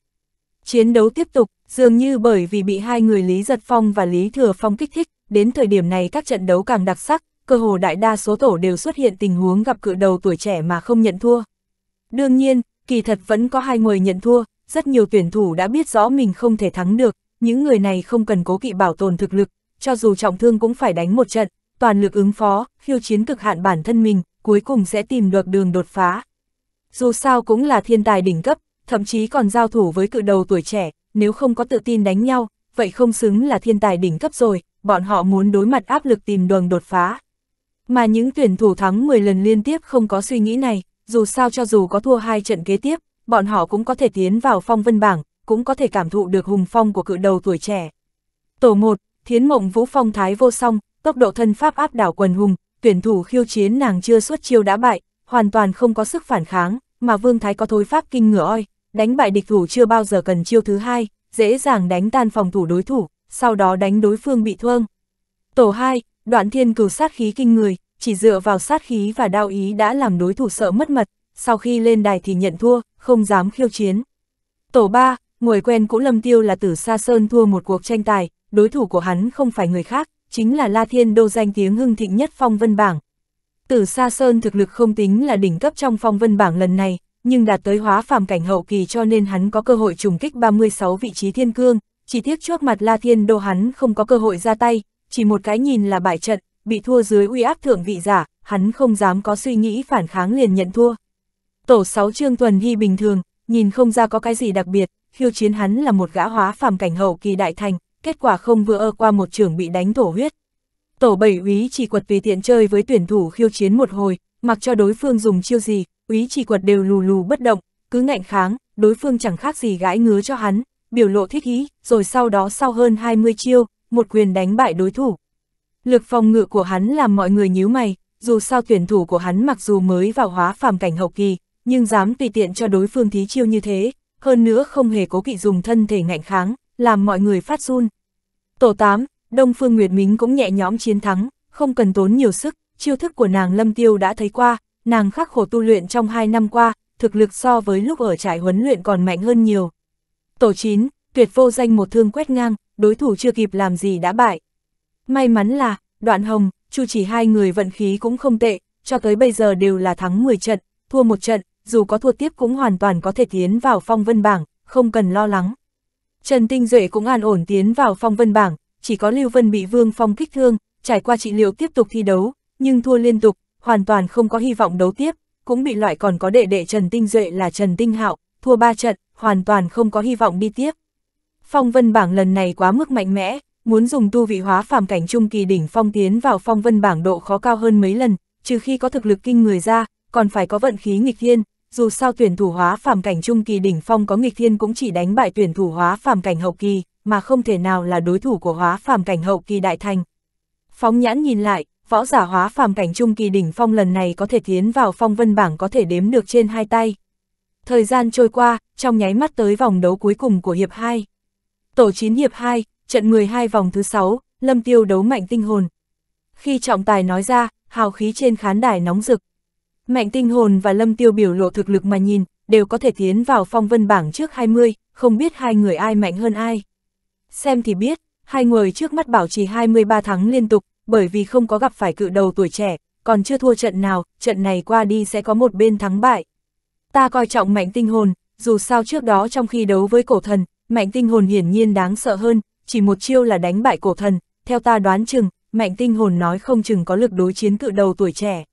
Chiến đấu tiếp tục, dường như bởi vì bị hai người Lý Giật Phong và Lý Thừa Phong kích thích, đến thời điểm này các trận đấu càng đặc sắc, cơ hồ đại đa số tổ đều xuất hiện tình huống gặp cự đầu tuổi trẻ mà không nhận thua. Đương nhiên, kỳ thật vẫn có hai người nhận thua, rất nhiều tuyển thủ đã biết rõ mình không thể thắng được, những người này không cần cố kỵ bảo tồn thực lực, cho dù trọng thương cũng phải đánh một trận, toàn lực ứng phó, khiêu chiến cực hạn bản thân mình, cuối cùng sẽ tìm được đường đột phá. Dù sao cũng là thiên tài đỉnh cấp, thậm chí còn giao thủ với cự đầu tuổi trẻ, nếu không có tự tin đánh nhau, vậy không xứng là thiên tài đỉnh cấp rồi, bọn họ muốn đối mặt áp lực tìm đường đột phá. Mà những tuyển thủ thắng 10 lần liên tiếp không có suy nghĩ này, dù sao cho dù có thua hai trận kế tiếp, bọn họ cũng có thể tiến vào phong vân bảng, cũng có thể cảm thụ được hùng phong của cự đầu tuổi trẻ. Tổ 1, Thiến Mộng Vũ Phong Thái vô song, tốc độ thân pháp áp đảo quần hùng, tuyển thủ khiêu chiến nàng chưa xuất chiêu đã bại, hoàn toàn không có sức phản kháng, mà Vương Thái có thối pháp kinh ngựa oi, đánh bại địch thủ chưa bao giờ cần chiêu thứ hai, dễ dàng đánh tan phòng thủ đối thủ, sau đó đánh đối phương bị thương. Tổ 2, Đoạn thiên cửu sát khí kinh người, chỉ dựa vào sát khí và đao ý đã làm đối thủ sợ mất mật, sau khi lên đài thì nhận thua, không dám khiêu chiến. Tổ ba, người quen cũ Lâm Tiêu là Tử Sa Sơn thua một cuộc tranh tài, đối thủ của hắn không phải người khác, chính là La Thiên Đô danh tiếng hưng thịnh nhất phong vân bảng. Tử Sa Sơn thực lực không tính là đỉnh cấp trong phong vân bảng lần này, nhưng đạt tới hóa phàm cảnh hậu kỳ cho nên hắn có cơ hội trùng kích 36 vị trí thiên cương, chỉ tiếc trước mặt La Thiên Đô hắn không có cơ hội ra tay, chỉ một cái nhìn là bại trận, bị thua dưới uy áp thượng vị giả, hắn không dám có suy nghĩ phản kháng liền nhận thua. Tổ 6 Trương Tuần Hy bình thường, nhìn không ra có cái gì đặc biệt, khiêu chiến hắn là một gã hóa phàm cảnh hậu kỳ đại thành, kết quả không vừa ơ qua một trưởng bị đánh thổ huyết. Tổ 7 úy chỉ quật tùy tiện chơi với tuyển thủ khiêu chiến một hồi, mặc cho đối phương dùng chiêu gì, úy chỉ quật đều lù lù bất động, cứ ngạnh kháng, đối phương chẳng khác gì gãi ngứa cho hắn, biểu lộ thích ý, rồi sau đó sau hơn 20 chiêu, một quyền đánh bại đối thủ. Lực phòng ngự của hắn làm mọi người nhíu mày, dù sao tuyển thủ của hắn mặc dù mới vào hóa phàm cảnh hậu kỳ, nhưng dám tùy tiện cho đối phương thí chiêu như thế, hơn nữa không hề cố kỵ dùng thân thể ngạnh kháng, làm mọi người phát run. Tổ 8, Đông Phương Nguyệt Mính cũng nhẹ nhõm chiến thắng, không cần tốn nhiều sức, chiêu thức của nàng Lâm Tiêu đã thấy qua, nàng khắc khổ tu luyện trong 2 năm qua, thực lực so với lúc ở trại huấn luyện còn mạnh hơn nhiều. Tổ 9, tuyệt vô danh một thương quét ngang, đối thủ chưa kịp làm gì đã bại. May mắn là, đoạn hồng, chu chỉ hai người vận khí cũng không tệ, cho tới bây giờ đều là thắng 10 trận, thua một trận, dù có thua tiếp cũng hoàn toàn có thể tiến vào phong vân bảng, không cần lo lắng. Trần Tinh Duệ cũng an ổn tiến vào phong vân bảng, chỉ có Lưu Vân bị Vương Phong kích thương, trải qua trị liệu tiếp tục thi đấu, nhưng thua liên tục, hoàn toàn không có hy vọng đấu tiếp, cũng bị loại còn có đệ đệ Trần Tinh Duệ là Trần Tinh Hạo, thua 3 trận, hoàn toàn không có hy vọng đi tiếp. Phong vân bảng lần này quá mức mạnh mẽ, muốn dùng tu vị hóa phàm cảnh trung kỳ đỉnh phong tiến vào phong vân bảng độ khó cao hơn mấy lần, trừ khi có thực lực kinh người ra, còn phải có vận khí nghịch thiên, dù sao tuyển thủ hóa phàm cảnh trung kỳ đỉnh phong có nghịch thiên cũng chỉ đánh bại tuyển thủ hóa phàm cảnh hậu kỳ, mà không thể nào là đối thủ của hóa phàm cảnh hậu kỳ đại thành. Phóng nhãn nhìn lại, võ giả hóa phàm cảnh trung kỳ đỉnh phong lần này có thể tiến vào phong vân bảng có thể đếm được trên hai tay. Thời gian trôi qua, trong nháy mắt tới vòng đấu cuối cùng của hiệp 2. Tổ chín hiệp 2, trận 12 vòng thứ 6, Lâm Tiêu đấu mạnh tinh hồn. Khi trọng tài nói ra, hào khí trên khán đài nóng rực. Mạnh tinh hồn và Lâm Tiêu biểu lộ thực lực mà nhìn, đều có thể tiến vào phong vân bảng trước 20, không biết hai người ai mạnh hơn ai. Xem thì biết, hai người trước mắt bảo trì 23 thắng liên tục, bởi vì không có gặp phải cự đầu tuổi trẻ, còn chưa thua trận nào, trận này qua đi sẽ có một bên thắng bại. Ta coi trọng mạnh tinh hồn, dù sao trước đó trong khi đấu với cổ thần, mạnh tinh hồn hiển nhiên đáng sợ hơn, chỉ một chiêu là đánh bại cổ thần, theo ta đoán chừng, mạnh tinh hồn nói không chừng có lực đối chiến cự đầu tuổi trẻ.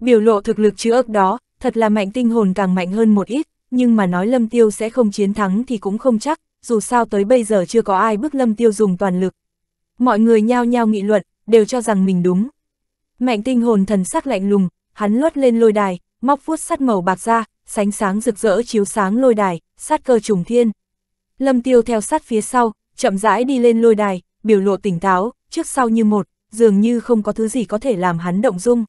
Biểu lộ thực lực chữ ức đó, thật là mạnh tinh hồn càng mạnh hơn một ít, nhưng mà nói lâm tiêu sẽ không chiến thắng thì cũng không chắc, dù sao tới bây giờ chưa có ai bước lâm tiêu dùng toàn lực. Mọi người nhao nhao nghị luận, đều cho rằng mình đúng. Mạnh tinh hồn thần sắc lạnh lùng, hắn lướt lên lôi đài, móc vuốt sắt màu bạc ra, sánh sáng rực rỡ chiếu sáng lôi đài, sát cơ trùng thiên. Lâm Tiêu theo sát phía sau, chậm rãi đi lên lôi đài, biểu lộ tỉnh táo, trước sau như một, dường như không có thứ gì có thể làm hắn động dung.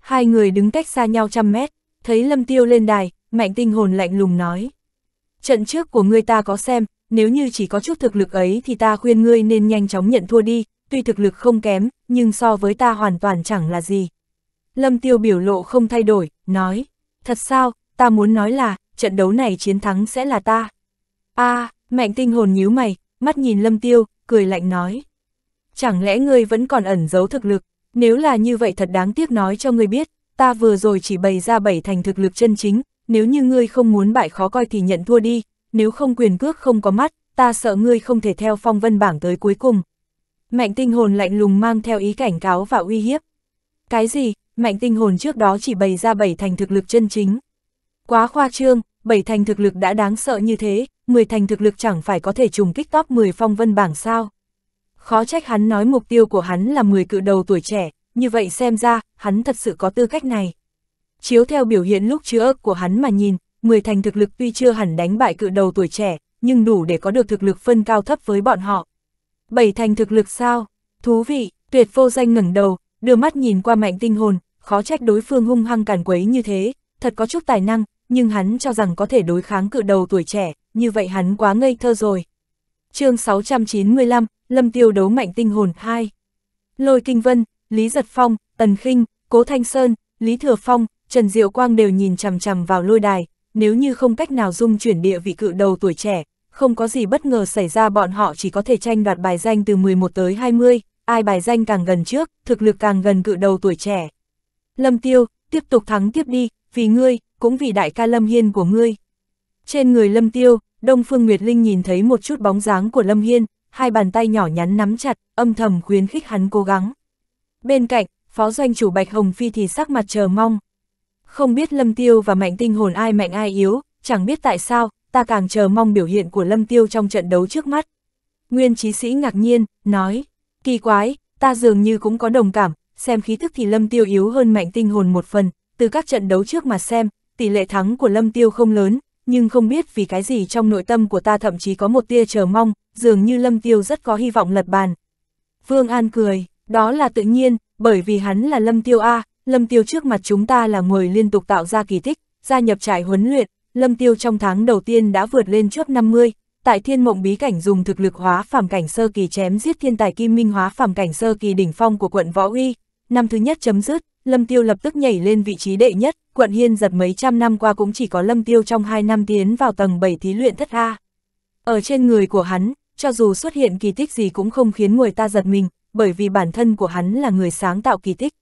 Hai người đứng cách xa nhau trăm mét, thấy Lâm Tiêu lên đài, mạnh tinh hồn lạnh lùng nói. Trận trước của ngươi ta có xem, nếu như chỉ có chút thực lực ấy thì ta khuyên ngươi nên nhanh chóng nhận thua đi, tuy thực lực không kém, nhưng so với ta hoàn toàn chẳng là gì. Lâm Tiêu biểu lộ không thay đổi, nói, thật sao, ta muốn nói là, trận đấu này chiến thắng sẽ là ta a à, mạnh tinh hồn nhíu mày, mắt nhìn lâm tiêu, cười lạnh nói. Chẳng lẽ ngươi vẫn còn ẩn giấu thực lực, nếu là như vậy thật đáng tiếc nói cho ngươi biết, ta vừa rồi chỉ bày ra bảy thành thực lực chân chính, nếu như ngươi không muốn bại khó coi thì nhận thua đi, nếu không quyền cước không có mắt, ta sợ ngươi không thể theo phong vân bảng tới cuối cùng. Mạnh tinh hồn lạnh lùng mang theo ý cảnh cáo và uy hiếp. Cái gì, mạnh tinh hồn trước đó chỉ bày ra bảy thành thực lực chân chính. Quá khoa trương, bảy thành thực lực đã đáng sợ như thế, 10 thành thực lực chẳng phải có thể trùng kích top 10 phong vân bảng sao. Khó trách hắn nói mục tiêu của hắn là 10 cự đầu tuổi trẻ, như vậy xem ra, hắn thật sự có tư cách này. Chiếu theo biểu hiện lúc chứa ức của hắn mà nhìn, 10 thành thực lực tuy chưa hẳn đánh bại cự đầu tuổi trẻ, nhưng đủ để có được thực lực phân cao thấp với bọn họ. 7 thành thực lực sao? Thú vị, tuyệt vô danh ngẩng đầu, đưa mắt nhìn qua mạnh tinh hồn, khó trách đối phương hung hăng càn quấy như thế, thật có chút tài năng, nhưng hắn cho rằng có thể đối kháng cự đầu tuổi trẻ, như vậy hắn quá ngây thơ rồi. chương 695, Lâm Tiêu đấu mạnh tinh hồn 2. Lôi Kinh Vân, Lý Giật Phong, Tần khinh Cố Thanh Sơn, Lý Thừa Phong, Trần Diệu Quang đều nhìn chằm chằm vào lôi đài, nếu như không cách nào dung chuyển địa vị cự đầu tuổi trẻ, không có gì bất ngờ xảy ra bọn họ chỉ có thể tranh đoạt bài danh từ 11 tới 20, ai bài danh càng gần trước, thực lực càng gần cự đầu tuổi trẻ. Lâm Tiêu, tiếp tục thắng tiếp đi, vì ngươi, cũng vì đại ca Lâm Hiên của ngươi. Trên người Lâm Tiêu, Đông Phương Nguyệt Linh nhìn thấy một chút bóng dáng của Lâm Hiên, hai bàn tay nhỏ nhắn nắm chặt, âm thầm khuyến khích hắn cố gắng. Bên cạnh, phó doanh chủ Bạch Hồng Phi thì sắc mặt chờ mong. Không biết Lâm Tiêu và Mạnh Tinh Hồn ai mạnh ai yếu, chẳng biết tại sao, ta càng chờ mong biểu hiện của Lâm Tiêu trong trận đấu trước mắt. Nguyên trí sĩ ngạc nhiên, nói, kỳ quái, ta dường như cũng có đồng cảm, xem khí thức thì Lâm Tiêu yếu hơn Mạnh Tinh Hồn một phần, từ các trận đấu trước mà xem, tỷ lệ thắng của Lâm Tiêu không lớn, nhưng không biết vì cái gì trong nội tâm của ta thậm chí có một tia chờ mong, dường như Lâm Tiêu rất có hy vọng lật bàn. Vương An cười, đó là tự nhiên, bởi vì hắn là Lâm Tiêu A, Lâm Tiêu trước mặt chúng ta là người liên tục tạo ra kỳ tích, gia nhập trại huấn luyện, Lâm Tiêu trong tháng đầu tiên đã vượt lên trước 50, tại thiên mộng bí cảnh dùng thực lực hóa phàm cảnh sơ kỳ chém giết thiên tài kim minh hóa phàm cảnh sơ kỳ đỉnh phong của quận Võ Uy. Năm thứ nhất chấm dứt, Lâm Tiêu lập tức nhảy lên vị trí đệ nhất, quận Hiên giật mấy trăm năm qua cũng chỉ có lâm tiêu trong hai năm tiến vào tầng 7 thí luyện thất A. Ở trên người của hắn, cho dù xuất hiện kỳ tích gì cũng không khiến người ta giật mình, bởi vì bản thân của hắn là người sáng tạo kỳ tích.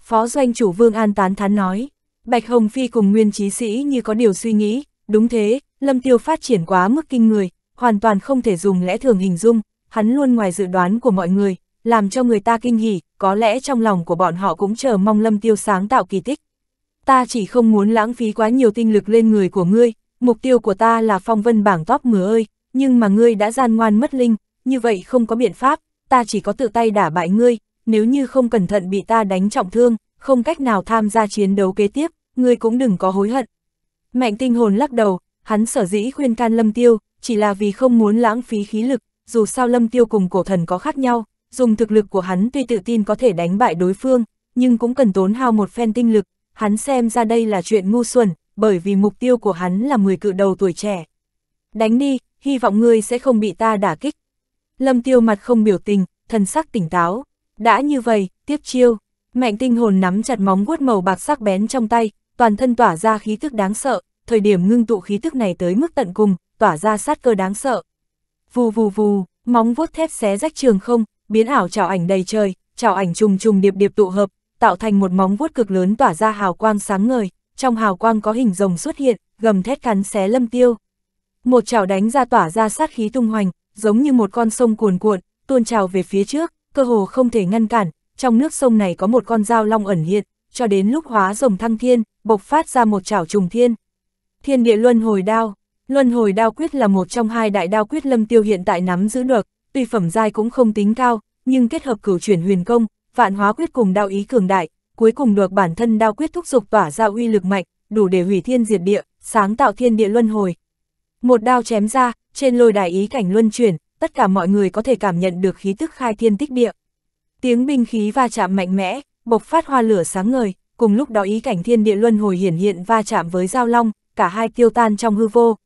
Phó doanh chủ Vương An tán thán nói, Bạch Hồng Phi cùng nguyên trí sĩ như có điều suy nghĩ, đúng thế, lâm tiêu phát triển quá mức kinh người, hoàn toàn không thể dùng lẽ thường hình dung, hắn luôn ngoài dự đoán của mọi người, làm cho người ta kinh hỉ, có lẽ trong lòng của bọn họ cũng chờ mong lâm tiêu sáng tạo kỳ tích ta chỉ không muốn lãng phí quá nhiều tinh lực lên người của ngươi, mục tiêu của ta là phong vân bảng top mưa ơi, nhưng mà ngươi đã gian ngoan mất linh, như vậy không có biện pháp, ta chỉ có tự tay đả bại ngươi, nếu như không cẩn thận bị ta đánh trọng thương, không cách nào tham gia chiến đấu kế tiếp, ngươi cũng đừng có hối hận. Mạnh tinh hồn lắc đầu, hắn sở dĩ khuyên can Lâm Tiêu, chỉ là vì không muốn lãng phí khí lực, dù sao Lâm Tiêu cùng cổ thần có khác nhau, dùng thực lực của hắn tuy tự tin có thể đánh bại đối phương, nhưng cũng cần tốn hao một phen tinh lực, hắn xem ra đây là chuyện ngu xuẩn, bởi vì mục tiêu của hắn là 10 cự đầu tuổi trẻ. Đánh đi, hy vọng ngươi sẽ không bị ta đả kích. Lâm tiêu mặt không biểu tình, thần sắc tỉnh táo. Đã như vậy, tiếp chiêu. Mạnh tinh hồn nắm chặt móng vuốt màu bạc sắc bén trong tay, toàn thân tỏa ra khí tức đáng sợ, thời điểm ngưng tụ khí tức này tới mức tận cùng, tỏa ra sát cơ đáng sợ. Vù vù vù, móng vuốt thép xé rách trường không, biến ảo trảo ảnh đầy trời, trảo ảnh trùng trùng điệp điệp tụ hợp, tạo thành một móng vuốt cực lớn tỏa ra hào quang sáng ngời, trong hào quang có hình rồng xuất hiện, gầm thét cắn xé lâm tiêu. Một chảo đánh ra tỏa ra sát khí tung hoành, giống như một con sông cuồn cuộn, tuôn trào về phía trước, cơ hồ không thể ngăn cản, trong nước sông này có một con dao long ẩn hiện, cho đến lúc hóa rồng thăng thiên, bộc phát ra một chảo trùng thiên. Thiên địa luân hồi đao, luân hồi đao quyết là một trong hai đại đao quyết lâm tiêu hiện tại nắm giữ được, tuy phẩm giai cũng không tính cao, nhưng kết hợp cửu chuyển huyền công, vạn hóa quyết cùng đao ý cường đại, cuối cùng được bản thân đao quyết thúc dục tỏa ra uy lực mạnh, đủ để hủy thiên diệt địa, sáng tạo thiên địa luân hồi. Một đao chém ra, trên lôi đài ý cảnh luân chuyển, tất cả mọi người có thể cảm nhận được khí tức khai thiên tích địa. Tiếng binh khí va chạm mạnh mẽ, bộc phát hoa lửa sáng ngời, cùng lúc đó ý cảnh thiên địa luân hồi hiển hiện va chạm với giao long, cả hai tiêu tan trong hư vô.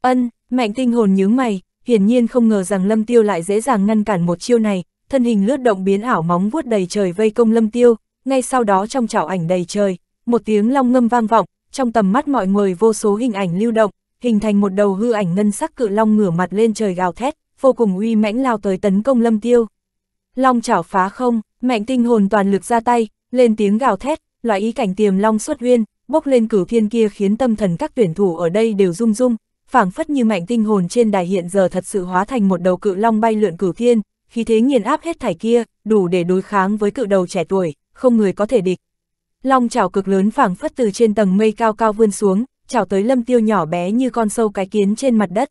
Ân, mạnh tinh hồn nhướng mày, hiển nhiên không ngờ rằng Lâm Tiêu lại dễ dàng ngăn cản một chiêu này, thân hình lướt động biến ảo móng vuốt đầy trời vây công lâm tiêu, ngay sau đó trong chảo ảnh đầy trời, một tiếng long ngâm vang vọng, trong tầm mắt mọi người vô số hình ảnh lưu động, hình thành một đầu hư ảnh ngân sắc cự long ngửa mặt lên trời gào thét, vô cùng uy mãnh lao tới tấn công lâm tiêu. Long chảo phá không, mạnh tinh hồn toàn lực ra tay, lên tiếng gào thét, loại ý cảnh tiềm long xuất huyên, bốc lên cửu thiên kia khiến tâm thần các tuyển thủ ở đây đều rung rung, phảng phất như mạnh tinh hồn trên đài hiện giờ thật sự hóa thành một đầu cự long bay lượn cửu thiên, khi thế nghiền áp hết thải kia, đủ để đối kháng với cự đầu trẻ tuổi, không người có thể địch. Long chảo cực lớn phảng phất từ trên tầng mây cao cao vươn xuống, chảo tới lâm tiêu nhỏ bé như con sâu cái kiến trên mặt đất.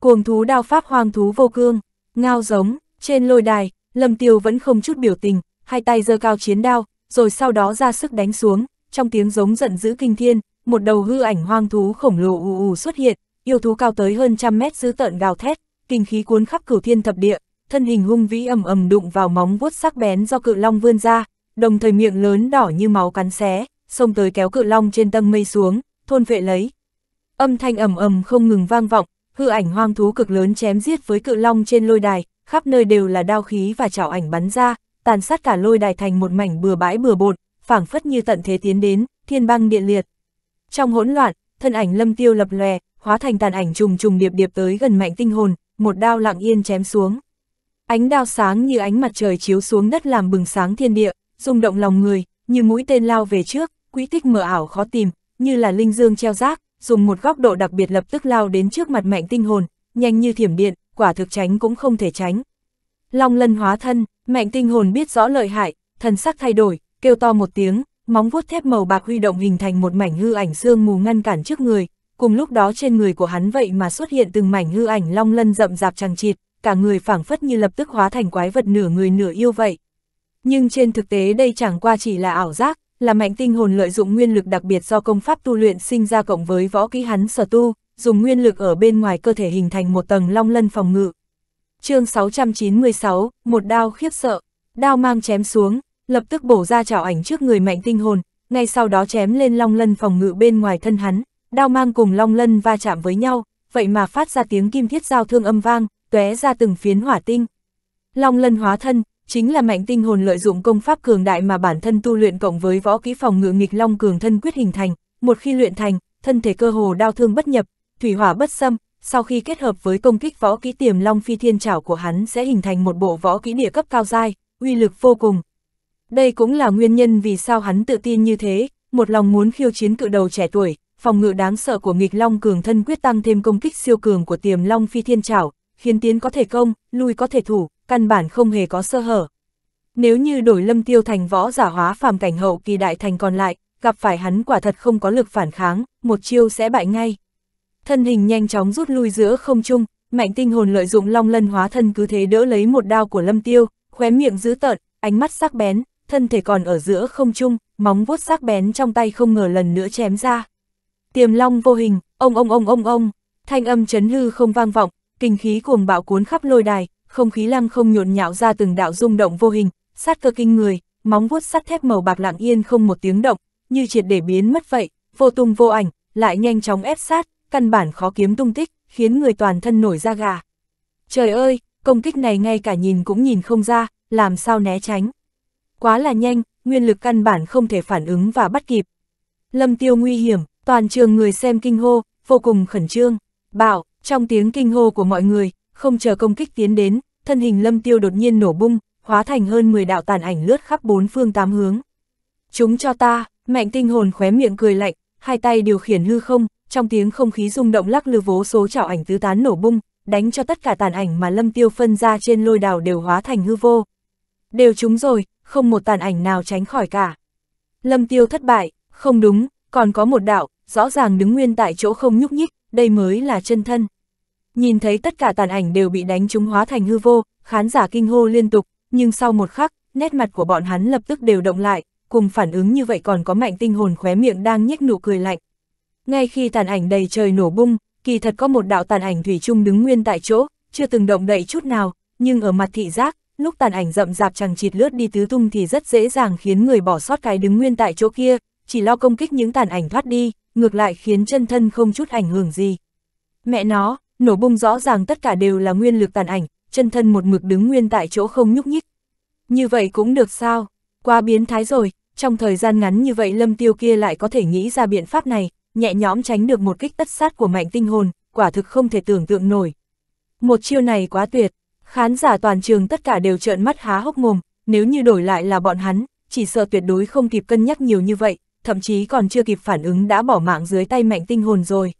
Cuồng thú đao pháp hoang thú vô cương, ngao giống, trên lôi đài, lâm tiêu vẫn không chút biểu tình, hai tay giơ cao chiến đao, rồi sau đó ra sức đánh xuống, trong tiếng giống giận dữ kinh thiên, một đầu hư ảnh hoang thú khổng lồ ù ù xuất hiện, yêu thú cao tới hơn trăm mét dữ tợn gào thét, kinh khí cuốn khắp cửu thiên thập địa, thân hình hung vĩ ầm ầm đụng vào móng vuốt sắc bén do cự long vươn ra, đồng thời miệng lớn đỏ như máu cắn xé, xông tới kéo cự long trên tầng mây xuống, thôn vệ lấy. Âm thanh ầm ầm không ngừng vang vọng, hư ảnh hoang thú cực lớn chém giết với cự long trên lôi đài, khắp nơi đều là đao khí và chảo ảnh bắn ra, tàn sát cả lôi đài thành một mảnh bừa bãi bừa bột, phảng phất như tận thế tiến đến, thiên băng điện liệt. Trong hỗn loạn, thân ảnh Lâm Tiêu lập lòe, hóa thành tàn ảnh trùng trùng điệp điệp tới gần mạnh tinh hồn, một đao lặng yên chém xuống. Ánh đao sáng như ánh mặt trời chiếu xuống đất làm bừng sáng thiên địa, rung động lòng người, như mũi tên lao về trước, quỹ tích mờ ảo khó tìm, như là linh dương treo rác, dùng một góc độ đặc biệt lập tức lao đến trước mặt mạnh tinh hồn, nhanh như thiểm điện, quả thực tránh cũng không thể tránh. Long lân hóa thân, mạnh tinh hồn biết rõ lợi hại, thần sắc thay đổi, kêu to một tiếng, móng vuốt thép màu bạc huy động hình thành một mảnh hư ảnh xương mù ngăn cản trước người, cùng lúc đó trên người của hắn vậy mà xuất hiện từng mảnh hư ảnh long lân rậm rạp chằng chịt, cả người phảng phất như lập tức hóa thành quái vật nửa người nửa yêu vậy. Nhưng trên thực tế đây chẳng qua chỉ là ảo giác, là mạnh tinh hồn lợi dụng nguyên lực đặc biệt do công pháp tu luyện sinh ra cộng với võ kỹ hắn sở tu, dùng nguyên lực ở bên ngoài cơ thể hình thành một tầng long lân phòng ngự. chương 696, một đao khiếp sợ, đao mang chém xuống, lập tức bổ ra chảo ảnh trước người mạnh tinh hồn, ngay sau đó chém lên long lân phòng ngự bên ngoài thân hắn, đao mang cùng long lân va chạm với nhau, vậy mà phát ra tiếng kim thiết giao thương âm vang, tóe ra từng phiến hỏa tinh. Long lân hóa thân, chính là mạnh tinh hồn lợi dụng công pháp cường đại mà bản thân tu luyện cộng với võ kỹ phòng ngự nghịch long cường thân quyết hình thành, một khi luyện thành, thân thể cơ hồ đau thương bất nhập, thủy hỏa bất xâm, sau khi kết hợp với công kích võ kỹ tiềm long phi thiên trảo của hắn sẽ hình thành một bộ võ kỹ địa cấp cao dai, uy lực vô cùng. Đây cũng là nguyên nhân vì sao hắn tự tin như thế, một lòng muốn khiêu chiến cự đầu trẻ tuổi, phòng ngự đáng sợ của nghịch long cường thân quyết tăng thêm công kích siêu cường của tiềm long phi thiên trảo, khiến tiến có thể công, lui có thể thủ, căn bản không hề có sơ hở. Nếu như đổi lâm tiêu thành võ giả hóa phàm cảnh hậu kỳ đại thành còn lại, gặp phải hắn quả thật không có lực phản kháng, một chiêu sẽ bại ngay. Thân hình nhanh chóng rút lui giữa không trung, mạnh tinh hồn lợi dụng long lân hóa thân cứ thế đỡ lấy một đao của lâm tiêu, khóe miệng dữ tợn, ánh mắt sắc bén, thân thể còn ở giữa không trung, móng vuốt sắc bén trong tay không ngờ lần nữa chém ra. Tiềm long vô hình, ông ông ông ông ông, thanh âm chấn hư không vang vọng, kinh khí cuồng bạo cuốn khắp lôi đài, không khí lăng không nhộn nhạo ra từng đạo rung động vô hình, sát cơ kinh người, móng vuốt sắt thép màu bạc lặng yên không một tiếng động, như triệt để biến mất vậy, vô tung vô ảnh, lại nhanh chóng ép sát, căn bản khó kiếm tung tích, khiến người toàn thân nổi da gà. Trời ơi, công kích này ngay cả nhìn cũng nhìn không ra, làm sao né tránh. Quá là nhanh, nguyên lực căn bản không thể phản ứng và bắt kịp. Lâm tiêu nguy hiểm, toàn trường người xem kinh hô, vô cùng khẩn trương, bảo, trong tiếng kinh hô của mọi người, không chờ công kích tiến đến, thân hình lâm tiêu đột nhiên nổ bung, hóa thành hơn 10 đạo tàn ảnh lướt khắp bốn phương tám hướng. Chúng cho ta, mạnh tinh hồn khóe miệng cười lạnh, hai tay điều khiển hư không, trong tiếng không khí rung động lắc lư vố số trảo ảnh tứ tán nổ bung, đánh cho tất cả tàn ảnh mà lâm tiêu phân ra trên lôi đảo đều hóa thành hư vô. Đều chúng rồi, không một tàn ảnh nào tránh khỏi cả. Lâm tiêu thất bại, không đúng, còn có một đạo, rõ ràng đứng nguyên tại chỗ không nhúc nhích, đây mới là chân thân nhìn thấy tất cả tàn ảnh đều bị đánh chúng hóa thành hư vô, khán giả kinh hô liên tục, nhưng sau một khắc, nét mặt của bọn hắn lập tức đều động lại, cùng phản ứng như vậy còn có mạnh tinh hồn khóe miệng đang nhếch nụ cười lạnh. Ngay khi tàn ảnh đầy trời nổ bung, kỳ thật có một đạo tàn ảnh thủy chung đứng nguyên tại chỗ, chưa từng động đậy chút nào, nhưng ở mặt thị giác, lúc tàn ảnh rậm rạp chẳng chịt lướt đi tứ tung thì rất dễ dàng khiến người bỏ sót cái đứng nguyên tại chỗ kia, chỉ lo công kích những tàn ảnh thoát đi, ngược lại khiến chân thân không chút ảnh hưởng gì. Mẹ nó, nổ bung rõ ràng tất cả đều là nguyên lực tàn ảnh, chân thân một mực đứng nguyên tại chỗ không nhúc nhích. Như vậy cũng được sao, qua biến thái rồi, trong thời gian ngắn như vậy lâm tiêu kia lại có thể nghĩ ra biện pháp này, nhẹ nhõm tránh được một kích tất sát của mạnh tinh hồn, quả thực không thể tưởng tượng nổi. Một chiêu này quá tuyệt, khán giả toàn trường tất cả đều trợn mắt há hốc mồm, nếu như đổi lại là bọn hắn, chỉ sợ tuyệt đối không kịp cân nhắc nhiều như vậy, thậm chí còn chưa kịp phản ứng đã bỏ mạng dưới tay mạnh tinh hồn rồi.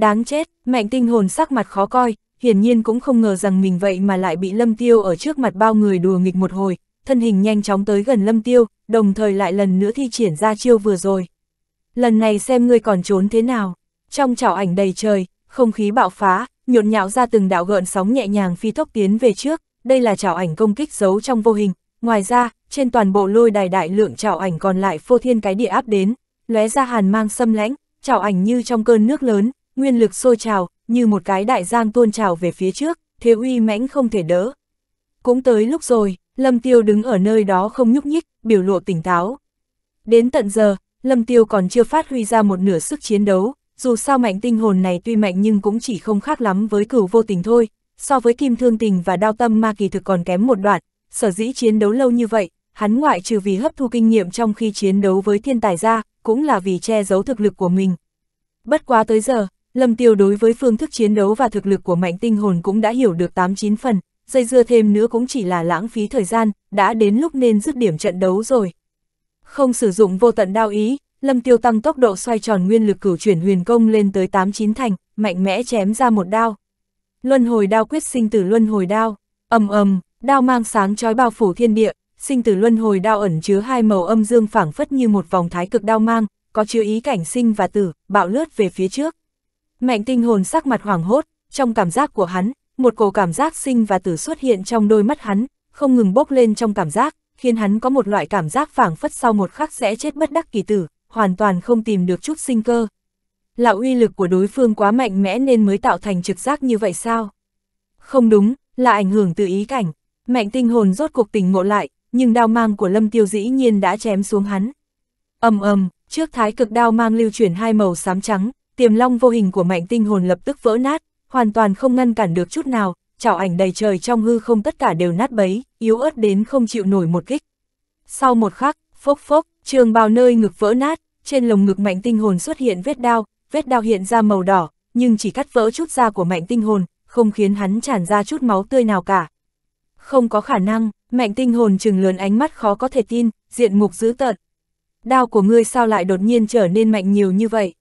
Đáng chết, mạnh tinh hồn sắc mặt khó coi, hiển nhiên cũng không ngờ rằng mình vậy mà lại bị lâm tiêu ở trước mặt bao người đùa nghịch một hồi, thân hình nhanh chóng tới gần lâm tiêu, đồng thời lại lần nữa thi triển ra chiêu vừa rồi. Lần này xem ngươi còn trốn thế nào, trong chảo ảnh đầy trời, không khí bạo phá, nhộn nhạo ra từng đạo gợn sóng nhẹ nhàng phi tốc tiến về trước, đây là chảo ảnh công kích giấu trong vô hình, ngoài ra, trên toàn bộ lôi đài đại lượng chảo ảnh còn lại phô thiên cái địa áp đến, lóe ra hàn mang xâm lãnh, chảo ảnh như trong cơn nước lớn, nguyên lực sôi trào, như một cái đại giang tuôn trào về phía trước, thế uy mãnh không thể đỡ. Cũng tới lúc rồi, Lâm Tiêu đứng ở nơi đó không nhúc nhích, biểu lộ tỉnh táo. Đến tận giờ, Lâm Tiêu còn chưa phát huy ra một nửa sức chiến đấu, dù sao mạnh tinh hồn này tuy mạnh nhưng cũng chỉ không khác lắm với cửu vô tình thôi, so với kim thương tình và đao tâm ma kỳ thực còn kém một đoạn, sở dĩ chiến đấu lâu như vậy, hắn ngoại trừ vì hấp thu kinh nghiệm trong khi chiến đấu với thiên tài ra, cũng là vì che giấu thực lực của mình. Bất quá tới giờ, Lâm Tiêu đối với phương thức chiến đấu và thực lực của mạnh tinh hồn cũng đã hiểu được 8-9 phần, dây dưa thêm nữa cũng chỉ là lãng phí thời gian, đã đến lúc nên dứt điểm trận đấu rồi. Không sử dụng vô tận đao ý, Lâm Tiêu tăng tốc độ xoay tròn nguyên lực cửu chuyển huyền công lên tới 8-9 thành, mạnh mẽ chém ra một đao. Luân hồi đao quyết sinh tử luân hồi đao, ầm ầm, đao mang sáng chói bao phủ thiên địa, sinh tử luân hồi đao ẩn chứa hai màu âm dương phảng phất như một vòng thái cực đao mang, có chứa ý cảnh sinh và tử, bạo lướt về phía trước. Mạnh tinh hồn sắc mặt hoảng hốt, trong cảm giác của hắn, một cổ cảm giác sinh và tử xuất hiện trong đôi mắt hắn, không ngừng bốc lên trong cảm giác, khiến hắn có một loại cảm giác phảng phất sau một khắc sẽ chết bất đắc kỳ tử, hoàn toàn không tìm được chút sinh cơ. Là uy lực của đối phương quá mạnh mẽ nên mới tạo thành trực giác như vậy sao? Không đúng, là ảnh hưởng từ ý cảnh. Mạnh tinh hồn rốt cuộc tình ngộ lại, nhưng đao mang của Lâm Tiêu dĩ nhiên đã chém xuống hắn. ầm ầm, trước thái cực đao mang lưu chuyển hai màu xám trắng, tiềm long vô hình của mạnh tinh hồn lập tức vỡ nát, hoàn toàn không ngăn cản được chút nào, Trảo ảnh đầy trời trong hư không tất cả đều nát bấy, yếu ớt đến không chịu nổi một kích. Sau một khắc, phốc phốc, trường bào nơi ngực vỡ nát, trên lồng ngực mạnh tinh hồn xuất hiện vết đao, vết đao hiện ra màu đỏ, nhưng chỉ cắt vỡ chút da của mạnh tinh hồn, không khiến hắn tràn ra chút máu tươi nào cả. Không có khả năng, mạnh tinh hồn trừng lớn ánh mắt khó có thể tin, diện mục dữ tợn. Đao của ngươi sao lại đột nhiên trở nên mạnh nhiều như vậy?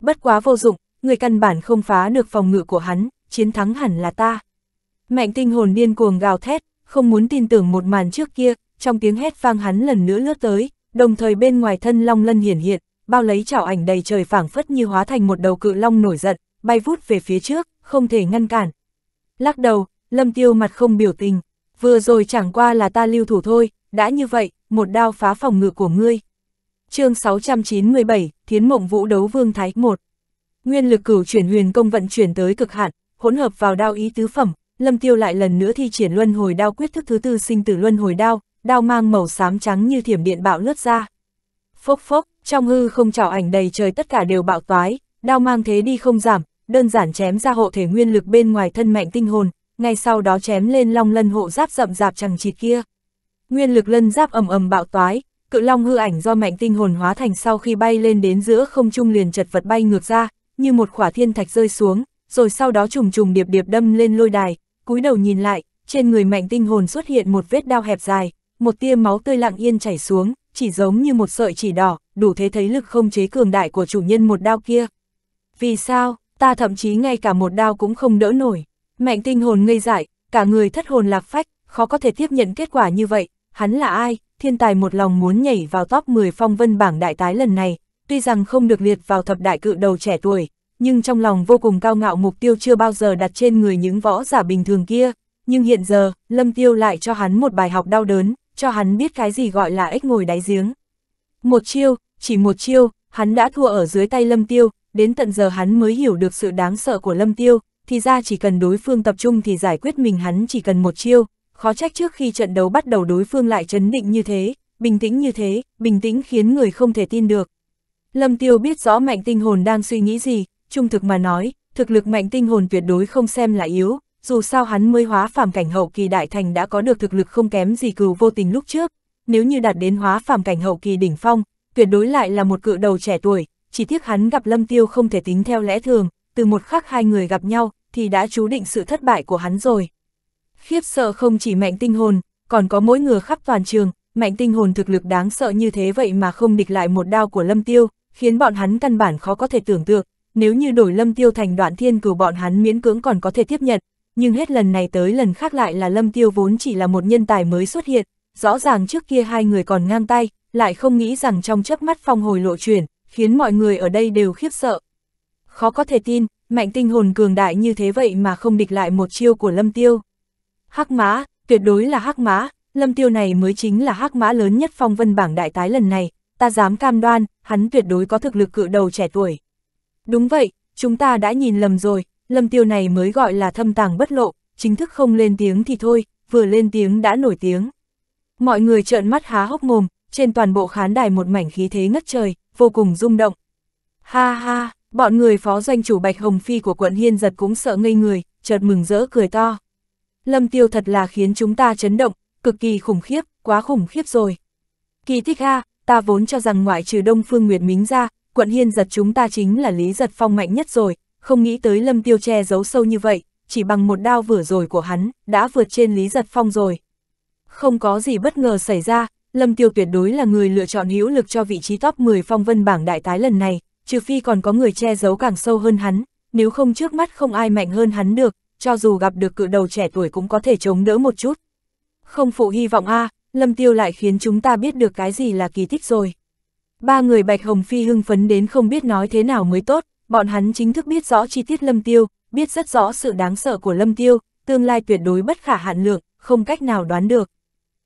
bất quá vô dụng, người căn bản không phá được phòng ngự của hắn, chiến thắng hẳn là ta. Mạnh tinh hồn điên cuồng gào thét, không muốn tin tưởng một màn trước kia, trong tiếng hét vang hắn lần nữa lướt tới, đồng thời bên ngoài thân long lân hiển hiện, bao lấy chảo ảnh đầy trời phảng phất như hóa thành một đầu cự long nổi giận, bay vút về phía trước, không thể ngăn cản. Lắc đầu, lâm tiêu mặt không biểu tình, vừa rồi chẳng qua là ta lưu thủ thôi, đã như vậy, một đao phá phòng ngự của ngươi chương 697, Thiến Mộng Vũ đấu Vương Thái 1. Nguyên lực cửu chuyển huyền công vận chuyển tới cực hạn, hỗn hợp vào đao ý tứ phẩm, Lâm Tiêu lại lần nữa thi triển luân hồi đao quyết thức thứ tư sinh tử luân hồi đao, đao mang màu xám trắng như thiểm điện bạo lướt ra. Phốc phốc, trong hư không trào ảnh đầy trời tất cả đều bạo toái, đao mang thế đi không giảm, đơn giản chém ra hộ thể nguyên lực bên ngoài thân mạnh tinh hồn, ngay sau đó chém lên long lân hộ giáp rậm rạp chẳng chịt kia. Nguyên lực lân giáp ầm ầm bạo toái, cự long hư ảnh do mạnh tinh hồn hóa thành sau khi bay lên đến giữa không trung liền chật vật bay ngược ra, như một khỏa thiên thạch rơi xuống, rồi sau đó trùng trùng điệp điệp đâm lên lôi đài, cúi đầu nhìn lại, trên người mạnh tinh hồn xuất hiện một vết đao hẹp dài, một tia máu tươi lặng yên chảy xuống, chỉ giống như một sợi chỉ đỏ, đủ thế thấy lực không chế cường đại của chủ nhân một đao kia. Vì sao, ta thậm chí ngay cả một đao cũng không đỡ nổi. Mạnh tinh hồn ngây dại, cả người thất hồn lạc phách, khó có thể tiếp nhận kết quả như vậy, Hắn là ai? Thiên tài một lòng muốn nhảy vào top 10 phong vân bảng đại tái lần này, tuy rằng không được liệt vào thập đại cự đầu trẻ tuổi, nhưng trong lòng vô cùng cao ngạo mục tiêu chưa bao giờ đặt trên người những võ giả bình thường kia. Nhưng hiện giờ, Lâm Tiêu lại cho hắn một bài học đau đớn, cho hắn biết cái gì gọi là ếch ngồi đáy giếng. Một chiêu, chỉ một chiêu, hắn đã thua ở dưới tay Lâm Tiêu, đến tận giờ hắn mới hiểu được sự đáng sợ của Lâm Tiêu, thì ra chỉ cần đối phương tập trung thì giải quyết mình hắn chỉ cần một chiêu, khó trách trước khi trận đấu bắt đầu đối phương lại chấn định như thế, bình tĩnh như thế, bình tĩnh khiến người không thể tin được. Lâm Tiêu biết rõ mạnh tinh hồn đang suy nghĩ gì, trung thực mà nói, thực lực mạnh tinh hồn tuyệt đối không xem là yếu, dù sao hắn mới hóa phàm cảnh hậu kỳ đại thành đã có được thực lực không kém gì cừu vô tình lúc trước, nếu như đạt đến hóa phàm cảnh hậu kỳ đỉnh phong, tuyệt đối lại là một cự đầu trẻ tuổi, chỉ tiếc hắn gặp Lâm Tiêu không thể tính theo lẽ thường, từ một khắc hai người gặp nhau thì đã chú định sự thất bại của hắn rồi. Khiếp sợ không chỉ mạnh tinh hồn, còn có mỗi ngừa khắp toàn trường, mạnh tinh hồn thực lực đáng sợ như thế vậy mà không địch lại một đao của lâm tiêu, khiến bọn hắn căn bản khó có thể tưởng tượng, nếu như đổi lâm tiêu thành đoạn thiên cửu bọn hắn miễn cưỡng còn có thể tiếp nhận, nhưng hết lần này tới lần khác lại là lâm tiêu vốn chỉ là một nhân tài mới xuất hiện, rõ ràng trước kia hai người còn ngang tay, lại không nghĩ rằng trong chớp mắt phong hồi lộ chuyển, khiến mọi người ở đây đều khiếp sợ. Khó có thể tin, mạnh tinh hồn cường đại như thế vậy mà không địch lại một chiêu của lâm tiêu hắc mã, tuyệt đối là hắc mã, lâm tiêu này mới chính là hắc mã lớn nhất phong vân bảng đại tái lần này, ta dám cam đoan, hắn tuyệt đối có thực lực cự đầu trẻ tuổi. Đúng vậy, chúng ta đã nhìn lầm rồi, lâm tiêu này mới gọi là thâm tàng bất lộ, chính thức không lên tiếng thì thôi, vừa lên tiếng đã nổi tiếng. Mọi người trợn mắt há hốc mồm, trên toàn bộ khán đài một mảnh khí thế ngất trời, vô cùng rung động. Ha ha, bọn người phó doanh chủ Bạch Hồng Phi của quận Hiên giật cũng sợ ngây người, chợt mừng rỡ cười to. Lâm Tiêu thật là khiến chúng ta chấn động, cực kỳ khủng khiếp, quá khủng khiếp rồi. Kỳ thích a, ta vốn cho rằng ngoại trừ Đông Phương Nguyệt Mính ra, quận hiên giật chúng ta chính là lý giật phong mạnh nhất rồi, không nghĩ tới Lâm Tiêu che giấu sâu như vậy, chỉ bằng một đao vừa rồi của hắn, đã vượt trên lý giật phong rồi. Không có gì bất ngờ xảy ra, Lâm Tiêu tuyệt đối là người lựa chọn hữu lực cho vị trí top 10 phong vân bảng đại tái lần này, trừ phi còn có người che giấu càng sâu hơn hắn, nếu không trước mắt không ai mạnh hơn hắn được, cho dù gặp được cự đầu trẻ tuổi cũng có thể chống đỡ một chút. Không phụ hy vọng a à, Lâm Tiêu lại khiến chúng ta biết được cái gì là kỳ tích rồi. Ba người Bạch Hồng Phi hưng phấn đến không biết nói thế nào mới tốt, bọn hắn chính thức biết rõ chi tiết Lâm Tiêu, biết rất rõ sự đáng sợ của Lâm Tiêu, tương lai tuyệt đối bất khả hạn lượng, không cách nào đoán được.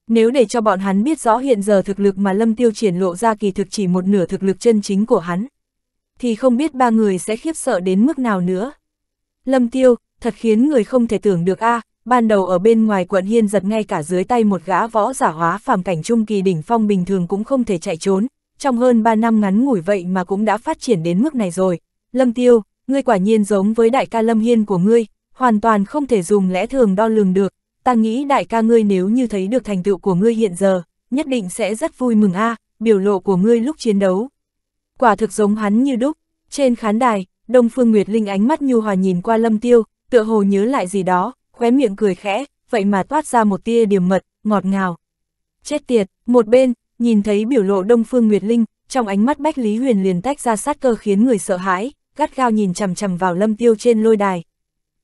Nếu để cho bọn hắn biết rõ hiện giờ thực lực mà Lâm Tiêu triển lộ ra kỳ thực chỉ một nửa thực lực chân chính của hắn, thì không biết ba người sẽ khiếp sợ đến mức nào nữa. Lâm Tiêu, thật khiến người không thể tưởng được a à, ban đầu ở bên ngoài quận Hiên giật ngay cả dưới tay một gã võ giả hóa phàm cảnh trung kỳ đỉnh phong bình thường cũng không thể chạy trốn, trong hơn 3 năm ngắn ngủi vậy mà cũng đã phát triển đến mức này rồi. Lâm Tiêu, ngươi quả nhiên giống với đại ca Lâm Hiên của ngươi, hoàn toàn không thể dùng lẽ thường đo lường được, ta nghĩ đại ca ngươi nếu như thấy được thành tựu của ngươi hiện giờ, nhất định sẽ rất vui mừng a à, biểu lộ của ngươi lúc chiến đấu. Quả thực giống hắn như đúc, trên khán đài, Đông Phương Nguyệt Linh ánh mắt nhu hòa nhìn qua Lâm Tiêu, tựa hồ nhớ lại gì đó, khóe miệng cười khẽ, vậy mà toát ra một tia điểm mật, ngọt ngào. Chết tiệt, một bên, nhìn thấy biểu lộ Đông Phương Nguyệt Linh, trong ánh mắt Bách Lý Huyền liền tách ra sát cơ khiến người sợ hãi, gắt gao nhìn chằm chằm vào Lâm Tiêu trên lôi đài.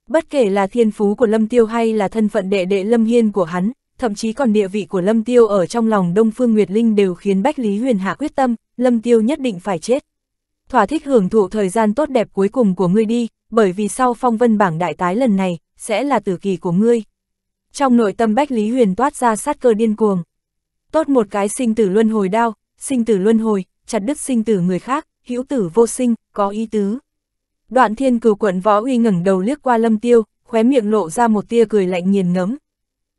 Bất kể là thiên phú của Lâm Tiêu hay là thân phận đệ đệ Lâm Hiên của hắn, thậm chí còn địa vị của Lâm Tiêu ở trong lòng Đông Phương Nguyệt Linh đều khiến Bách Lý Huyền hạ quyết tâm, Lâm Tiêu nhất định phải chết thỏa thích hưởng thụ thời gian tốt đẹp cuối cùng của ngươi đi, bởi vì sau phong vân bảng đại tái lần này, sẽ là tử kỳ của ngươi. Trong nội tâm Bách Lý Huyền toát ra sát cơ điên cuồng. Tốt một cái sinh tử luân hồi đao, sinh tử luân hồi, chặt đứt sinh tử người khác, hữu tử vô sinh, có ý tứ. Đoạn thiên cửu quận võ uy ngẩng đầu liếc qua lâm tiêu, khóe miệng lộ ra một tia cười lạnh nghiền ngấm.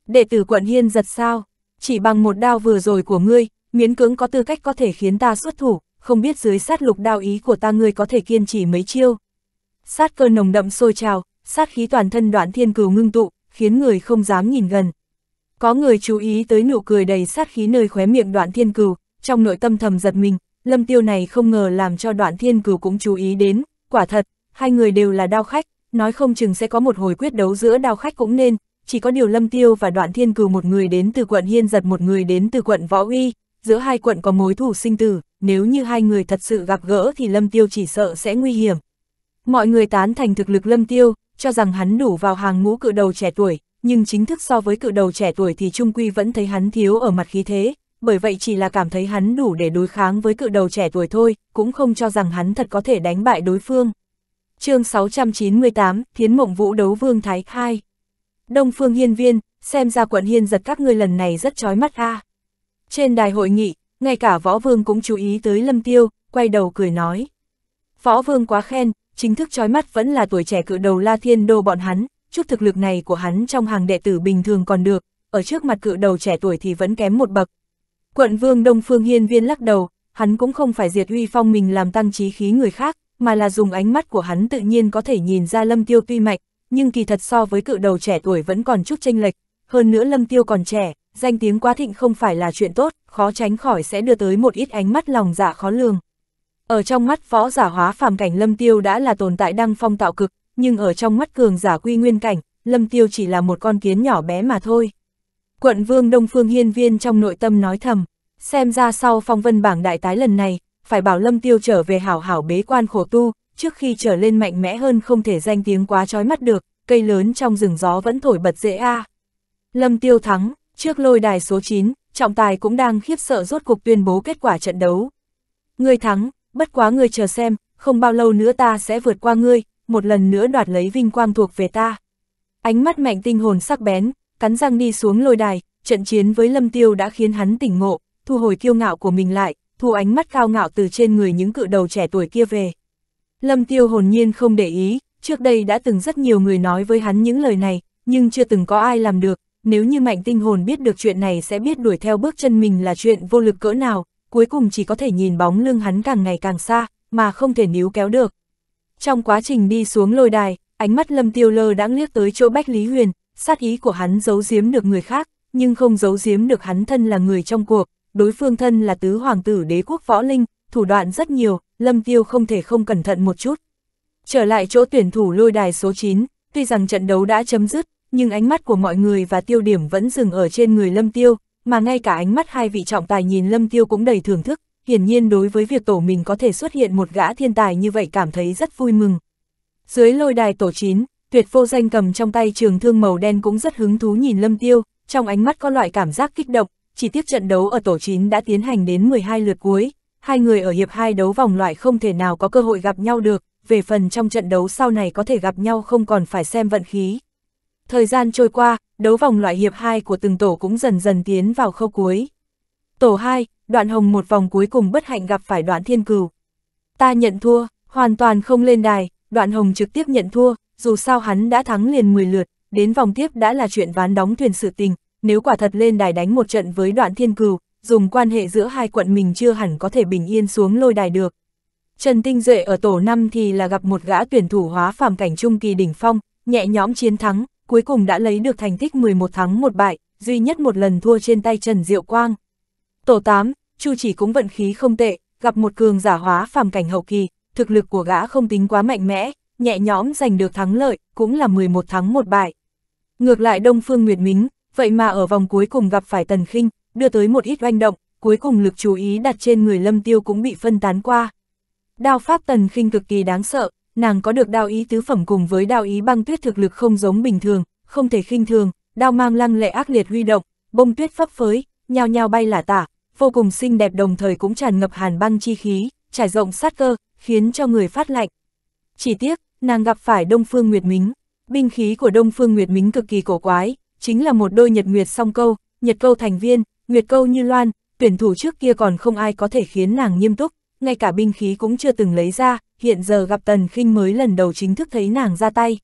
Đệ tử quận hiên giật sao, chỉ bằng một đao vừa rồi của ngươi, miễn cưỡng có tư cách có thể khiến ta xuất thủ, không biết dưới sát lục đao ý của ta ngươi có thể kiên trì mấy chiêu. Sát cơ nồng đậm sôi trào, sát khí toàn thân đoạn thiên cừu ngưng tụ, khiến người không dám nhìn gần. Có người chú ý tới nụ cười đầy sát khí nơi khóe miệng đoạn thiên cừu trong nội tâm thầm giật mình, lâm tiêu này không ngờ làm cho đoạn thiên cừu cũng chú ý đến, quả thật, hai người đều là đao khách, nói không chừng sẽ có một hồi quyết đấu giữa đao khách cũng nên, chỉ có điều lâm tiêu và đoạn thiên cừu một người đến từ quận Hiên giật một người đến từ quận Võ Uy, giữa hai quận có mối thủ sinh tử, nếu như hai người thật sự gặp gỡ thì Lâm Tiêu chỉ sợ sẽ nguy hiểm. Mọi người tán thành thực lực Lâm Tiêu, cho rằng hắn đủ vào hàng ngũ cự đầu trẻ tuổi, nhưng chính thức so với cự đầu trẻ tuổi thì Trung Quy vẫn thấy hắn thiếu ở mặt khí thế, bởi vậy chỉ là cảm thấy hắn đủ để đối kháng với cự đầu trẻ tuổi thôi, cũng không cho rằng hắn thật có thể đánh bại đối phương. chương 698, Thiến Mộng Vũ đấu Vương Thái 2 Đông Phương Hiên Viên, xem ra quận Hiên giật các ngươi lần này rất chói mắt a à. Trên đài hội nghị, ngay cả võ vương cũng chú ý tới lâm tiêu, quay đầu cười nói. Võ vương quá khen, chính thức trói mắt vẫn là tuổi trẻ cự đầu La Thiên Đô bọn hắn, chút thực lực này của hắn trong hàng đệ tử bình thường còn được, ở trước mặt cự đầu trẻ tuổi thì vẫn kém một bậc. Quận vương Đông Phương Hiên Viên lắc đầu, hắn cũng không phải diệt uy phong mình làm tăng trí khí người khác, mà là dùng ánh mắt của hắn tự nhiên có thể nhìn ra Lâm Tiêu tuy mạnh, nhưng kỳ thật so với cự đầu trẻ tuổi vẫn còn chút tranh lệch, hơn nữa Lâm Tiêu còn trẻ, danh tiếng quá thịnh không phải là chuyện tốt, khó tránh khỏi sẽ đưa tới một ít ánh mắt lòng dạ khó lường. Ở trong mắt võ giả hóa phàm cảnh Lâm Tiêu đã là tồn tại đăng phong tạo cực, nhưng ở trong mắt cường giả quy nguyên cảnh, Lâm Tiêu chỉ là một con kiến nhỏ bé mà thôi. Quận vương Đông Phương Hiên Viên trong nội tâm nói thầm, xem ra sau phong vân bảng đại tái lần này, phải bảo Lâm Tiêu trở về hảo hảo bế quan khổ tu, trước khi trở lên mạnh mẽ hơn không thể danh tiếng quá trói mắt được, cây lớn trong rừng gió vẫn thổi bật dễ a. À. Lâm Tiêu thắng, Trước lôi đài số 9, trọng tài cũng đang khiếp sợ rốt cuộc tuyên bố kết quả trận đấu. Ngươi thắng, bất quá ngươi chờ xem, không bao lâu nữa ta sẽ vượt qua ngươi, một lần nữa đoạt lấy vinh quang thuộc về ta. Ánh mắt mạnh tinh hồn sắc bén, cắn răng đi xuống lôi đài, trận chiến với Lâm Tiêu đã khiến hắn tỉnh ngộ, thu hồi kiêu ngạo của mình lại, thu ánh mắt cao ngạo từ trên người những cự đầu trẻ tuổi kia về. Lâm Tiêu hồn nhiên không để ý, trước đây đã từng rất nhiều người nói với hắn những lời này, nhưng chưa từng có ai làm được, nếu như mạnh tinh hồn biết được chuyện này sẽ biết đuổi theo bước chân mình là chuyện vô lực cỡ nào, cuối cùng chỉ có thể nhìn bóng lưng hắn càng ngày càng xa, mà không thể níu kéo được. Trong quá trình đi xuống lôi đài, ánh mắt lâm tiêu lơ đã liếc tới chỗ Bách Lý Huyền, sát ý của hắn giấu giếm được người khác, nhưng không giấu giếm được hắn thân là người trong cuộc, đối phương thân là tứ hoàng tử đế quốc võ linh, thủ đoạn rất nhiều, lâm tiêu không thể không cẩn thận một chút. Trở lại chỗ tuyển thủ lôi đài số 9, tuy rằng trận đấu đã chấm dứt, nhưng ánh mắt của mọi người và tiêu điểm vẫn dừng ở trên người Lâm Tiêu, mà ngay cả ánh mắt hai vị trọng tài nhìn Lâm Tiêu cũng đầy thưởng thức, hiển nhiên đối với việc tổ mình có thể xuất hiện một gã thiên tài như vậy cảm thấy rất vui mừng. Dưới lôi đài tổ chín, tuyệt vô danh cầm trong tay trường thương màu đen cũng rất hứng thú nhìn Lâm Tiêu, trong ánh mắt có loại cảm giác kích động, chỉ tiếc trận đấu ở tổ chín đã tiến hành đến 12 lượt cuối, hai người ở hiệp hai đấu vòng loại không thể nào có cơ hội gặp nhau được, về phần trong trận đấu sau này có thể gặp nhau không còn phải xem vận khí. Thời gian trôi qua, đấu vòng loại hiệp 2 của từng tổ cũng dần dần tiến vào khâu cuối. Tổ 2, đoạn hồng một vòng cuối cùng bất hạnh gặp phải đoạn thiên cừu. Ta nhận thua, hoàn toàn không lên đài, đoạn hồng trực tiếp nhận thua, dù sao hắn đã thắng liền 10 lượt, đến vòng tiếp đã là chuyện ván đóng thuyền sự tình, nếu quả thật lên đài đánh một trận với đoạn thiên cừu, dùng quan hệ giữa hai quận mình chưa hẳn có thể bình yên xuống lôi đài được. Trần Tinh Duệ ở tổ 5 thì là gặp một gã tuyển thủ hóa phàm cảnh trung kỳ đỉnh phong, nhẹ nhõm chiến thắng, cuối cùng đã lấy được thành tích 11 thắng một bại, duy nhất một lần thua trên tay Trần Diệu Quang. Tổ 8, Chu chỉ cũng vận khí không tệ, gặp một cường giả hóa phàm cảnh hậu kỳ, thực lực của gã không tính quá mạnh mẽ, nhẹ nhõm giành được thắng lợi, cũng là 11 thắng một bại. Ngược lại Đông Phương Nguyệt Mính, vậy mà ở vòng cuối cùng gặp phải Tần khinh đưa tới một ít oanh động, cuối cùng lực chú ý đặt trên người Lâm Tiêu cũng bị phân tán qua. Đao pháp Tần khinh cực kỳ đáng sợ, nàng có được đao ý tứ phẩm cùng với đao ý băng tuyết thực lực không giống bình thường, không thể khinh thường, đao mang lăng lệ ác liệt huy động, bông tuyết phấp phới, nhao nhao bay lả tả, vô cùng xinh đẹp đồng thời cũng tràn ngập hàn băng chi khí, trải rộng sát cơ, khiến cho người phát lạnh. Chỉ tiếc, nàng gặp phải Đông Phương Nguyệt Mính, binh khí của Đông Phương Nguyệt Mính cực kỳ cổ quái, chính là một đôi Nhật Nguyệt song câu, Nhật câu thành viên, Nguyệt câu như loan, tuyển thủ trước kia còn không ai có thể khiến nàng nghiêm túc, ngay cả binh khí cũng chưa từng lấy ra, hiện giờ gặp Tần khinh mới lần đầu chính thức thấy nàng ra tay.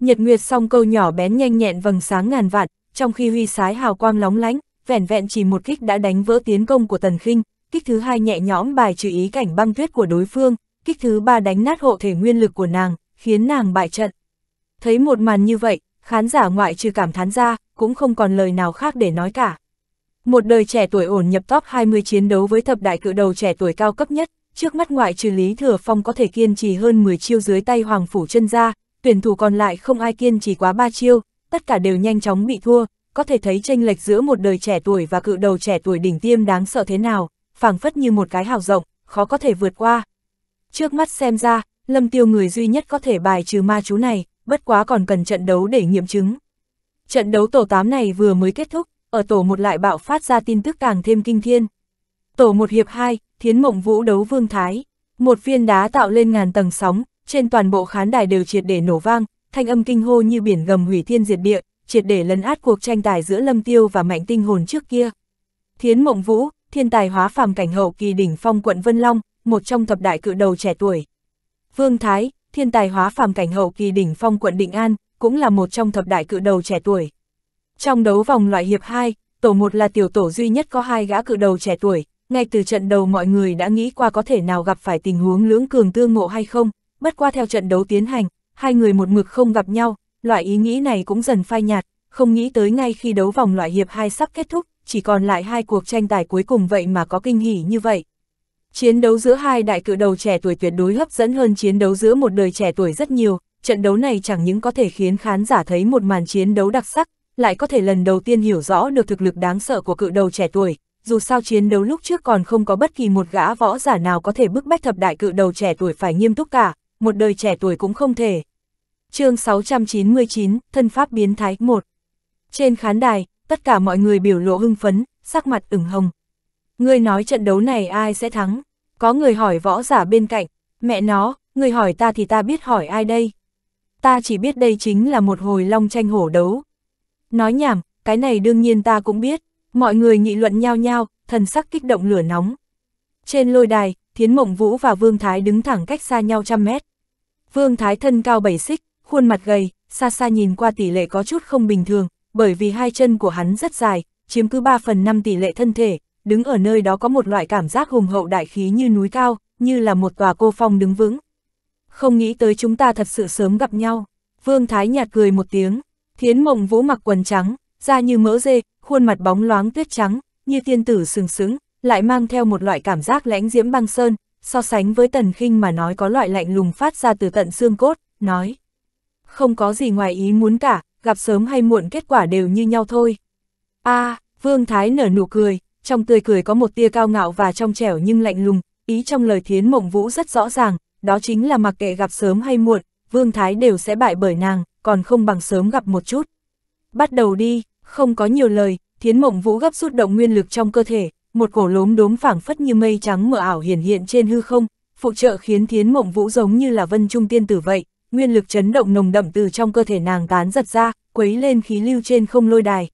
Nhật Nguyệt song câu nhỏ bén nhanh nhẹn vầng sáng ngàn vạn, trong khi huy sái hào quang lóng lánh, vẻn vẹn chỉ một kích đã đánh vỡ tiến công của Tần khinh kích thứ hai nhẹ nhõm bài trừ ý cảnh băng tuyết của đối phương, kích thứ ba đánh nát hộ thể nguyên lực của nàng, khiến nàng bại trận. Thấy một màn như vậy, khán giả ngoại trừ cảm thán ra, cũng không còn lời nào khác để nói cả. Một đời trẻ tuổi ổn nhập top 20 chiến đấu với thập đại cự đầu trẻ tuổi cao cấp nhất, trước mắt ngoại trừ Lý Thừa Phong có thể kiên trì hơn 10 chiêu dưới tay Hoàng Phủ chân ra, tuyển thủ còn lại không ai kiên trì quá 3 chiêu, tất cả đều nhanh chóng bị thua, có thể thấy tranh lệch giữa một đời trẻ tuổi và cự đầu trẻ tuổi đỉnh tiêm đáng sợ thế nào, phảng phất như một cái hào rộng, khó có thể vượt qua. Trước mắt xem ra, Lâm Tiêu người duy nhất có thể bài trừ ma chú này, bất quá còn cần trận đấu để nghiệm chứng. Trận đấu tổ 8 này vừa mới kết thúc, ở tổ một lại bạo phát ra tin tức càng thêm kinh thiên. Tổ một hiệp 2, Thiến Mộng Vũ đấu Vương Thái, một viên đá tạo lên ngàn tầng sóng, trên toàn bộ khán đài đều triệt để nổ vang, thanh âm kinh hô như biển gầm hủy thiên diệt địa, triệt để lấn át cuộc tranh tài giữa Lâm Tiêu và Mạnh Tinh Hồn trước kia. Thiến Mộng Vũ, thiên tài hóa phàm cảnh hậu kỳ đỉnh phong quận Vân Long, một trong thập đại cự đầu trẻ tuổi. Vương Thái, thiên tài hóa phàm cảnh hậu kỳ đỉnh phong quận Định An, cũng là một trong thập đại cự đầu trẻ tuổi. Trong đấu vòng loại hiệp 2, tổ 1 là tiểu tổ duy nhất có hai gã cự đầu trẻ tuổi, ngay từ trận đầu mọi người đã nghĩ qua có thể nào gặp phải tình huống lưỡng cường tương ngộ hay không, bất qua theo trận đấu tiến hành, hai người một mực không gặp nhau, loại ý nghĩ này cũng dần phai nhạt, không nghĩ tới ngay khi đấu vòng loại hiệp 2 sắp kết thúc, chỉ còn lại hai cuộc tranh tài cuối cùng vậy mà có kinh hỉ như vậy. Chiến đấu giữa hai đại cự đầu trẻ tuổi tuyệt đối hấp dẫn hơn chiến đấu giữa một đời trẻ tuổi rất nhiều, trận đấu này chẳng những có thể khiến khán giả thấy một màn chiến đấu đặc sắc, lại có thể lần đầu tiên hiểu rõ được thực lực đáng sợ của cự đầu trẻ tuổi, dù sao chiến đấu lúc trước còn không có bất kỳ một gã võ giả nào có thể bức bách thập đại cự đầu trẻ tuổi phải nghiêm túc cả, một đời trẻ tuổi cũng không thể. chương 699, Thân Pháp Biến Thái 1 Trên khán đài, tất cả mọi người biểu lộ hưng phấn, sắc mặt ửng hồng. Người nói trận đấu này ai sẽ thắng? Có người hỏi võ giả bên cạnh, mẹ nó, người hỏi ta thì ta biết hỏi ai đây? Ta chỉ biết đây chính là một hồi long tranh hổ đấu, Nói nhảm, cái này đương nhiên ta cũng biết, mọi người nghị luận nhau nhau, thần sắc kích động lửa nóng. Trên lôi đài, Thiến Mộng Vũ và Vương Thái đứng thẳng cách xa nhau trăm mét. Vương Thái thân cao bảy xích, khuôn mặt gầy, xa xa nhìn qua tỷ lệ có chút không bình thường, bởi vì hai chân của hắn rất dài, chiếm cứ 3 phần 5 tỷ lệ thân thể, đứng ở nơi đó có một loại cảm giác hùng hậu đại khí như núi cao, như là một tòa cô phong đứng vững. Không nghĩ tới chúng ta thật sự sớm gặp nhau. Vương Thái nhạt cười một tiếng, Thiến mộng vũ mặc quần trắng, da như mỡ dê, khuôn mặt bóng loáng tuyết trắng, như tiên tử sừng sững, lại mang theo một loại cảm giác lãnh diễm băng sơn, so sánh với tần khinh mà nói có loại lạnh lùng phát ra từ tận xương cốt, nói. Không có gì ngoài ý muốn cả, gặp sớm hay muộn kết quả đều như nhau thôi. a à, Vương Thái nở nụ cười, trong tươi cười có một tia cao ngạo và trong trẻo nhưng lạnh lùng, ý trong lời thiến mộng vũ rất rõ ràng, đó chính là mặc kệ gặp sớm hay muộn, Vương Thái đều sẽ bại bởi nàng, còn không bằng sớm gặp một chút. Bắt đầu đi, không có nhiều lời, Thiến Mộng Vũ gấp rút động nguyên lực trong cơ thể, một cổ lốm đốm phảng phất như mây trắng mờ ảo hiển hiện trên hư không, phụ trợ khiến Thiến Mộng Vũ giống như là vân trung tiên tử vậy, nguyên lực chấn động nồng đậm từ trong cơ thể nàng tán giật ra, quấy lên khí lưu trên không lôi đài.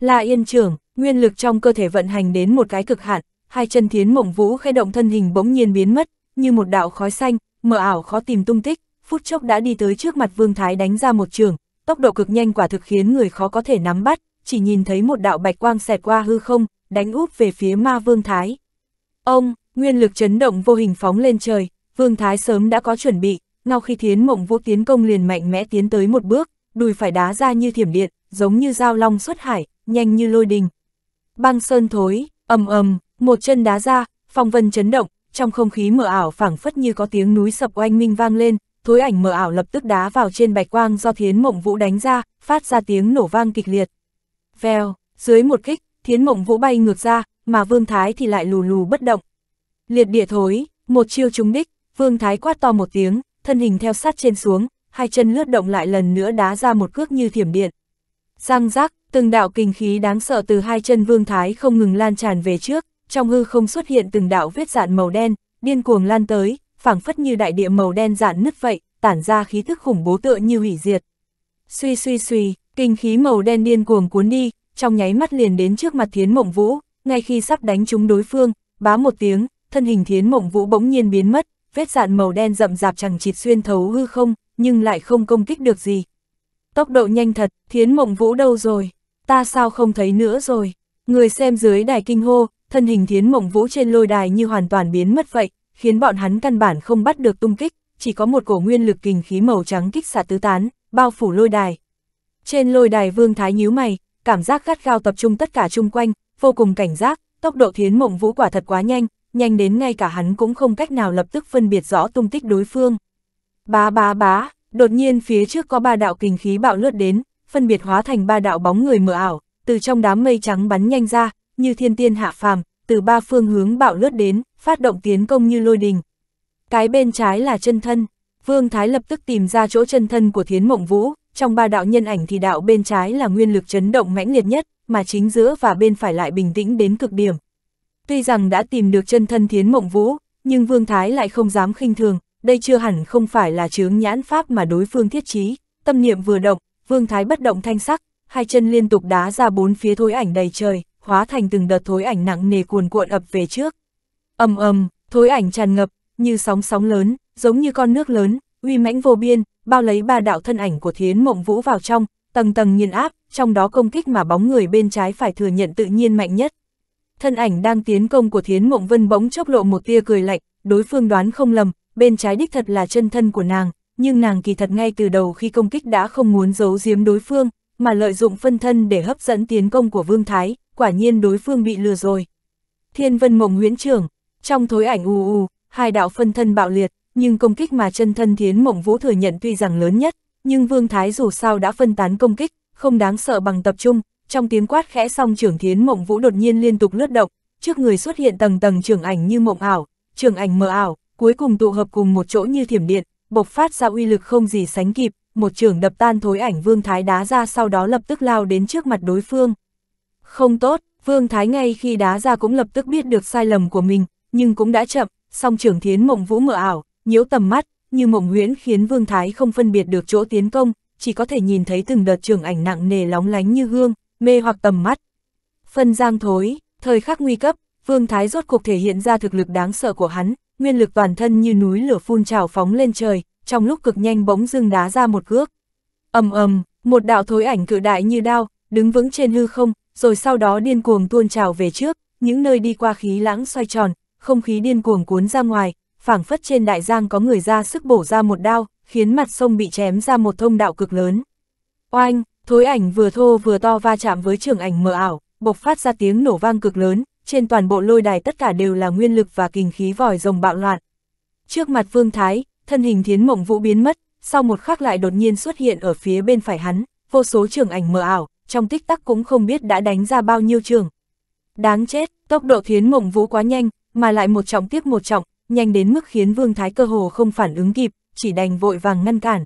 Là yên trưởng, nguyên lực trong cơ thể vận hành đến một cái cực hạn, hai chân Thiến Mộng Vũ khẽ động thân hình bỗng nhiên biến mất, như một đạo khói xanh, mờ ảo khó tìm tung tích, phút chốc đã đi tới trước mặt Vương Thái đánh ra một trường, tốc độ cực nhanh quả thực khiến người khó có thể nắm bắt, chỉ nhìn thấy một đạo bạch quang xẹt qua hư không, đánh úp về phía ma Vương Thái. Ông, nguyên lực chấn động vô hình phóng lên trời, Vương Thái sớm đã có chuẩn bị, ngao khi thiến mộng vũ tiến công liền mạnh mẽ tiến tới một bước, đùi phải đá ra như thiểm điện, giống như dao long xuất hải, nhanh như lôi đình. Băng sơn thối, ầm ầm, một chân đá ra, phong vân chấn động, trong không khí mờ ảo phảng phất như có tiếng núi sập oanh minh vang lên, thối ảnh mờ ảo lập tức đá vào trên bạch quang do thiến mộng vũ đánh ra, phát ra tiếng nổ vang kịch liệt. Vèo, dưới một kích, thiến mộng vũ bay ngược ra, mà Vương Thái thì lại lù lù bất động. Liệt địa thối, một chiêu trúng đích, Vương Thái quát to một tiếng, thân hình theo sát trên xuống, hai chân lướt động lại lần nữa đá ra một cước như thiểm điện. Răng rác, từng đạo kinh khí đáng sợ từ hai chân Vương Thái không ngừng lan tràn về trước, trong hư không xuất hiện từng đạo vết dạn màu đen, điên cuồng lan tới, phảng phất như đại địa màu đen dạn nứt vậy, tản ra khí thức khủng bố tựa như hủy diệt. Suy suy suy, kinh khí màu đen điên cuồng cuốn đi, trong nháy mắt liền đến trước mặt Thiến Mộng Vũ, ngay khi sắp đánh trúng đối phương, bá một tiếng, thân hình Thiến Mộng Vũ bỗng nhiên biến mất, vết dạn màu đen rậm rạp chẳng chịt xuyên thấu hư không, nhưng lại không công kích được gì. Tốc độ nhanh thật, Thiến Mộng Vũ đâu rồi? Ta sao không thấy nữa rồi? Người xem dưới đài kinh hô, thân hình Thiến Mộng Vũ trên lôi đài như hoàn toàn biến mất vậy, khiến bọn hắn căn bản không bắt được tung kích, chỉ có một cổ nguyên lực kình khí màu trắng kích xạ tứ tán, bao phủ lôi đài. Trên lôi đài Vương Thái nhíu mày, cảm giác gắt gao tập trung tất cả chung quanh, vô cùng cảnh giác, tốc độ thiến mộng vũ quả thật quá nhanh, nhanh đến ngay cả hắn cũng không cách nào lập tức phân biệt rõ tung tích đối phương. Bá bá bá, đột nhiên phía trước có ba đạo kình khí bạo lướt đến, phân biệt hóa thành ba đạo bóng người mờ ảo, từ trong đám mây trắng bắn nhanh ra, như thiên tiên hạ phàm, từ ba phương hướng bạo lướt đến, phát động tiến công như lôi đình. Cái bên trái là chân thân, Vương Thái lập tức tìm ra chỗ chân thân của Thiến Mộng Vũ, trong ba đạo nhân ảnh thì đạo bên trái là nguyên lực chấn động mãnh liệt nhất, mà chính giữa và bên phải lại bình tĩnh đến cực điểm. Tuy rằng đã tìm được chân thân Thiến Mộng Vũ, nhưng Vương Thái lại không dám khinh thường, đây chưa hẳn không phải là chướng nhãn pháp mà đối phương thiết trí, tâm niệm vừa động, Vương Thái bất động thanh sắc, hai chân liên tục đá ra bốn phía thối ảnh đầy trời hóa thành từng đợt thối ảnh nặng nề cuồn cuộn ập về trước. ầm ầm, thối ảnh tràn ngập, như sóng sóng lớn, giống như con nước lớn, uy mãnh vô biên, bao lấy ba đạo thân ảnh của Thiến Mộng Vũ vào trong, tầng tầng nghiền áp, trong đó công kích mà bóng người bên trái phải thừa nhận tự nhiên mạnh nhất. Thân ảnh đang tiến công của Thiến Mộng Vân bỗng chốc lộ một tia cười lạnh, đối phương đoán không lầm, bên trái đích thật là chân thân của nàng, nhưng nàng kỳ thật ngay từ đầu khi công kích đã không muốn giấu giếm đối phương, mà lợi dụng phân thân để hấp dẫn tiến công của Vương Thái, quả nhiên đối phương bị lừa rồi. Thiên vân mộng huyễn trưởng, trong thối ảnh u u, hai đạo phân thân bạo liệt, nhưng công kích mà chân thân thiến mộng vũ thừa nhận tuy rằng lớn nhất, nhưng Vương Thái dù sao đã phân tán công kích, không đáng sợ bằng tập trung, trong tiếng quát khẽ song trưởng thiến mộng vũ đột nhiên liên tục lướt động, trước người xuất hiện tầng tầng trưởng ảnh như mộng ảo, trưởng ảnh mờ ảo, cuối cùng tụ hợp cùng một chỗ như thiểm điện, bộc phát ra uy lực không gì sánh kịp, một trường đập tan thối ảnh Vương Thái đá ra sau đó lập tức lao đến trước mặt đối phương. Không tốt, Vương Thái ngay khi đá ra cũng lập tức biết được sai lầm của mình, nhưng cũng đã chậm, song trưởng thiến mộng vũ mở ảo, nhiễu tầm mắt, như mộng huyễn khiến Vương Thái không phân biệt được chỗ tiến công, chỉ có thể nhìn thấy từng đợt trường ảnh nặng nề lóng lánh như gương, mê hoặc tầm mắt. Phân giang thối, thời khắc nguy cấp, Vương Thái rốt cuộc thể hiện ra thực lực đáng sợ của hắn, nguyên lực toàn thân như núi lửa phun trào phóng lên trời, trong lúc cực nhanh bỗng dưng đá ra một cước. ầm ầm, một đạo thối ảnh cự đại như đao, đứng vững trên hư không, rồi sau đó điên cuồng tuôn trào về trước, những nơi đi qua khí lãng xoay tròn, không khí điên cuồng cuốn ra ngoài, phảng phất trên đại giang có người ra sức bổ ra một đao, khiến mặt sông bị chém ra một thông đạo cực lớn. Oanh, thối ảnh vừa thô vừa to va chạm với trường ảnh mờ ảo, bộc phát ra tiếng nổ vang cực lớn, trên toàn bộ lôi đài tất cả đều là nguyên lực và kinh khí vòi rồng bạo loạn. Trước mặt Vương Thái, thân hình thiến mộng vũ biến mất, sau một khắc lại đột nhiên xuất hiện ở phía bên phải hắn, vô số trường ảnh mờ ảo, trong tích tắc cũng không biết đã đánh ra bao nhiêu trường. Đáng chết, tốc độ thiến mộng vũ quá nhanh, mà lại một trọng tiếp một trọng, nhanh đến mức khiến Vương Thái cơ hồ không phản ứng kịp, chỉ đành vội vàng ngăn cản.